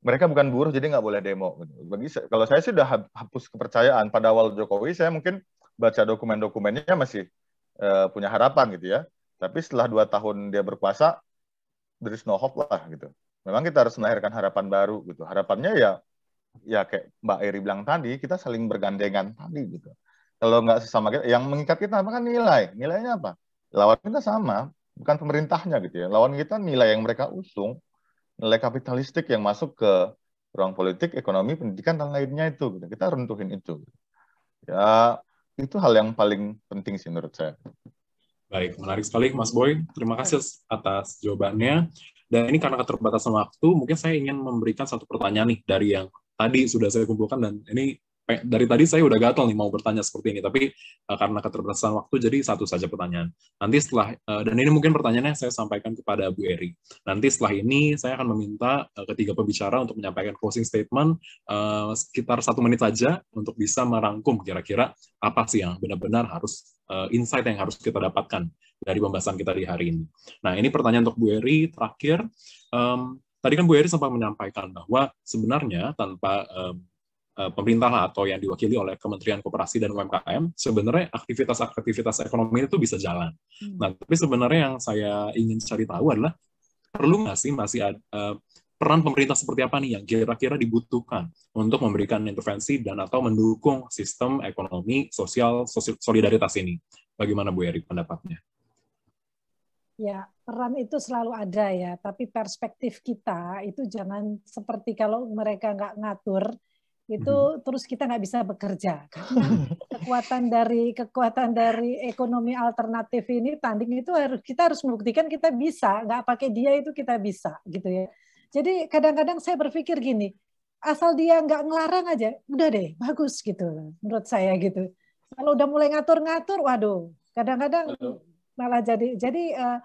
Mereka bukan buruh jadi nggak boleh demo. Gitu. Bagi kalau saya sih sudah hapus kepercayaan pada awal Jokowi, saya mungkin baca dokumen-dokumennya masih eh, punya harapan gitu ya. Tapi setelah dua tahun dia berkuasa, there is no hope lah gitu. Memang kita harus melahirkan harapan baru gitu. Harapannya ya ya kayak Mbak Eri bilang tadi, kita saling bergandengan tadi gitu. Kalau nggak sesama kita, yang mengikat kita apa kan nilai. Nilainya apa? Lawan kita sama, bukan pemerintahnya gitu ya. Lawan kita nilai yang mereka usung, nilai kapitalistik yang masuk ke ruang politik, ekonomi, pendidikan, dan lainnya itu. Gitu. Kita runtuhin itu. Gitu. Ya, itu hal yang paling penting sih menurut saya. Baik, menarik sekali Mas Boy. Terima kasih atas jawabannya. Dan ini karena keterbatasan waktu, mungkin saya ingin memberikan satu pertanyaan nih dari yang tadi sudah saya kumpulkan dan ini Eh, dari tadi saya udah gatal nih mau bertanya seperti ini, tapi uh, karena keterbatasan waktu jadi satu saja pertanyaan. Nanti setelah uh, dan ini mungkin pertanyaannya saya sampaikan kepada Bu Eri. Nanti setelah ini saya akan meminta uh, ketiga pembicara untuk menyampaikan closing statement uh, sekitar satu menit saja untuk bisa merangkum kira-kira apa sih yang benar-benar harus uh, insight yang harus kita dapatkan dari pembahasan kita di hari ini. Nah ini pertanyaan untuk Bu Eri terakhir. Um, tadi kan Bu Eri sempat menyampaikan bahwa sebenarnya tanpa um, Eh, pemerintah lah atau yang diwakili oleh Kementerian Koperasi dan UMKM, sebenarnya aktivitas-aktivitas ekonomi itu bisa jalan. Hmm. Nah, tapi sebenarnya yang saya ingin cari tahu adalah perlu nggak sih masih ada, uh, eh, peran pemerintah seperti apa nih yang kira-kira dibutuhkan untuk memberikan intervensi dan atau mendukung sistem ekonomi sosial solidaritas ini. Bagaimana Bu Erik pendapatnya? Ya, peran itu selalu ada ya, tapi perspektif kita itu jangan seperti kalau mereka nggak ngatur, itu terus kita nggak bisa bekerja karena kekuatan dari kekuatan dari ekonomi alternatif ini tanding itu harus kita harus membuktikan kita bisa nggak pakai dia itu kita bisa gitu ya jadi kadang-kadang saya berpikir gini asal dia nggak ngelarang aja udah deh bagus gitu menurut saya gitu kalau udah mulai ngatur-ngatur waduh kadang-kadang malah jadi jadi uh,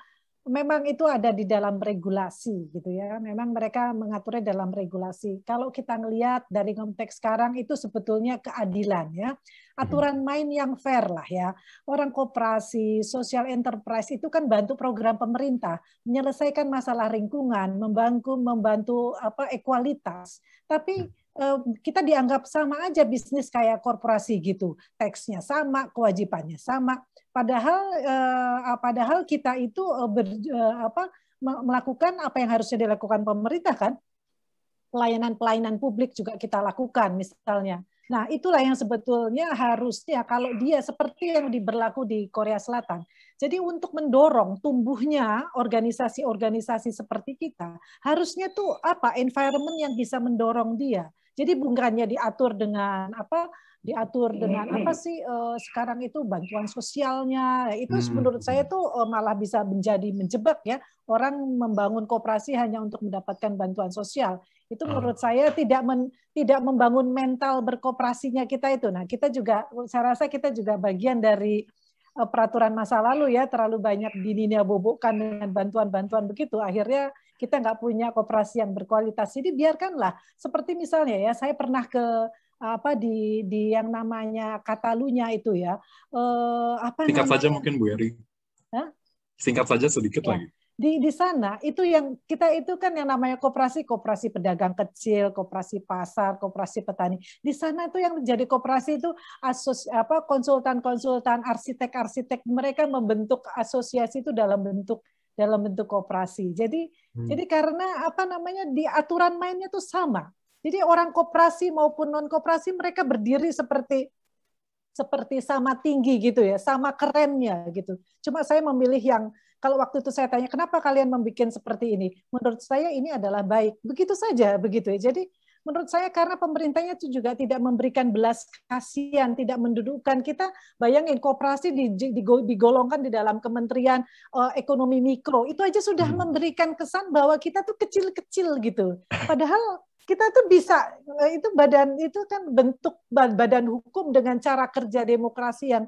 memang itu ada di dalam regulasi gitu ya. Memang mereka mengaturnya dalam regulasi. Kalau kita ngelihat dari konteks sekarang itu sebetulnya keadilan ya. Hmm. Aturan main yang fair lah ya. Orang koperasi, social enterprise itu kan bantu program pemerintah menyelesaikan masalah lingkungan, membantu membantu apa ekualitas. Tapi hmm. eh, kita dianggap sama aja bisnis kayak korporasi gitu. Teksnya sama, kewajibannya sama. Padahal eh, ah, padahal kita itu eh, ber, eh, apa melakukan apa yang harusnya dilakukan pemerintah kan? Pelayanan-pelayanan publik juga kita lakukan misalnya. Nah, itulah yang sebetulnya harusnya kalau dia seperti yang diberlaku di Korea Selatan. Jadi untuk mendorong tumbuhnya organisasi-organisasi seperti kita, harusnya tuh apa environment yang bisa mendorong dia. Jadi bukannya diatur dengan apa diatur dengan apa sih uh, sekarang itu bantuan sosialnya itu hmm. menurut saya itu uh, eh, malah bisa menjadi menjebak ya orang membangun kooperasi hanya untuk mendapatkan bantuan sosial itu ah. menurut saya tidak men, tidak membangun mental berkooperasinya kita itu nah kita juga saya rasa kita juga bagian dari uh, peraturan masa lalu ya terlalu banyak dininya bobokkan dengan bantuan-bantuan begitu akhirnya kita nggak punya kooperasi yang berkualitas jadi biarkanlah seperti misalnya ya saya pernah ke apa di di yang namanya Katalunya itu ya. Eh, apa Singkat namanya? saja mungkin Bu Yari Hah? Singkat saja sedikit ya. lagi. Di di sana itu yang kita itu kan yang namanya koperasi, koperasi pedagang kecil, koperasi pasar, koperasi petani. Di sana itu yang menjadi koperasi itu asos apa konsultan-konsultan arsitek-arsitek mereka membentuk asosiasi itu dalam bentuk dalam bentuk koperasi. Jadi hmm. jadi karena apa namanya di aturan mainnya tuh sama jadi orang koperasi maupun non koperasi mereka berdiri seperti seperti sama tinggi gitu ya, sama kerennya gitu. Cuma saya memilih yang kalau waktu itu saya tanya kenapa kalian membuat seperti ini, menurut saya ini adalah baik. Begitu saja begitu ya. Jadi menurut saya karena pemerintahnya itu juga tidak memberikan belas kasihan, tidak mendudukkan kita bayangin kooperasi digolongkan di dalam kementerian eh, ekonomi mikro itu aja sudah hmm. memberikan kesan bahwa kita tuh kecil-kecil gitu. Padahal kita tuh bisa eh, itu badan itu kan bentuk badan hukum dengan cara kerja demokrasi yang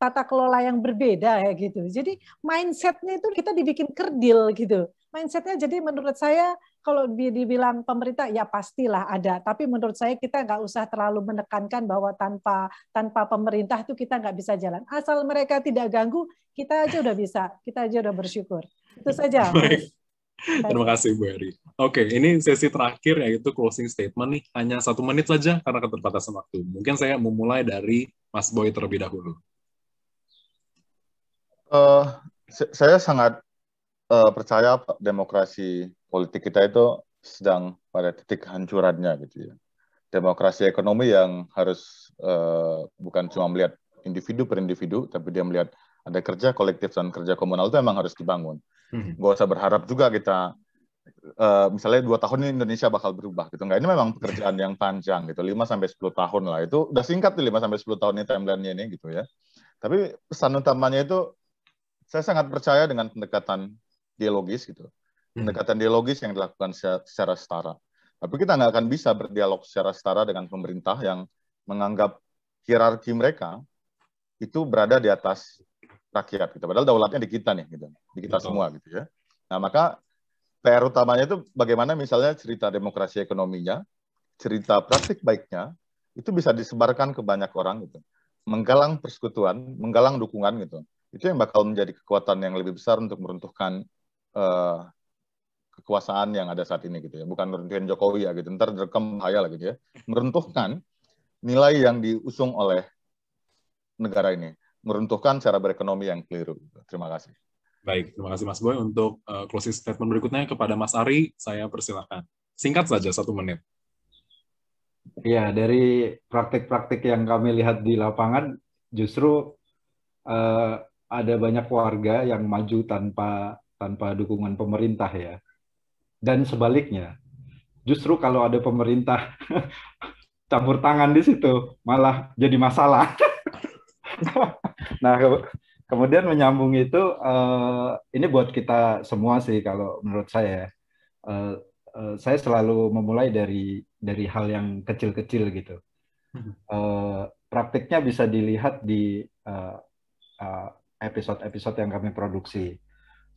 tata kelola yang berbeda ya gitu. Jadi mindsetnya itu kita dibikin kerdil gitu. Mindsetnya jadi menurut saya kalau dibilang pemerintah ya pastilah ada. Tapi menurut saya kita nggak usah terlalu menekankan bahwa tanpa tanpa pemerintah itu kita nggak bisa jalan. Asal mereka tidak ganggu, kita aja udah bisa. Kita aja udah bersyukur. Itu saja. Baik. Terima kasih Bu Eri. Oke, ini sesi terakhir yaitu closing statement nih. Hanya satu menit saja karena keterbatasan waktu. Mungkin saya memulai dari Mas Boy terlebih dahulu. Uh, saya sangat uh, percaya Pak, demokrasi politik kita itu sedang pada titik hancurannya gitu ya. Demokrasi ekonomi yang harus uh, bukan cuma melihat individu per individu, tapi dia melihat ada kerja kolektif dan kerja komunal itu memang harus dibangun. Hmm. Gak usah berharap juga kita uh, misalnya dua tahun ini Indonesia bakal berubah gitu. Enggak, ini memang pekerjaan yang panjang gitu. 5 sampai sepuluh tahun lah. Itu udah singkat nih lima sampai sepuluh tahun ini timeline-nya ini gitu ya. Tapi pesan utamanya itu saya sangat percaya dengan pendekatan dialogis gitu. Hmm. Pendekatan dialogis yang dilakukan secara, secara setara. Tapi kita nggak akan bisa berdialog secara setara dengan pemerintah yang menganggap hierarki mereka itu berada di atas rakyat gitu. Padahal daulatnya di kita nih gitu, di kita Betul. semua gitu ya. Nah, maka PR utamanya itu bagaimana misalnya cerita demokrasi ekonominya, cerita praktik baiknya itu bisa disebarkan ke banyak orang gitu. Menggalang persekutuan, menggalang dukungan gitu. Itu yang bakal menjadi kekuatan yang lebih besar untuk meruntuhkan uh, kekuasaan yang ada saat ini gitu ya. Bukan meruntuhkan Jokowi ya gitu. Ntar direkam bahaya lagi gitu ya. Meruntuhkan nilai yang diusung oleh negara ini meruntuhkan cara berekonomi yang keliru. Terima kasih. Baik, terima kasih Mas Boy. Untuk uh, closing statement berikutnya kepada Mas Ari, saya persilahkan. Singkat saja, satu menit. Ya, dari praktik-praktik yang kami lihat di lapangan, justru uh, ada banyak warga yang maju tanpa tanpa dukungan pemerintah ya. Dan sebaliknya, justru kalau ada pemerintah campur tangan di situ, malah jadi masalah. nah ke kemudian menyambung itu uh, ini buat kita semua sih kalau menurut saya uh, uh, saya selalu memulai dari dari hal yang kecil-kecil gitu uh, praktiknya bisa dilihat di uh, uh, episode-episode yang kami produksi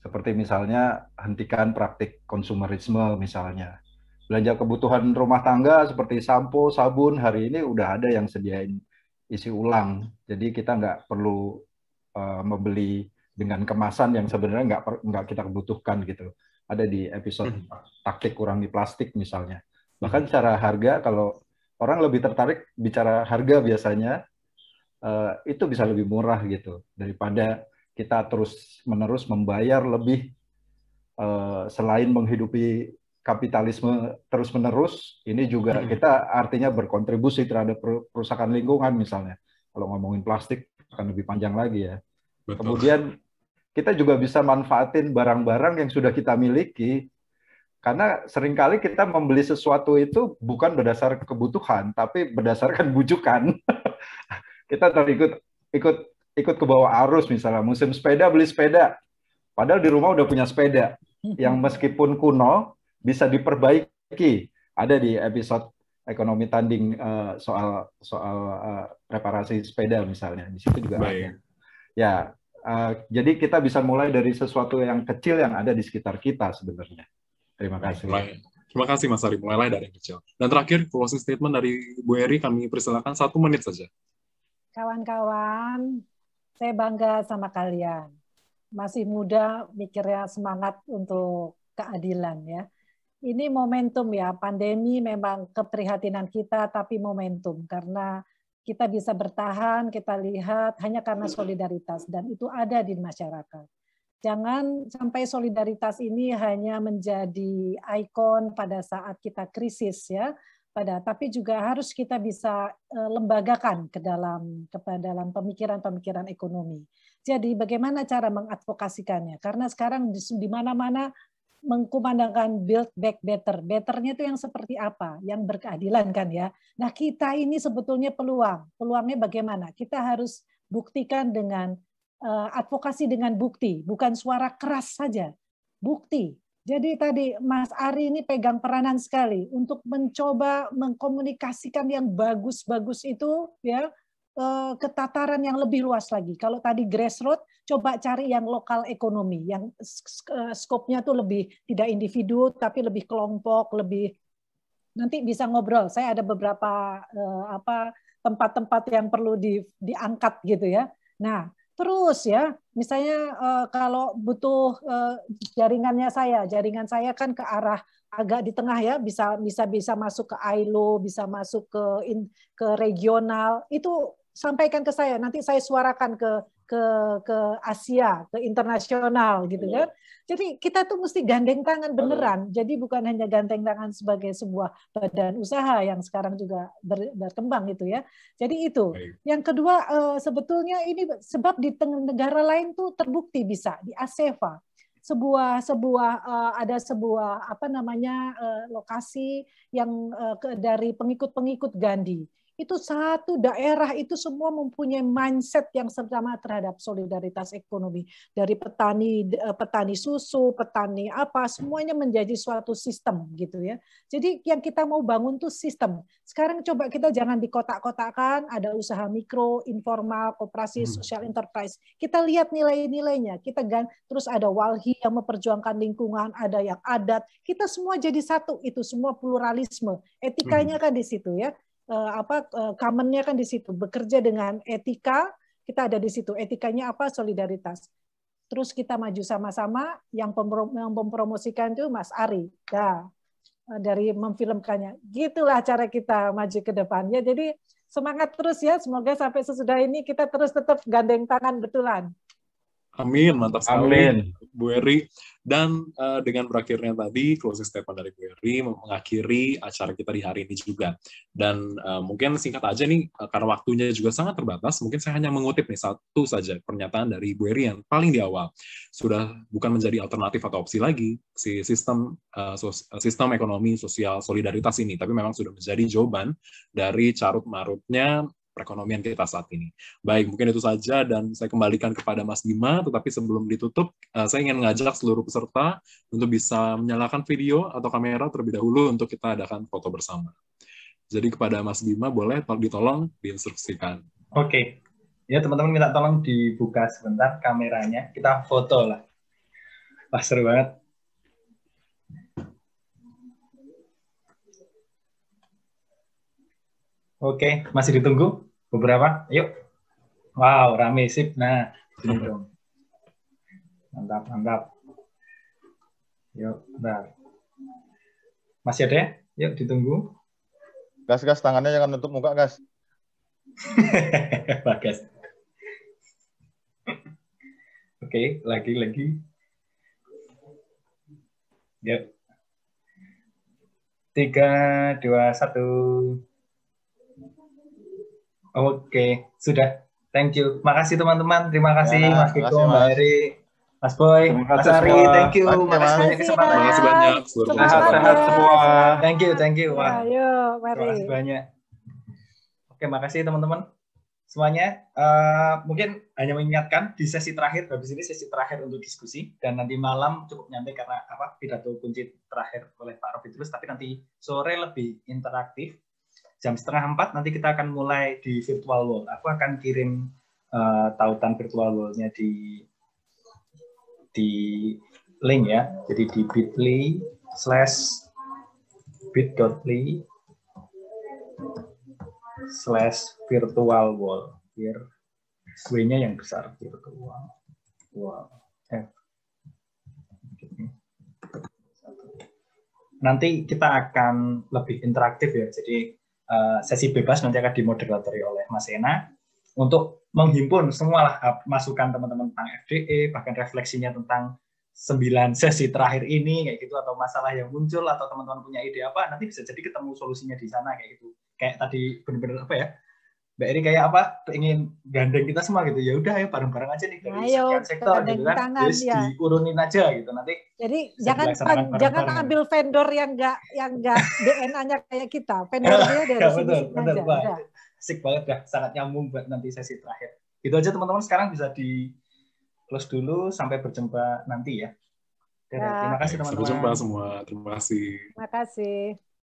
seperti misalnya hentikan praktik konsumerisme misalnya belanja kebutuhan rumah tangga seperti sampo sabun hari ini udah ada yang sediain isi ulang. Jadi kita nggak perlu uh, membeli dengan kemasan yang sebenarnya nggak nggak kita butuhkan gitu. Ada di episode hmm. taktik kurangi plastik misalnya. Bahkan hmm. secara harga kalau orang lebih tertarik bicara harga biasanya uh, itu bisa lebih murah gitu daripada kita terus menerus membayar lebih uh, selain menghidupi kapitalisme terus-menerus, ini juga hmm. kita artinya berkontribusi terhadap perusakan lingkungan misalnya. Kalau ngomongin plastik akan lebih panjang lagi ya. Betul. Kemudian kita juga bisa manfaatin barang-barang yang sudah kita miliki karena seringkali kita membeli sesuatu itu bukan berdasar kebutuhan tapi berdasarkan bujukan kita terikut ikut ikut ke bawah arus misalnya musim sepeda beli sepeda padahal di rumah udah punya sepeda hmm. yang meskipun kuno bisa diperbaiki ada di episode ekonomi tanding uh, soal soal uh, eh, reparasi sepeda misalnya di situ juga Baik. ada. Ya, uh, jadi kita bisa mulai dari sesuatu yang kecil yang ada di sekitar kita sebenarnya. Terima kasih. Baik. Terima kasih Mas Ari, mulai dari yang kecil. Dan terakhir closing statement dari Bu Eri kami persilakan satu menit saja. Kawan-kawan, saya bangga sama kalian. Masih muda, mikirnya semangat untuk keadilan ya ini momentum ya, pandemi memang keprihatinan kita, tapi momentum karena kita bisa bertahan, kita lihat hanya karena solidaritas dan itu ada di masyarakat. Jangan sampai solidaritas ini hanya menjadi ikon pada saat kita krisis ya, pada tapi juga harus kita bisa eh, lembagakan ke dalam ke dalam pemikiran-pemikiran ekonomi. Jadi bagaimana cara mengadvokasikannya? Karena sekarang di, di mana-mana mengkumandangkan build back better. Betternya itu yang seperti apa? Yang berkeadilan kan ya. Nah kita ini sebetulnya peluang. Peluangnya bagaimana? Kita harus buktikan dengan uh, advokasi dengan bukti, bukan suara keras saja. Bukti. Jadi tadi Mas Ari ini pegang peranan sekali untuk mencoba mengkomunikasikan yang bagus-bagus itu ya Eh, ke tataran yang lebih luas lagi. Kalau tadi grassroot, coba cari yang lokal ekonomi, yang skopnya eh, tuh lebih tidak individu, tapi lebih kelompok, lebih nanti bisa ngobrol. Saya ada beberapa eh, apa tempat-tempat yang perlu di, diangkat gitu ya. Nah, terus ya, misalnya kalau butuh jaringannya saya, jaringan saya kan ke arah agak di tengah ya bisa bisa bisa masuk ke ILO bisa masuk ke in, ke regional itu sampaikan ke saya, nanti saya suarakan ke ke ke Asia, ke internasional gitu kan. Iya. Jadi kita tuh mesti gandeng tangan beneran. Jadi bukan hanya gandeng tangan sebagai sebuah badan usaha yang sekarang juga ber, berkembang gitu ya. Jadi itu. Yang kedua eh, sebetulnya ini sebab di negara lain tuh terbukti bisa di ASEFA sebuah sebuah eh, ada sebuah apa namanya eh, lokasi yang dari pengikut-pengikut Gandhi itu satu daerah itu semua mempunyai mindset yang sama terhadap solidaritas ekonomi dari petani eh, petani susu, petani apa semuanya menjadi suatu sistem gitu ya. Jadi yang kita mau bangun tuh sistem. Sekarang coba kita jangan di kotak-kotak kotakan ada usaha mikro, informal, koperasi, hmm. social enterprise. Kita lihat nilai-nilainya. Kita kan terus ada walhi yang memperjuangkan lingkungan, ada yang adat. Kita semua jadi satu itu semua pluralisme. Etikanya hmm. kan di situ ya. Eh, apa eh, commonnya kan di situ bekerja dengan etika kita ada di situ etikanya apa solidaritas terus kita maju sama-sama yang, yang mempromosikan itu Mas Ari nah, dari memfilmkannya gitulah cara kita maju ke depan ya jadi semangat terus ya semoga sampai sesudah ini kita terus tetap gandeng tangan betulan Amin, mantap sekali. Amin. Bu Eri. Dan uh, dengan berakhirnya tadi, closing statement dari Bu Eri mengakhiri acara kita di hari ini juga. Dan uh, mungkin singkat aja nih, eh, karena waktunya juga sangat terbatas, mungkin saya hanya mengutip nih satu saja pernyataan dari Bu Eri yang paling di awal. Sudah bukan menjadi alternatif atau opsi lagi, si sistem, uh, sos, sistem ekonomi sosial solidaritas ini, tapi memang sudah menjadi jawaban dari carut-marutnya perekonomian kita saat ini. Baik, mungkin itu saja dan saya kembalikan kepada Mas Bima, tetapi sebelum ditutup, eh, saya ingin mengajak seluruh peserta untuk bisa menyalakan video atau kamera terlebih dahulu untuk kita adakan foto bersama. Jadi kepada Mas Bima boleh ditolong diinstruksikan. Oke. Ya, teman-teman minta tolong dibuka sebentar kameranya. Kita foto lah. Wah, seru banget. Oke, masih ditunggu beberapa? Yuk. Wow, rame sip. Nah, sini Mantap, mantap. Yuk, bentar. Masih ada ya? Yuk, ditunggu. Gas, gas. Tangannya jangan nutup muka, gas. bagus, Oke, lagi, lagi. Yuk. Tiga, dua, satu. Oke, sudah. Thank you. Makasih teman-teman. Terima kasih ya, Mas Kiko, Mbak Eri, Mas Boy, Mas Ari. Thank you. kasih banyak kesempatan. Terima kasih banyak. Sehat-sehat semua. Thank you, thank you. Wah. Ayo, mari. Terima kasih banyak. Oke, makasih teman-teman semuanya. Uh, mungkin hanya mengingatkan di sesi terakhir, habis ini sesi terakhir untuk diskusi dan nanti malam cukup nyampe karena apa pidato kunci terakhir oleh Pak Roby Tulus, tapi nanti sore lebih interaktif jam setengah empat nanti kita akan mulai di virtual world. Aku akan kirim uh, tautan virtual world-nya di di link ya. Jadi di bit.ly slash bit.ly slash virtual world. Vir W-nya yang besar virtual wall. Nanti kita akan lebih interaktif ya. Jadi Eh, sesi bebas nanti akan dimoderatori oleh Mas Ena untuk menghimpun semua masukan teman-teman tentang FDE, bahkan refleksinya tentang sembilan sesi terakhir ini kayak gitu atau masalah yang muncul atau teman-teman punya ide apa nanti bisa jadi ketemu solusinya di sana kayak gitu. Kayak tadi benar-benar apa ya? Mbak Eri kayak apa ingin gandeng kita semua gitu ya udah ayo bareng-bareng aja nih dari ayo, sektor gitu kan tangan, terus ya. diurunin aja gitu nanti jadi jangan pan, jangan ambil vendor yang enggak yang enggak DNA-nya kayak kita vendornya dari sini betul, betul, aja betul. asik banget dah sangat nyambung buat nanti sesi terakhir itu aja teman-teman sekarang bisa di close dulu sampai berjumpa nanti ya, ya. terima kasih teman-teman jumpa semua terima kasih terima kasih